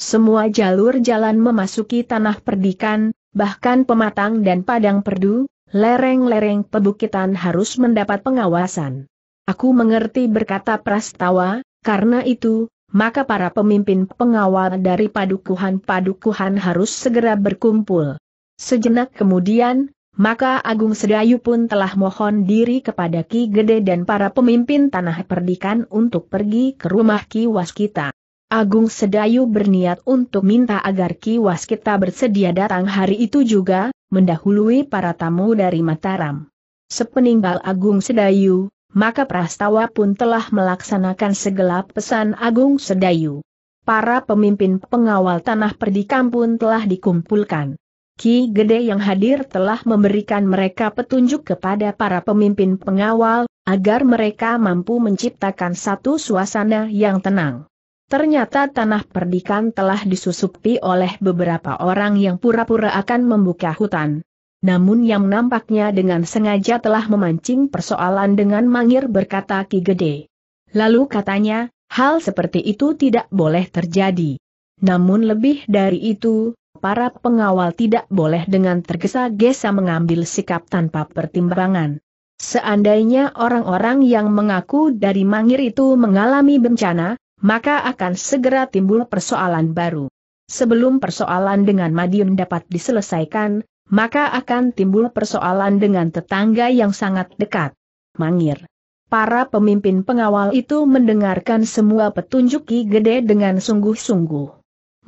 Semua jalur jalan memasuki tanah perdikan, bahkan pematang dan padang perdu, lereng-lereng pebukitan harus mendapat pengawasan. Aku mengerti berkata Prastawa, karena itu, maka para pemimpin pengawal dari padukuhan-padukuhan harus segera berkumpul. Sejenak kemudian, maka Agung Sedayu pun telah mohon diri kepada Ki Gede dan para pemimpin tanah perdikan untuk pergi ke rumah Ki Waskita. Agung Sedayu berniat untuk minta agar Ki Waskita bersedia datang hari itu juga, mendahului para tamu dari Mataram. Sepeninggal Agung Sedayu, maka Prastawa pun telah melaksanakan segelap pesan Agung Sedayu. Para pemimpin pengawal tanah perdikam pun telah dikumpulkan. Ki Gede yang hadir telah memberikan mereka petunjuk kepada para pemimpin pengawal, agar mereka mampu menciptakan satu suasana yang tenang. Ternyata tanah perdikan telah disusupi oleh beberapa orang yang pura-pura akan membuka hutan. Namun yang nampaknya dengan sengaja telah memancing persoalan dengan mangir berkata Ki Gede. Lalu katanya, hal seperti itu tidak boleh terjadi. Namun lebih dari itu, para pengawal tidak boleh dengan tergesa-gesa mengambil sikap tanpa pertimbangan. Seandainya orang-orang yang mengaku dari Mangir itu mengalami bencana, maka akan segera timbul persoalan baru. Sebelum persoalan dengan Madiun dapat diselesaikan, maka akan timbul persoalan dengan tetangga yang sangat dekat. Mangir. Para pemimpin pengawal itu mendengarkan semua petunjuk Ki Gede dengan sungguh-sungguh.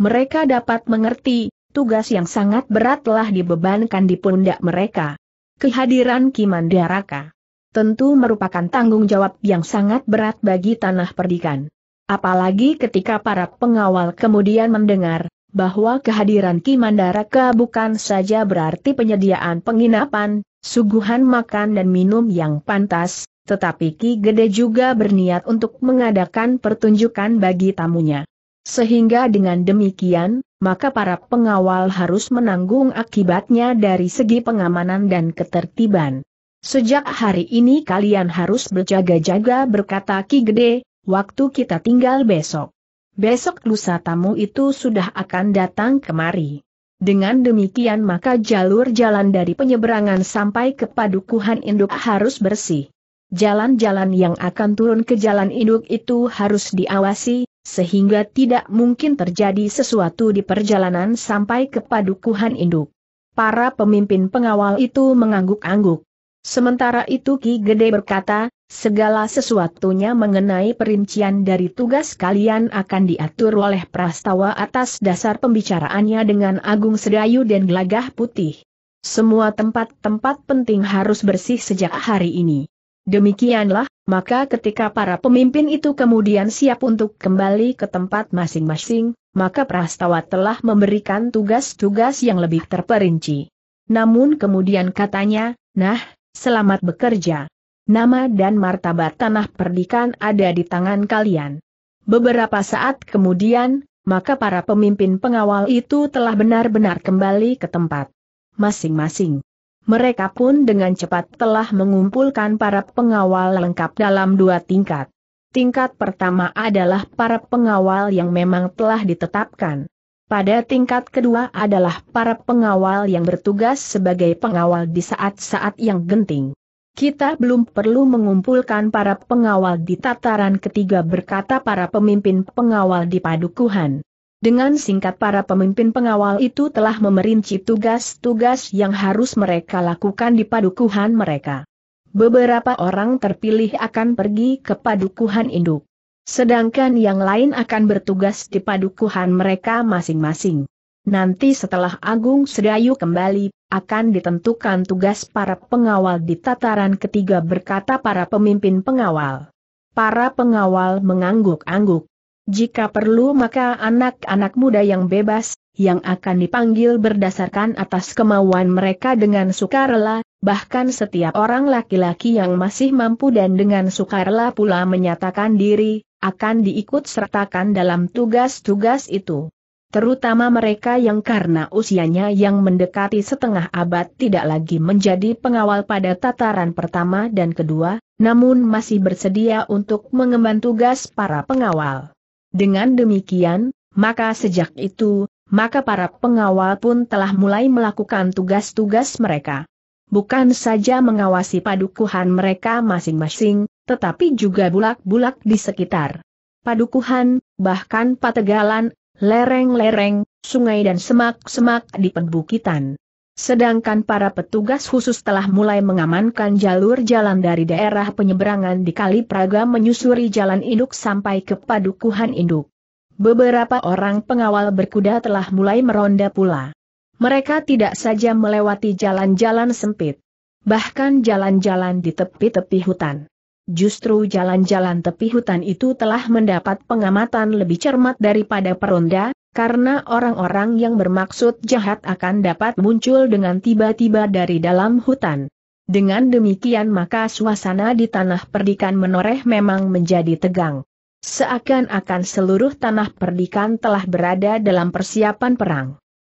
Mereka dapat mengerti, tugas yang sangat berat telah dibebankan di pundak mereka. Kehadiran Kimandaraka tentu merupakan tanggung jawab yang sangat berat bagi tanah perdikan. Apalagi ketika para pengawal kemudian mendengar bahwa kehadiran Kimandaraka bukan saja berarti penyediaan penginapan, suguhan makan dan minum yang pantas, tetapi Ki Gede juga berniat untuk mengadakan pertunjukan bagi tamunya. Sehingga dengan demikian, maka para pengawal harus menanggung akibatnya dari segi pengamanan dan ketertiban. Sejak hari ini kalian harus berjaga-jaga berkata Ki Gede, waktu kita tinggal besok. Besok lusa tamu itu sudah akan datang kemari. Dengan demikian maka jalur jalan dari penyeberangan sampai ke padukuhan induk harus bersih. Jalan-jalan yang akan turun ke jalan induk itu harus diawasi, sehingga tidak mungkin terjadi sesuatu di perjalanan sampai ke padukuhan induk. Para pemimpin pengawal itu mengangguk-angguk. Sementara itu Ki Gede berkata, segala sesuatunya mengenai perincian dari tugas kalian akan diatur oleh Prastawa atas dasar pembicaraannya dengan Agung Sedayu dan Gelagah Putih. Semua tempat-tempat penting harus bersih sejak hari ini. Demikianlah, maka ketika para pemimpin itu kemudian siap untuk kembali ke tempat masing-masing, maka Prastawa telah memberikan tugas-tugas yang lebih terperinci. Namun kemudian katanya, nah, selamat bekerja. Nama dan martabat tanah perdikan ada di tangan kalian. Beberapa saat kemudian, maka para pemimpin pengawal itu telah benar-benar kembali ke tempat masing-masing mereka pun dengan cepat telah mengumpulkan para pengawal lengkap dalam dua tingkat. Tingkat pertama adalah para pengawal yang memang telah ditetapkan. Pada tingkat kedua adalah para pengawal yang bertugas sebagai pengawal di saat-saat yang genting. Kita belum perlu mengumpulkan para pengawal di tataran ketiga berkata para pemimpin pengawal di padukuhan. Dengan singkat para pemimpin pengawal itu telah memerinci tugas-tugas yang harus mereka lakukan di padukuhan mereka. Beberapa orang terpilih akan pergi ke padukuhan induk. Sedangkan yang lain akan bertugas di padukuhan mereka masing-masing. Nanti setelah Agung Sedayu kembali, akan ditentukan tugas para pengawal di tataran ketiga berkata para pemimpin pengawal. Para pengawal mengangguk-angguk. Jika perlu maka anak-anak muda yang bebas, yang akan dipanggil berdasarkan atas kemauan mereka dengan sukarela, bahkan setiap orang laki-laki yang masih mampu dan dengan sukarela pula menyatakan diri, akan diikut sertakan dalam tugas-tugas itu. Terutama mereka yang karena usianya yang mendekati setengah abad tidak lagi menjadi pengawal pada tataran pertama dan kedua, namun masih bersedia untuk mengemban tugas para pengawal. Dengan demikian, maka sejak itu, maka para pengawal pun telah mulai melakukan tugas-tugas mereka. Bukan saja mengawasi padukuhan mereka masing-masing, tetapi juga bulak-bulak di sekitar. Padukuhan, bahkan pategalan, lereng-lereng, sungai dan semak-semak di perbukitan. Sedangkan para petugas khusus telah mulai mengamankan jalur jalan dari daerah penyeberangan di Kali Praga menyusuri jalan induk sampai ke padukuhan induk. Beberapa orang pengawal berkuda telah mulai meronda pula. Mereka tidak saja melewati jalan-jalan sempit. Bahkan jalan-jalan di tepi-tepi hutan. Justru jalan-jalan tepi hutan itu telah mendapat pengamatan lebih cermat daripada peronda, karena orang-orang yang bermaksud jahat akan dapat muncul dengan tiba-tiba dari dalam hutan. Dengan demikian maka suasana di tanah perdikan menoreh memang menjadi tegang. Seakan-akan seluruh tanah perdikan telah berada dalam persiapan perang.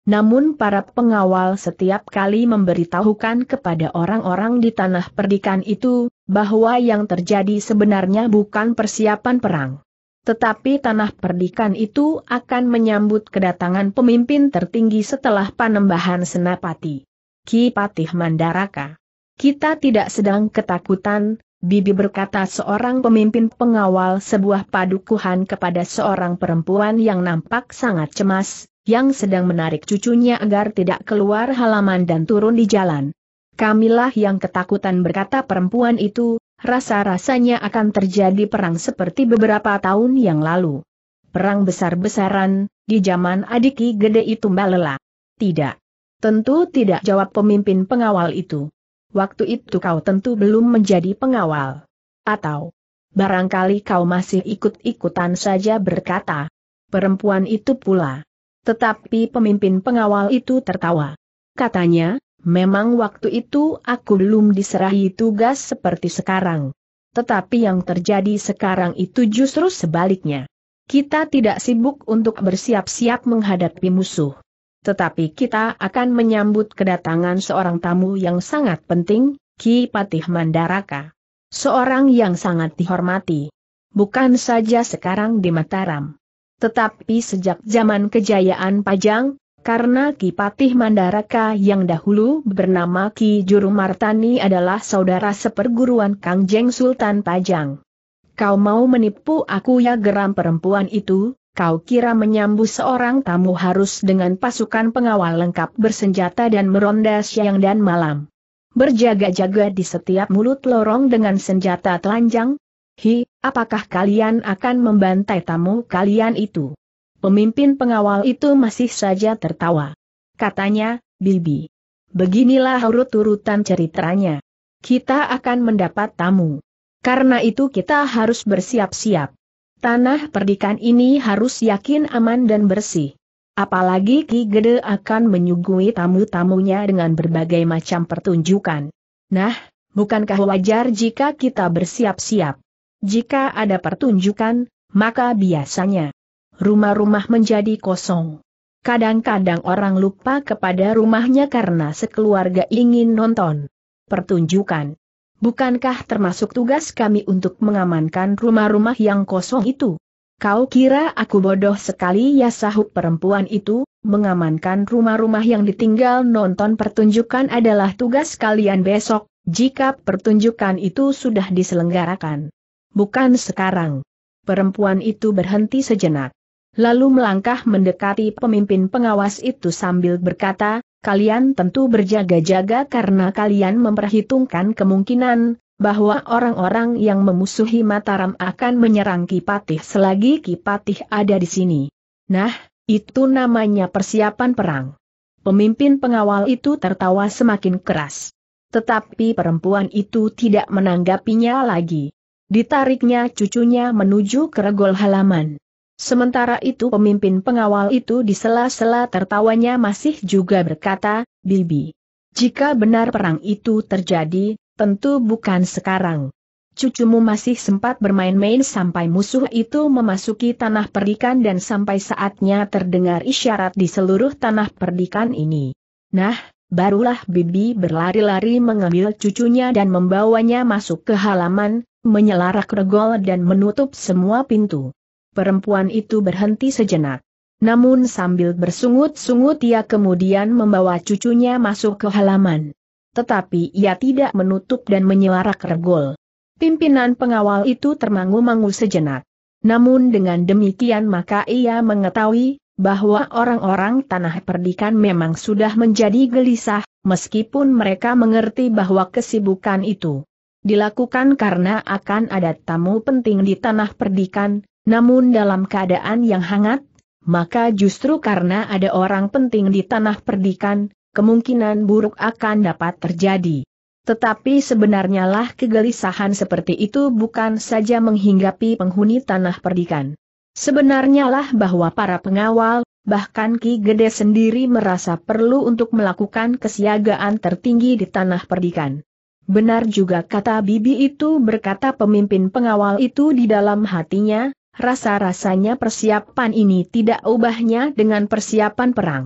Namun para pengawal setiap kali memberitahukan kepada orang-orang di tanah perdikan itu, bahwa yang terjadi sebenarnya bukan persiapan perang. Tetapi tanah perdikan itu akan menyambut kedatangan pemimpin tertinggi setelah panembahan Senapati. Ki Patih Mandaraka. Kita tidak sedang ketakutan, Bibi berkata seorang pemimpin pengawal sebuah padukuhan kepada seorang perempuan yang nampak sangat cemas, yang sedang menarik cucunya agar tidak keluar halaman dan turun di jalan. Kamilah yang ketakutan berkata perempuan itu, Rasa-rasanya akan terjadi perang seperti beberapa tahun yang lalu. Perang besar-besaran, di zaman Adiki Gede itu Lela. Tidak. Tentu tidak jawab pemimpin pengawal itu. Waktu itu kau tentu belum menjadi pengawal. Atau, barangkali kau masih ikut-ikutan saja berkata. Perempuan itu pula. Tetapi pemimpin pengawal itu tertawa. Katanya, Memang waktu itu aku belum diserahi tugas seperti sekarang. Tetapi yang terjadi sekarang itu justru sebaliknya. Kita tidak sibuk untuk bersiap-siap menghadapi musuh. Tetapi kita akan menyambut kedatangan seorang tamu yang sangat penting, Ki Patih Mandaraka. Seorang yang sangat dihormati. Bukan saja sekarang di Mataram. Tetapi sejak zaman kejayaan Pajang, karena Ki Patih Mandaraka yang dahulu bernama Ki Juru Martani adalah saudara seperguruan Kang Jeng Sultan Pajang. Kau mau menipu aku ya geram perempuan itu, kau kira menyambut seorang tamu harus dengan pasukan pengawal lengkap bersenjata dan meronda siang dan malam. Berjaga-jaga di setiap mulut lorong dengan senjata telanjang? Hi, apakah kalian akan membantai tamu kalian itu? Pemimpin pengawal itu masih saja tertawa. Katanya, Bibi. Beginilah urut-urutan ceritanya. Kita akan mendapat tamu. Karena itu kita harus bersiap-siap. Tanah perdikan ini harus yakin aman dan bersih. Apalagi Ki Gede akan menyuguhi tamu-tamunya dengan berbagai macam pertunjukan. Nah, bukankah wajar jika kita bersiap-siap? Jika ada pertunjukan, maka biasanya rumah-rumah menjadi kosong. Kadang-kadang orang lupa kepada rumahnya karena sekeluarga ingin nonton pertunjukan. Bukankah termasuk tugas kami untuk mengamankan rumah-rumah yang kosong itu? Kau kira aku bodoh sekali ya sahut perempuan itu, mengamankan rumah-rumah yang ditinggal nonton pertunjukan adalah tugas kalian besok, jika pertunjukan itu sudah diselenggarakan. Bukan sekarang. Perempuan itu berhenti sejenak lalu melangkah mendekati pemimpin pengawas itu sambil berkata, kalian tentu berjaga-jaga karena kalian memperhitungkan kemungkinan bahwa orang-orang yang memusuhi Mataram akan menyerang Kipatih selagi Kipatih ada di sini. Nah, itu namanya persiapan perang. Pemimpin pengawal itu tertawa semakin keras. Tetapi perempuan itu tidak menanggapinya lagi. Ditariknya cucunya menuju ke regol halaman. Sementara itu pemimpin pengawal itu di sela-sela tertawanya masih juga berkata, Bibi, jika benar perang itu terjadi, tentu bukan sekarang. Cucumu masih sempat bermain-main sampai musuh itu memasuki tanah perdikan dan sampai saatnya terdengar isyarat di seluruh tanah perdikan ini. Nah, barulah Bibi berlari-lari mengambil cucunya dan membawanya masuk ke halaman, menyelarak regol dan menutup semua pintu perempuan itu berhenti sejenak. Namun sambil bersungut-sungut ia kemudian membawa cucunya masuk ke halaman. Tetapi ia tidak menutup dan menyelarak regol. Pimpinan pengawal itu termangu-mangu sejenak. Namun dengan demikian maka ia mengetahui bahwa orang-orang tanah perdikan memang sudah menjadi gelisah, meskipun mereka mengerti bahwa kesibukan itu dilakukan karena akan ada tamu penting di tanah perdikan, namun dalam keadaan yang hangat, maka justru karena ada orang penting di tanah perdikan, kemungkinan buruk akan dapat terjadi. Tetapi sebenarnya lah kegelisahan seperti itu bukan saja menghinggapi penghuni tanah perdikan. Sebenarnya lah bahwa para pengawal, bahkan Ki Gede sendiri merasa perlu untuk melakukan kesiagaan tertinggi di tanah perdikan. Benar juga kata Bibi itu berkata pemimpin pengawal itu di dalam hatinya, Rasa-rasanya persiapan ini tidak ubahnya dengan persiapan perang.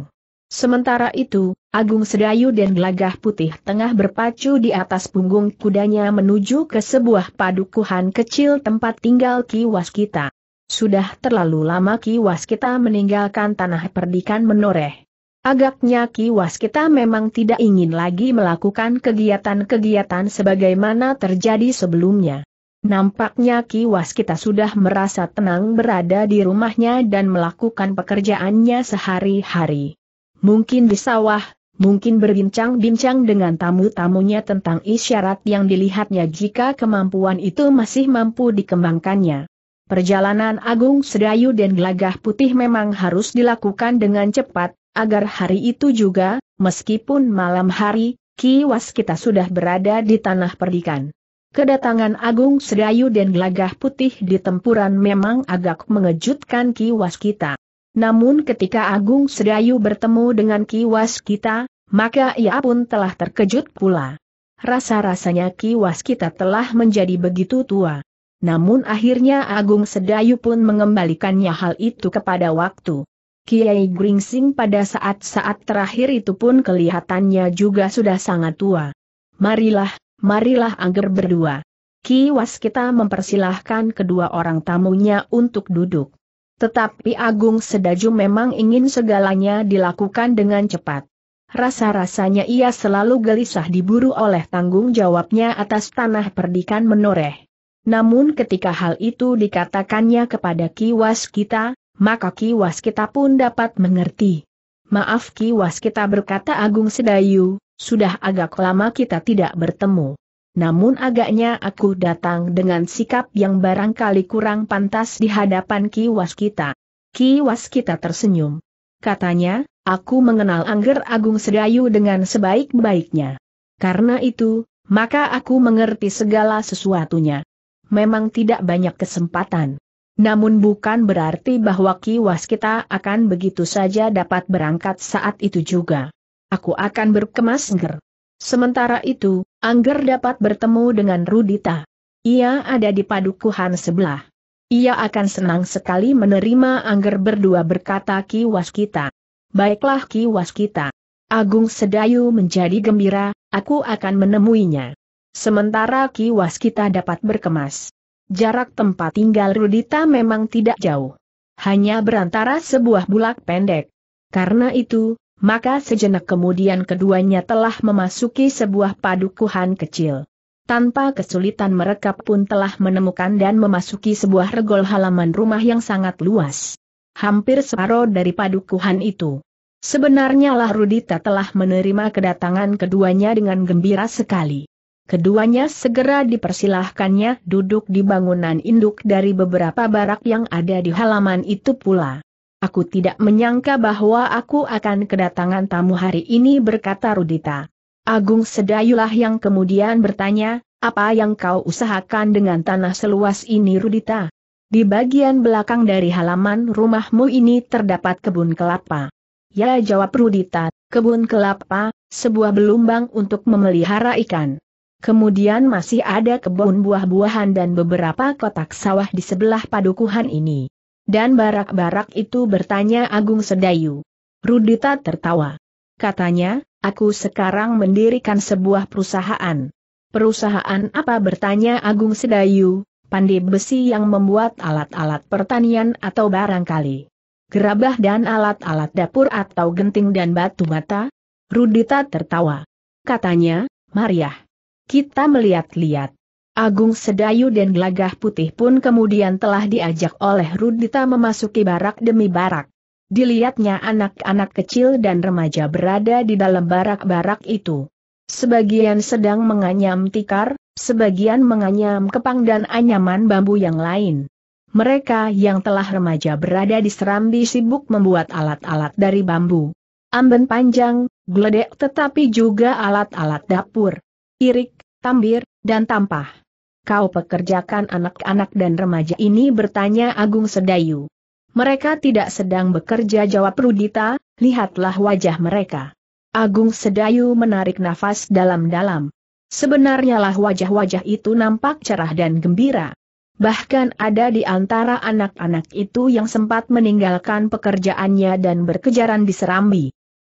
Sementara itu, Agung Sedayu dan Gelagah Putih tengah berpacu di atas punggung kudanya menuju ke sebuah padukuhan kecil tempat tinggal Ki Waskita. Sudah terlalu lama Ki Waskita meninggalkan tanah perdikan menoreh. Agaknya Ki Waskita memang tidak ingin lagi melakukan kegiatan-kegiatan sebagaimana terjadi sebelumnya. Nampaknya Ki kita sudah merasa tenang berada di rumahnya dan melakukan pekerjaannya sehari-hari. Mungkin di sawah, mungkin berbincang-bincang dengan tamu-tamunya tentang isyarat yang dilihatnya jika kemampuan itu masih mampu dikembangkannya. Perjalanan Agung Sedayu dan Gelagah Putih memang harus dilakukan dengan cepat, agar hari itu juga, meskipun malam hari, Ki kita sudah berada di tanah perdikan. Kedatangan Agung Sedayu dan Gelagah Putih di tempuran memang agak mengejutkan kiwas kita. Namun ketika Agung Sedayu bertemu dengan kiwas kita, maka ia pun telah terkejut pula. Rasa-rasanya kiwas kita telah menjadi begitu tua. Namun akhirnya Agung Sedayu pun mengembalikannya hal itu kepada waktu. Kiai Gringsing pada saat-saat terakhir itu pun kelihatannya juga sudah sangat tua. Marilah, marilah angger berdua. Ki Waskita mempersilahkan kedua orang tamunya untuk duduk. Tetapi Agung Sedaju memang ingin segalanya dilakukan dengan cepat. Rasa-rasanya ia selalu gelisah diburu oleh tanggung jawabnya atas tanah perdikan menoreh. Namun ketika hal itu dikatakannya kepada Ki Waskita, maka Ki Waskita pun dapat mengerti. Maaf Ki Waskita berkata Agung Sedayu, sudah agak lama kita tidak bertemu. Namun agaknya aku datang dengan sikap yang barangkali kurang pantas di hadapan kiwas kita. Kiwas kita tersenyum. Katanya, aku mengenal Angger Agung Sedayu dengan sebaik-baiknya. Karena itu, maka aku mengerti segala sesuatunya. Memang tidak banyak kesempatan. Namun bukan berarti bahwa kiwas kita akan begitu saja dapat berangkat saat itu juga aku akan berkemas Angger. Sementara itu, Angger dapat bertemu dengan Rudita. Ia ada di padukuhan sebelah. Ia akan senang sekali menerima Angger berdua berkata Ki Waskita. Baiklah Ki Waskita. Agung Sedayu menjadi gembira, aku akan menemuinya. Sementara Ki Waskita dapat berkemas. Jarak tempat tinggal Rudita memang tidak jauh. Hanya berantara sebuah bulak pendek. Karena itu, maka sejenak kemudian keduanya telah memasuki sebuah padukuhan kecil. Tanpa kesulitan mereka pun telah menemukan dan memasuki sebuah regol halaman rumah yang sangat luas. Hampir separuh dari padukuhan itu. Sebenarnya lah Rudita telah menerima kedatangan keduanya dengan gembira sekali. Keduanya segera dipersilahkannya duduk di bangunan induk dari beberapa barak yang ada di halaman itu pula. Aku tidak menyangka bahwa aku akan kedatangan tamu hari ini berkata Rudita. Agung Sedayulah yang kemudian bertanya, apa yang kau usahakan dengan tanah seluas ini Rudita? Di bagian belakang dari halaman rumahmu ini terdapat kebun kelapa. Ya jawab Rudita, kebun kelapa, sebuah belumbang untuk memelihara ikan. Kemudian masih ada kebun buah-buahan dan beberapa kotak sawah di sebelah padukuhan ini. Dan barak-barak itu bertanya Agung Sedayu. Rudita tertawa. Katanya, aku sekarang mendirikan sebuah perusahaan. Perusahaan apa bertanya Agung Sedayu, pandai besi yang membuat alat-alat pertanian atau barangkali. Gerabah dan alat-alat dapur atau genting dan batu bata? Rudita tertawa. Katanya, Mariah. Kita melihat-lihat. Agung Sedayu dan Gelagah Putih pun kemudian telah diajak oleh Rudita memasuki barak demi barak. Dilihatnya anak-anak kecil dan remaja berada di dalam barak-barak itu. Sebagian sedang menganyam tikar, sebagian menganyam kepang dan anyaman bambu yang lain. Mereka yang telah remaja berada di serambi sibuk membuat alat-alat dari bambu. Amben panjang, gledek, tetapi juga alat-alat dapur. Irik, tambir, dan tampah kau pekerjakan anak-anak dan remaja ini bertanya Agung Sedayu. Mereka tidak sedang bekerja jawab Rudita, lihatlah wajah mereka. Agung Sedayu menarik nafas dalam-dalam. Sebenarnya lah wajah-wajah itu nampak cerah dan gembira. Bahkan ada di antara anak-anak itu yang sempat meninggalkan pekerjaannya dan berkejaran di Serambi.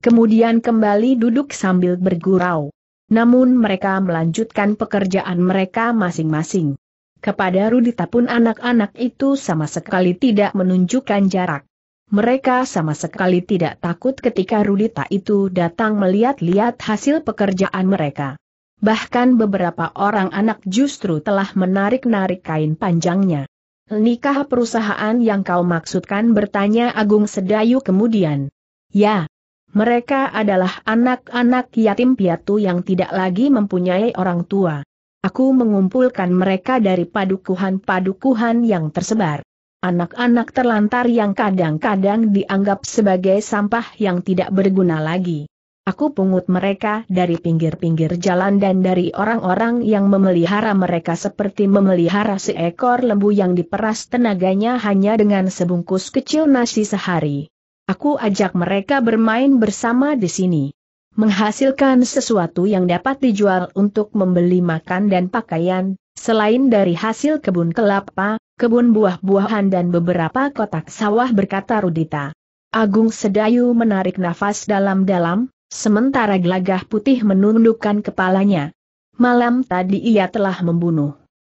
Kemudian kembali duduk sambil bergurau namun mereka melanjutkan pekerjaan mereka masing-masing. Kepada Rudita pun anak-anak itu sama sekali tidak menunjukkan jarak. Mereka sama sekali tidak takut ketika Rudita itu datang melihat-lihat hasil pekerjaan mereka. Bahkan beberapa orang anak justru telah menarik-narik kain panjangnya. Nikah perusahaan yang kau maksudkan bertanya Agung Sedayu kemudian. Ya, mereka adalah anak-anak yatim piatu yang tidak lagi mempunyai orang tua. Aku mengumpulkan mereka dari padukuhan-padukuhan yang tersebar. Anak-anak terlantar yang kadang-kadang dianggap sebagai sampah yang tidak berguna lagi. Aku pungut mereka dari pinggir-pinggir jalan dan dari orang-orang yang memelihara mereka seperti memelihara seekor lembu yang diperas tenaganya hanya dengan sebungkus kecil nasi sehari. Aku ajak mereka bermain bersama di sini. Menghasilkan sesuatu yang dapat dijual untuk membeli makan dan pakaian, selain dari hasil kebun kelapa, kebun buah-buahan dan beberapa kotak sawah berkata Rudita. Agung Sedayu menarik nafas dalam-dalam, sementara gelagah putih menundukkan kepalanya. Malam tadi ia telah membunuh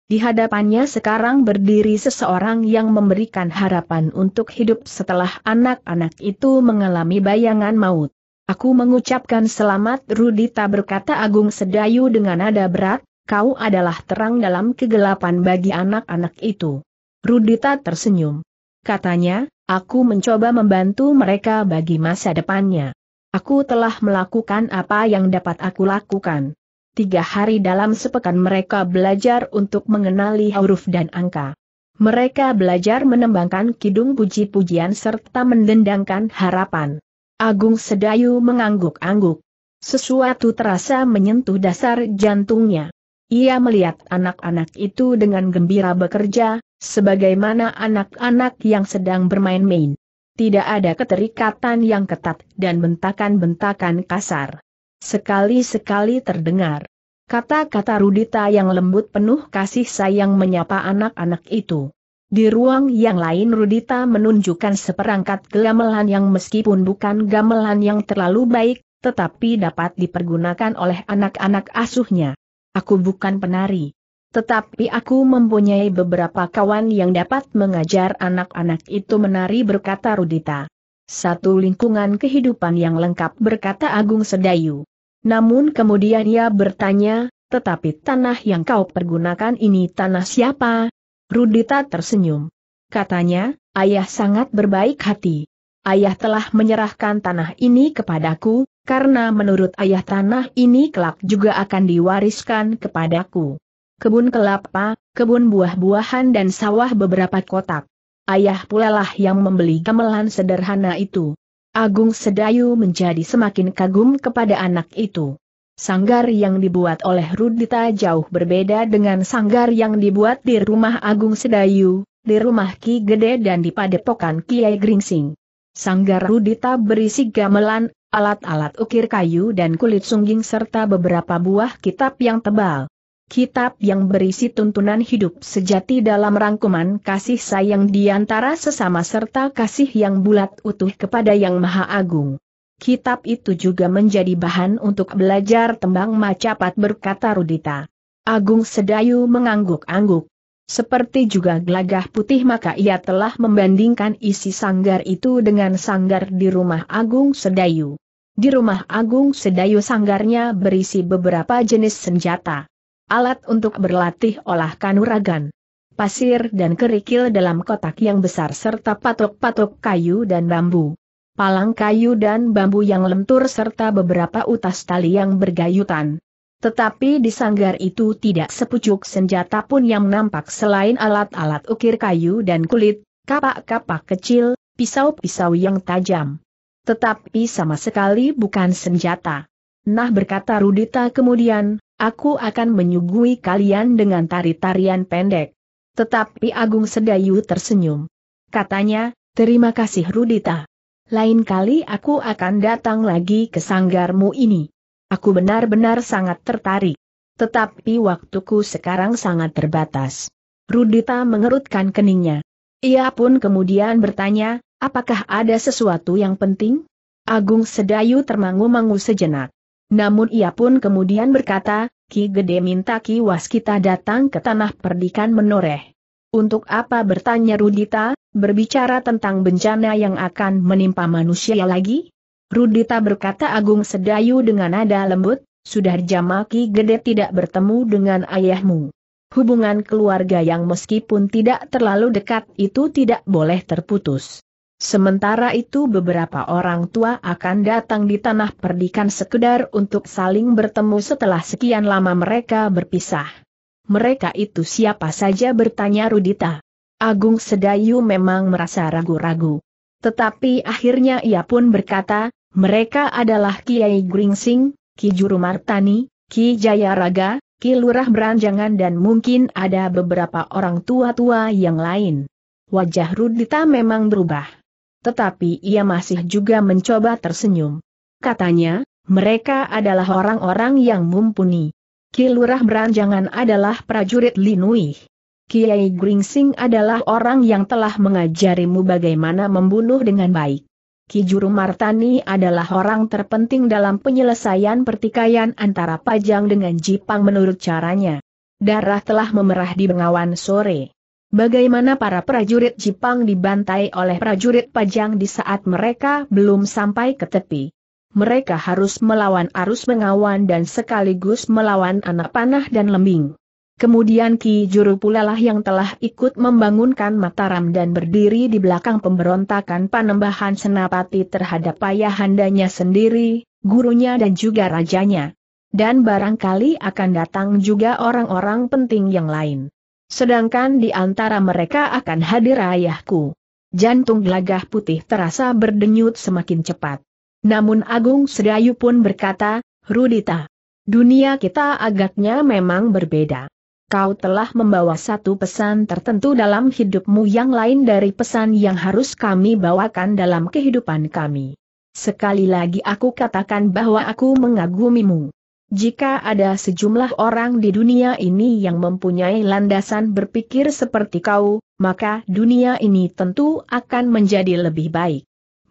di hadapannya sekarang berdiri seseorang yang memberikan harapan untuk hidup setelah anak-anak itu mengalami bayangan maut. Aku mengucapkan selamat Rudita berkata Agung Sedayu dengan nada berat, kau adalah terang dalam kegelapan bagi anak-anak itu. Rudita tersenyum. Katanya, aku mencoba membantu mereka bagi masa depannya. Aku telah melakukan apa yang dapat aku lakukan. Tiga hari dalam sepekan mereka belajar untuk mengenali huruf dan angka. Mereka belajar menembangkan kidung puji-pujian serta mendendangkan harapan. Agung Sedayu mengangguk-angguk. Sesuatu terasa menyentuh dasar jantungnya. Ia melihat anak-anak itu dengan gembira bekerja, sebagaimana anak-anak yang sedang bermain-main. Tidak ada keterikatan yang ketat dan bentakan-bentakan kasar. Sekali-sekali terdengar kata-kata Rudita yang lembut penuh kasih sayang menyapa anak-anak itu. Di ruang yang lain Rudita menunjukkan seperangkat gamelan yang meskipun bukan gamelan yang terlalu baik, tetapi dapat dipergunakan oleh anak-anak asuhnya. Aku bukan penari. Tetapi aku mempunyai beberapa kawan yang dapat mengajar anak-anak itu menari berkata Rudita. Satu lingkungan kehidupan yang lengkap berkata Agung Sedayu. Namun kemudian ia bertanya, tetapi tanah yang kau pergunakan ini tanah siapa? Rudita tersenyum. Katanya, ayah sangat berbaik hati. Ayah telah menyerahkan tanah ini kepadaku, karena menurut ayah tanah ini kelak juga akan diwariskan kepadaku. Kebun kelapa, kebun buah-buahan dan sawah beberapa kotak. Ayah pula lah yang membeli gamelan sederhana itu. Agung Sedayu menjadi semakin kagum kepada anak itu. Sanggar yang dibuat oleh Rudita jauh berbeda dengan sanggar yang dibuat di rumah Agung Sedayu, di rumah Ki Gede dan di padepokan Kiai Gringsing. Sanggar Rudita berisi gamelan, alat-alat ukir kayu dan kulit sungging serta beberapa buah kitab yang tebal kitab yang berisi tuntunan hidup sejati dalam rangkuman kasih sayang di antara sesama serta kasih yang bulat utuh kepada Yang Maha Agung. Kitab itu juga menjadi bahan untuk belajar tembang macapat berkata Rudita. Agung Sedayu mengangguk-angguk. Seperti juga gelagah putih maka ia telah membandingkan isi sanggar itu dengan sanggar di rumah Agung Sedayu. Di rumah Agung Sedayu sanggarnya berisi beberapa jenis senjata. Alat untuk berlatih olah kanuragan. Pasir dan kerikil dalam kotak yang besar serta patok-patok kayu dan bambu. Palang kayu dan bambu yang lentur serta beberapa utas tali yang bergayutan. Tetapi di sanggar itu tidak sepucuk senjata pun yang nampak selain alat-alat ukir kayu dan kulit, kapak-kapak kecil, pisau-pisau yang tajam. Tetapi sama sekali bukan senjata. Nah berkata Rudita kemudian, Aku akan menyuguhi kalian dengan tari-tarian pendek. Tetapi Agung Sedayu tersenyum. Katanya, terima kasih Rudita. Lain kali aku akan datang lagi ke sanggarmu ini. Aku benar-benar sangat tertarik. Tetapi waktuku sekarang sangat terbatas. Rudita mengerutkan keningnya. Ia pun kemudian bertanya, apakah ada sesuatu yang penting? Agung Sedayu termangu-mangu sejenak. Namun ia pun kemudian berkata, Ki Gede minta Ki Waskita datang ke tanah perdikan menoreh. Untuk apa bertanya Rudita, berbicara tentang bencana yang akan menimpa manusia lagi? Rudita berkata Agung Sedayu dengan nada lembut, sudah jama Ki Gede tidak bertemu dengan ayahmu. Hubungan keluarga yang meskipun tidak terlalu dekat itu tidak boleh terputus. Sementara itu beberapa orang tua akan datang di tanah perdikan sekedar untuk saling bertemu setelah sekian lama mereka berpisah. Mereka itu siapa saja bertanya Rudita. Agung Sedayu memang merasa ragu-ragu. Tetapi akhirnya ia pun berkata, mereka adalah Kiai Gringsing, Ki Juru Martani, Ki Jayaraga, Ki Lurah Beranjangan dan mungkin ada beberapa orang tua-tua yang lain. Wajah Rudita memang berubah tetapi ia masih juga mencoba tersenyum. Katanya, mereka adalah orang-orang yang mumpuni. Kilurah Beranjangan adalah prajurit Linui. Kiai Gringsing adalah orang yang telah mengajarimu bagaimana membunuh dengan baik. Ki Juru Martani adalah orang terpenting dalam penyelesaian pertikaian antara Pajang dengan Jipang menurut caranya. Darah telah memerah di Bengawan sore bagaimana para prajurit Jepang dibantai oleh prajurit Pajang di saat mereka belum sampai ke tepi. Mereka harus melawan arus mengawan dan sekaligus melawan anak panah dan lembing. Kemudian Ki Juru pula yang telah ikut membangunkan Mataram dan berdiri di belakang pemberontakan panembahan Senapati terhadap ayahandanya sendiri, gurunya dan juga rajanya. Dan barangkali akan datang juga orang-orang penting yang lain. Sedangkan di antara mereka akan hadir ayahku. Jantung gelagah putih terasa berdenyut semakin cepat. Namun Agung Sedayu pun berkata, Rudita, dunia kita agaknya memang berbeda. Kau telah membawa satu pesan tertentu dalam hidupmu yang lain dari pesan yang harus kami bawakan dalam kehidupan kami. Sekali lagi aku katakan bahwa aku mengagumimu. Jika ada sejumlah orang di dunia ini yang mempunyai landasan berpikir seperti kau, maka dunia ini tentu akan menjadi lebih baik.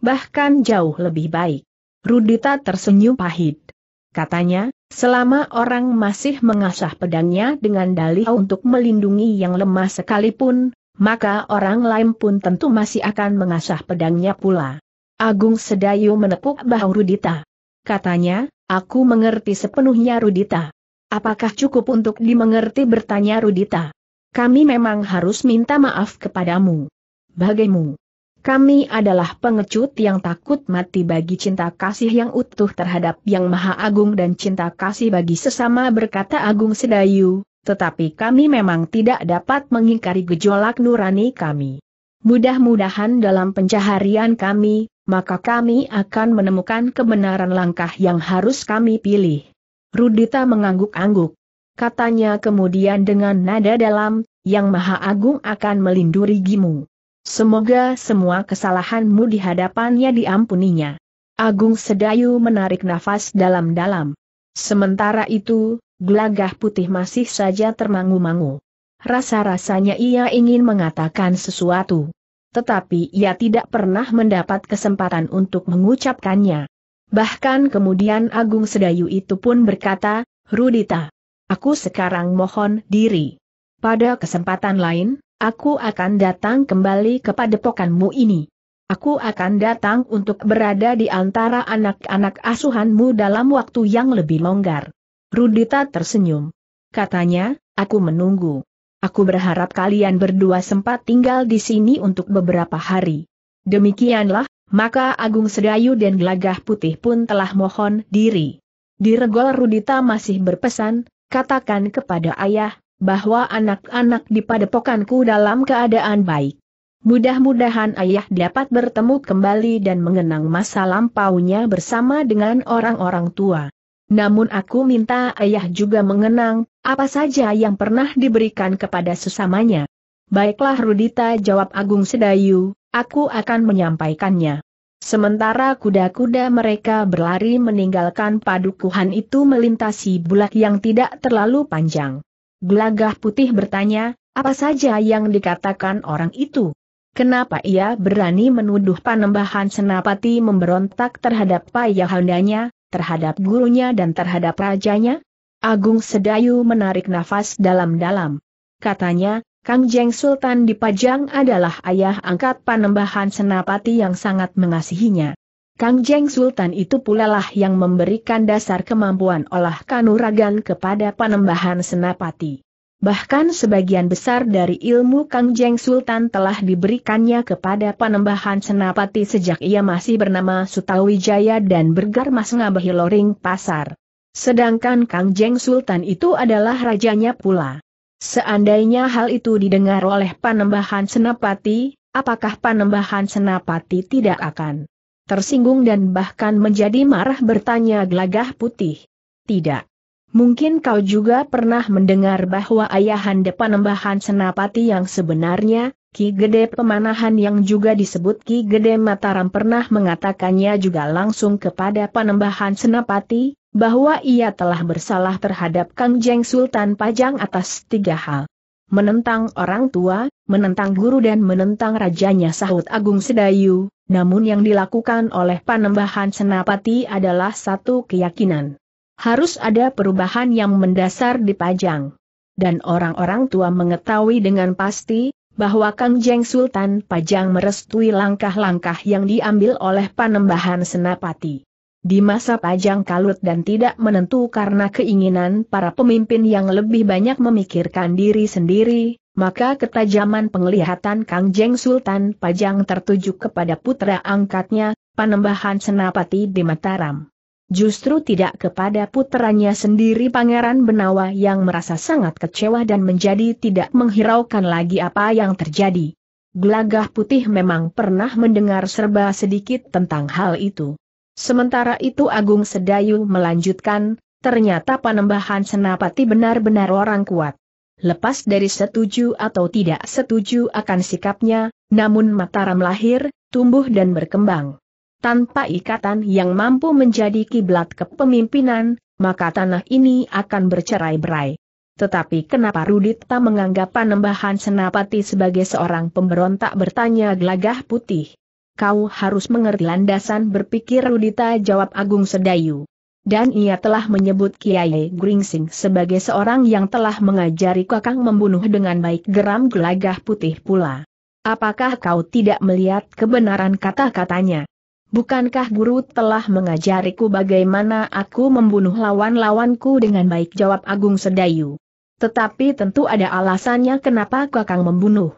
Bahkan jauh lebih baik. Rudita tersenyum pahit. Katanya, selama orang masih mengasah pedangnya dengan dalih untuk melindungi yang lemah sekalipun, maka orang lain pun tentu masih akan mengasah pedangnya pula. Agung Sedayu menepuk bahu Rudita. Katanya, Aku mengerti sepenuhnya Rudita. Apakah cukup untuk dimengerti bertanya Rudita? Kami memang harus minta maaf kepadamu. Bagaimu, Kami adalah pengecut yang takut mati bagi cinta kasih yang utuh terhadap Yang Maha Agung dan cinta kasih bagi sesama berkata Agung Sedayu, tetapi kami memang tidak dapat mengingkari gejolak nurani kami. Mudah-mudahan dalam pencaharian kami, maka kami akan menemukan kebenaran langkah yang harus kami pilih. Rudita mengangguk-angguk. Katanya kemudian dengan nada dalam, Yang Maha Agung akan melindungi gimu. Semoga semua kesalahanmu di hadapannya diampuninya. Agung Sedayu menarik nafas dalam-dalam. Sementara itu, Glagah putih masih saja termangu-mangu. Rasa-rasanya ia ingin mengatakan sesuatu tetapi ia tidak pernah mendapat kesempatan untuk mengucapkannya. Bahkan kemudian Agung Sedayu itu pun berkata, Rudita, aku sekarang mohon diri. Pada kesempatan lain, aku akan datang kembali kepada pokanmu ini. Aku akan datang untuk berada di antara anak-anak asuhanmu dalam waktu yang lebih longgar. Rudita tersenyum. Katanya, aku menunggu. Aku berharap kalian berdua sempat tinggal di sini untuk beberapa hari. Demikianlah, maka Agung Sedayu dan Gelagah Putih pun telah mohon diri. Diregol Rudita masih berpesan, katakan kepada ayah, bahwa anak-anak di padepokanku dalam keadaan baik. Mudah-mudahan ayah dapat bertemu kembali dan mengenang masa lampaunya bersama dengan orang-orang tua. Namun aku minta ayah juga mengenang apa saja yang pernah diberikan kepada sesamanya? Baiklah Rudita jawab Agung Sedayu, aku akan menyampaikannya. Sementara kuda-kuda mereka berlari meninggalkan padukuhan itu melintasi bulak yang tidak terlalu panjang. Gelagah putih bertanya, apa saja yang dikatakan orang itu? Kenapa ia berani menuduh panembahan Senapati memberontak terhadap payahandanya, terhadap gurunya dan terhadap rajanya? Agung Sedayu menarik nafas dalam-dalam. Katanya, Kang Jeng Sultan di Pajang adalah ayah angkat panembahan senapati yang sangat mengasihinya. Kang Jeng Sultan itu pula lah yang memberikan dasar kemampuan olah kanuragan kepada panembahan senapati. Bahkan sebagian besar dari ilmu Kang Jeng Sultan telah diberikannya kepada panembahan senapati sejak ia masih bernama Sutawijaya dan bergar Mas Ngabahi Loring Pasar. Sedangkan Kang Jeng Sultan itu adalah rajanya pula. Seandainya hal itu didengar oleh Panembahan Senapati, apakah Panembahan Senapati tidak akan tersinggung dan bahkan menjadi marah bertanya gelagah putih? Tidak. Mungkin kau juga pernah mendengar bahwa ayahanda Panembahan Senapati yang sebenarnya, Ki Gede Pemanahan yang juga disebut Ki Gede Mataram pernah mengatakannya juga langsung kepada Panembahan Senapati, bahwa ia telah bersalah terhadap Kang Jeng Sultan Pajang atas tiga hal. Menentang orang tua, menentang guru dan menentang rajanya sahut Agung Sedayu, namun yang dilakukan oleh Panembahan Senapati adalah satu keyakinan. Harus ada perubahan yang mendasar di Pajang. Dan orang-orang tua mengetahui dengan pasti, bahwa Kang Jeng Sultan Pajang merestui langkah-langkah yang diambil oleh Panembahan Senapati di masa pajang kalut dan tidak menentu karena keinginan para pemimpin yang lebih banyak memikirkan diri sendiri, maka ketajaman penglihatan Kang Jeng Sultan Pajang tertuju kepada putra angkatnya, Panembahan Senapati di Mataram. Justru tidak kepada putranya sendiri Pangeran Benawa yang merasa sangat kecewa dan menjadi tidak menghiraukan lagi apa yang terjadi. Gelagah putih memang pernah mendengar serba sedikit tentang hal itu. Sementara itu Agung Sedayu melanjutkan, ternyata Panembahan Senapati benar-benar orang kuat. Lepas dari setuju atau tidak setuju akan sikapnya, namun Mataram lahir, tumbuh dan berkembang. Tanpa ikatan yang mampu menjadi kiblat kepemimpinan, maka tanah ini akan bercerai-berai. Tetapi kenapa tak menganggap Panembahan Senapati sebagai seorang pemberontak bertanya gelagah putih? kau harus mengerti landasan berpikir Rudita jawab Agung Sedayu. Dan ia telah menyebut Kiai Gringsing sebagai seorang yang telah mengajari kakang membunuh dengan baik geram gelagah putih pula. Apakah kau tidak melihat kebenaran kata-katanya? Bukankah guru telah mengajariku bagaimana aku membunuh lawan-lawanku dengan baik jawab Agung Sedayu? Tetapi tentu ada alasannya kenapa kakang membunuh.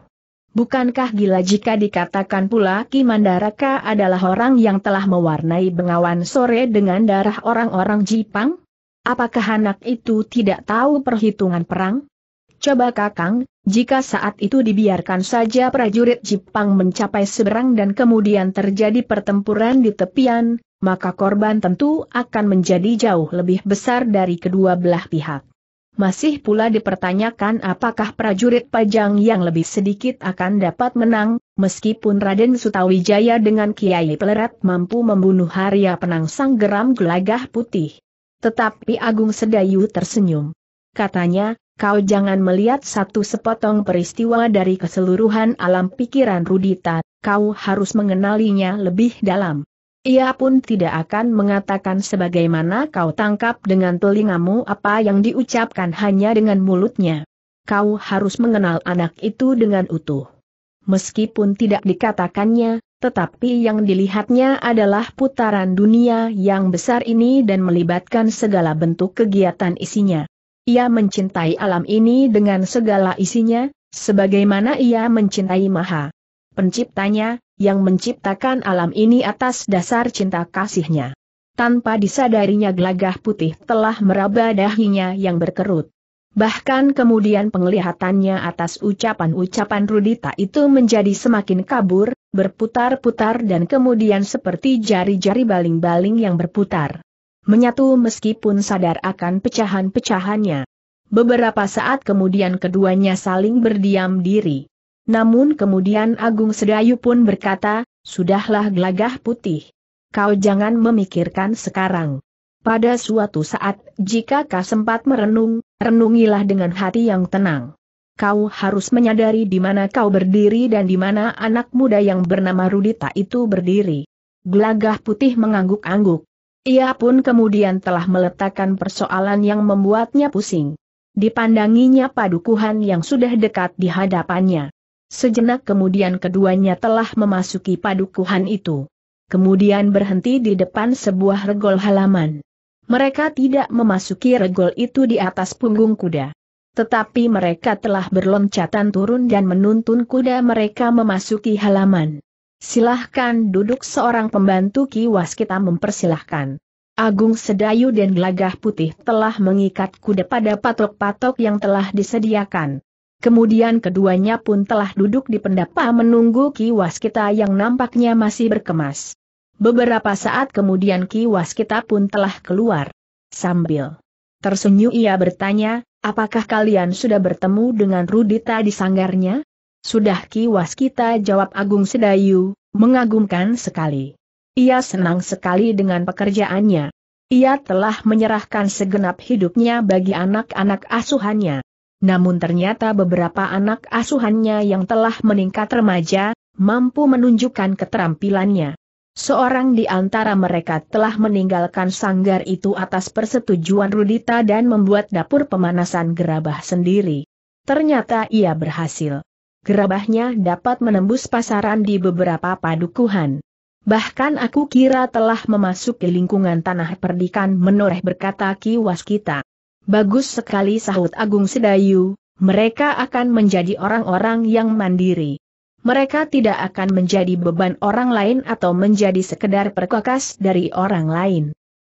Bukankah gila jika dikatakan pula Ki Mandaraka adalah orang yang telah mewarnai bengawan sore dengan darah orang-orang Jipang? Apakah anak itu tidak tahu perhitungan perang? Coba kakang, jika saat itu dibiarkan saja prajurit Jepang mencapai seberang dan kemudian terjadi pertempuran di tepian, maka korban tentu akan menjadi jauh lebih besar dari kedua belah pihak. Masih pula dipertanyakan apakah prajurit pajang yang lebih sedikit akan dapat menang, meskipun Raden Sutawijaya dengan Kiai Pleret mampu membunuh Harya Penangsang geram gelagah putih. Tetapi Agung Sedayu tersenyum. Katanya, kau jangan melihat satu sepotong peristiwa dari keseluruhan alam pikiran Rudita, kau harus mengenalinya lebih dalam. Ia pun tidak akan mengatakan sebagaimana kau tangkap dengan telingamu apa yang diucapkan hanya dengan mulutnya. Kau harus mengenal anak itu dengan utuh. Meskipun tidak dikatakannya, tetapi yang dilihatnya adalah putaran dunia yang besar ini dan melibatkan segala bentuk kegiatan isinya. Ia mencintai alam ini dengan segala isinya, sebagaimana ia mencintai Maha Penciptanya, yang menciptakan alam ini atas dasar cinta kasihnya. Tanpa disadarinya gelagah putih telah meraba dahinya yang berkerut. Bahkan kemudian penglihatannya atas ucapan-ucapan Rudita itu menjadi semakin kabur, berputar-putar dan kemudian seperti jari-jari baling-baling yang berputar. Menyatu meskipun sadar akan pecahan-pecahannya. Beberapa saat kemudian keduanya saling berdiam diri. Namun kemudian Agung Sedayu pun berkata, sudahlah gelagah putih. Kau jangan memikirkan sekarang. Pada suatu saat, jika kau sempat merenung, renungilah dengan hati yang tenang. Kau harus menyadari di mana kau berdiri dan di mana anak muda yang bernama Rudita itu berdiri. Gelagah putih mengangguk-angguk. Ia pun kemudian telah meletakkan persoalan yang membuatnya pusing. Dipandanginya padukuhan yang sudah dekat di hadapannya. Sejenak kemudian keduanya telah memasuki padukuhan itu. Kemudian berhenti di depan sebuah regol halaman. Mereka tidak memasuki regol itu di atas punggung kuda. Tetapi mereka telah berloncatan turun dan menuntun kuda mereka memasuki halaman. Silahkan duduk seorang pembantu kiwas kita mempersilahkan. Agung Sedayu dan Gelagah Putih telah mengikat kuda pada patok-patok yang telah disediakan. Kemudian keduanya pun telah duduk di pendapa menunggu Ki Waskita yang nampaknya masih berkemas. Beberapa saat kemudian Ki Waskita pun telah keluar. Sambil tersenyum ia bertanya, apakah kalian sudah bertemu dengan Rudita di sanggarnya? Sudah Ki Waskita jawab Agung Sedayu, mengagumkan sekali. Ia senang sekali dengan pekerjaannya. Ia telah menyerahkan segenap hidupnya bagi anak-anak asuhannya. Namun ternyata beberapa anak asuhannya yang telah meningkat remaja, mampu menunjukkan keterampilannya. Seorang di antara mereka telah meninggalkan sanggar itu atas persetujuan Rudita dan membuat dapur pemanasan gerabah sendiri. Ternyata ia berhasil. Gerabahnya dapat menembus pasaran di beberapa padukuhan. Bahkan aku kira telah memasuki lingkungan tanah perdikan menoreh berkata Ki Waskita. Bagus sekali sahut Agung Sedayu, mereka akan menjadi orang-orang yang mandiri. Mereka tidak akan menjadi beban orang lain atau menjadi sekedar perkakas dari orang lain.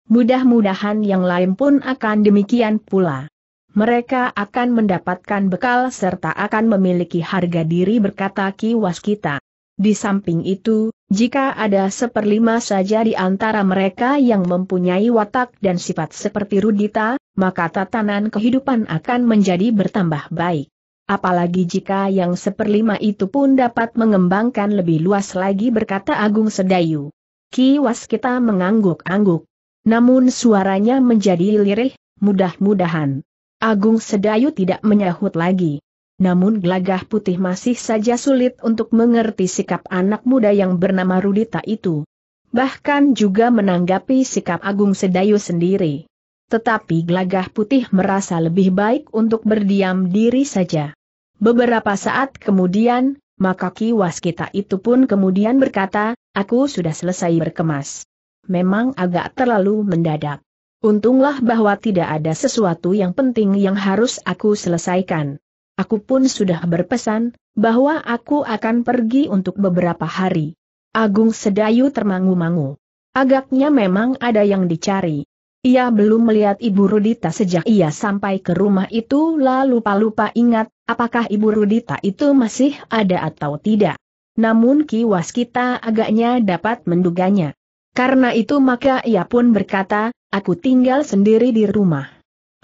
Mudah-mudahan yang lain pun akan demikian pula. Mereka akan mendapatkan bekal serta akan memiliki harga diri berkata Ki Waskita. Di samping itu, jika ada seperlima saja di antara mereka yang mempunyai watak dan sifat seperti Rudita, maka tatanan kehidupan akan menjadi bertambah baik. Apalagi jika yang seperlima itu pun dapat mengembangkan lebih luas lagi berkata Agung Sedayu. Kiwas kita mengangguk-angguk. Namun suaranya menjadi lirih, mudah-mudahan. Agung Sedayu tidak menyahut lagi. Namun gelagah putih masih saja sulit untuk mengerti sikap anak muda yang bernama Rudita itu. Bahkan juga menanggapi sikap Agung Sedayu sendiri tetapi gelagah putih merasa lebih baik untuk berdiam diri saja. Beberapa saat kemudian, maka kiwas kita itu pun kemudian berkata, aku sudah selesai berkemas. Memang agak terlalu mendadak. Untunglah bahwa tidak ada sesuatu yang penting yang harus aku selesaikan. Aku pun sudah berpesan, bahwa aku akan pergi untuk beberapa hari. Agung Sedayu termangu-mangu. Agaknya memang ada yang dicari. Ia belum melihat Ibu Rudita sejak ia sampai ke rumah itu lalu lupa-lupa ingat, apakah Ibu Rudita itu masih ada atau tidak. Namun kiwas kita agaknya dapat menduganya. Karena itu maka ia pun berkata, aku tinggal sendiri di rumah.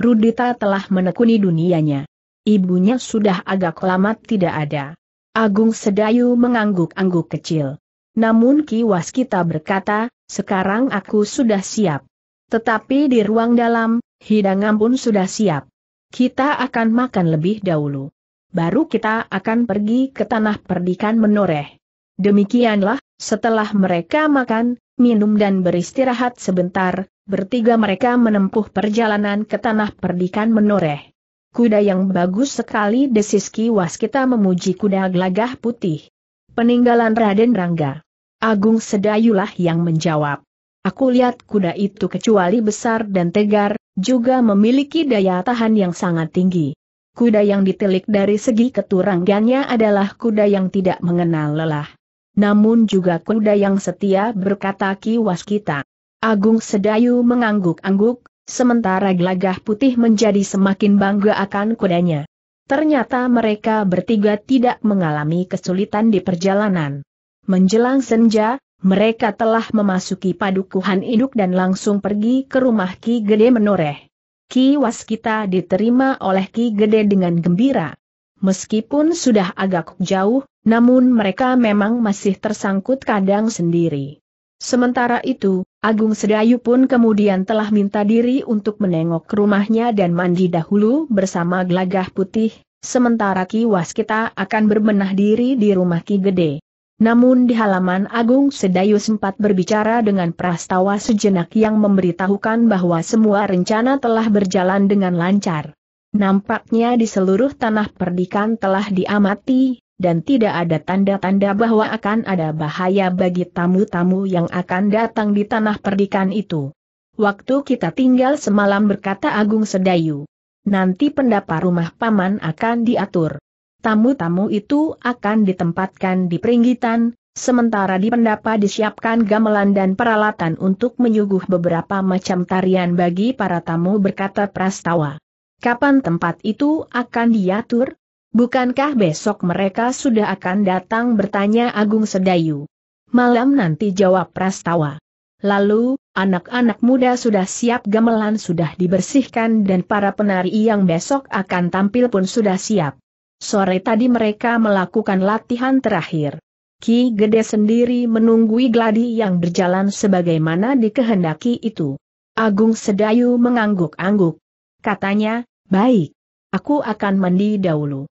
Rudita telah menekuni dunianya. Ibunya sudah agak lama tidak ada. Agung Sedayu mengangguk-angguk kecil. Namun kiwas kita berkata, sekarang aku sudah siap. Tetapi di ruang dalam, hidangan pun sudah siap. Kita akan makan lebih dahulu. Baru kita akan pergi ke tanah perdikan menoreh. Demikianlah, setelah mereka makan, minum dan beristirahat sebentar, bertiga mereka menempuh perjalanan ke tanah perdikan menoreh. Kuda yang bagus sekali desis kiwas kita memuji kuda gelagah putih. Peninggalan Raden Rangga. Agung Sedayulah yang menjawab. Aku lihat kuda itu kecuali besar dan tegar, juga memiliki daya tahan yang sangat tinggi. Kuda yang ditelik dari segi keturangannya adalah kuda yang tidak mengenal lelah. Namun juga kuda yang setia berkata kiwas kita. Agung Sedayu mengangguk-angguk, sementara gelagah putih menjadi semakin bangga akan kudanya. Ternyata mereka bertiga tidak mengalami kesulitan di perjalanan. Menjelang senja, mereka telah memasuki padukuhan induk dan langsung pergi ke rumah Ki Gede menoreh. Ki Waskita diterima oleh Ki Gede dengan gembira. Meskipun sudah agak jauh, namun mereka memang masih tersangkut kadang sendiri. Sementara itu, Agung Sedayu pun kemudian telah minta diri untuk menengok rumahnya dan mandi dahulu bersama gelagah putih, sementara Ki Waskita akan berbenah diri di rumah Ki Gede. Namun di halaman Agung Sedayu sempat berbicara dengan prastawa sejenak yang memberitahukan bahwa semua rencana telah berjalan dengan lancar. Nampaknya di seluruh tanah perdikan telah diamati, dan tidak ada tanda-tanda bahwa akan ada bahaya bagi tamu-tamu yang akan datang di tanah perdikan itu. Waktu kita tinggal semalam berkata Agung Sedayu. Nanti pendapat rumah paman akan diatur tamu-tamu itu akan ditempatkan di peringgitan, sementara di pendapa disiapkan gamelan dan peralatan untuk menyuguh beberapa macam tarian bagi para tamu berkata Prastawa. Kapan tempat itu akan diatur? Bukankah besok mereka sudah akan datang bertanya Agung Sedayu? Malam nanti jawab Prastawa. Lalu, anak-anak muda sudah siap gamelan sudah dibersihkan dan para penari yang besok akan tampil pun sudah siap. Sore tadi mereka melakukan latihan terakhir. Ki Gede sendiri menunggui gladi yang berjalan sebagaimana dikehendaki itu. Agung Sedayu mengangguk-angguk. Katanya, baik. Aku akan mandi dahulu.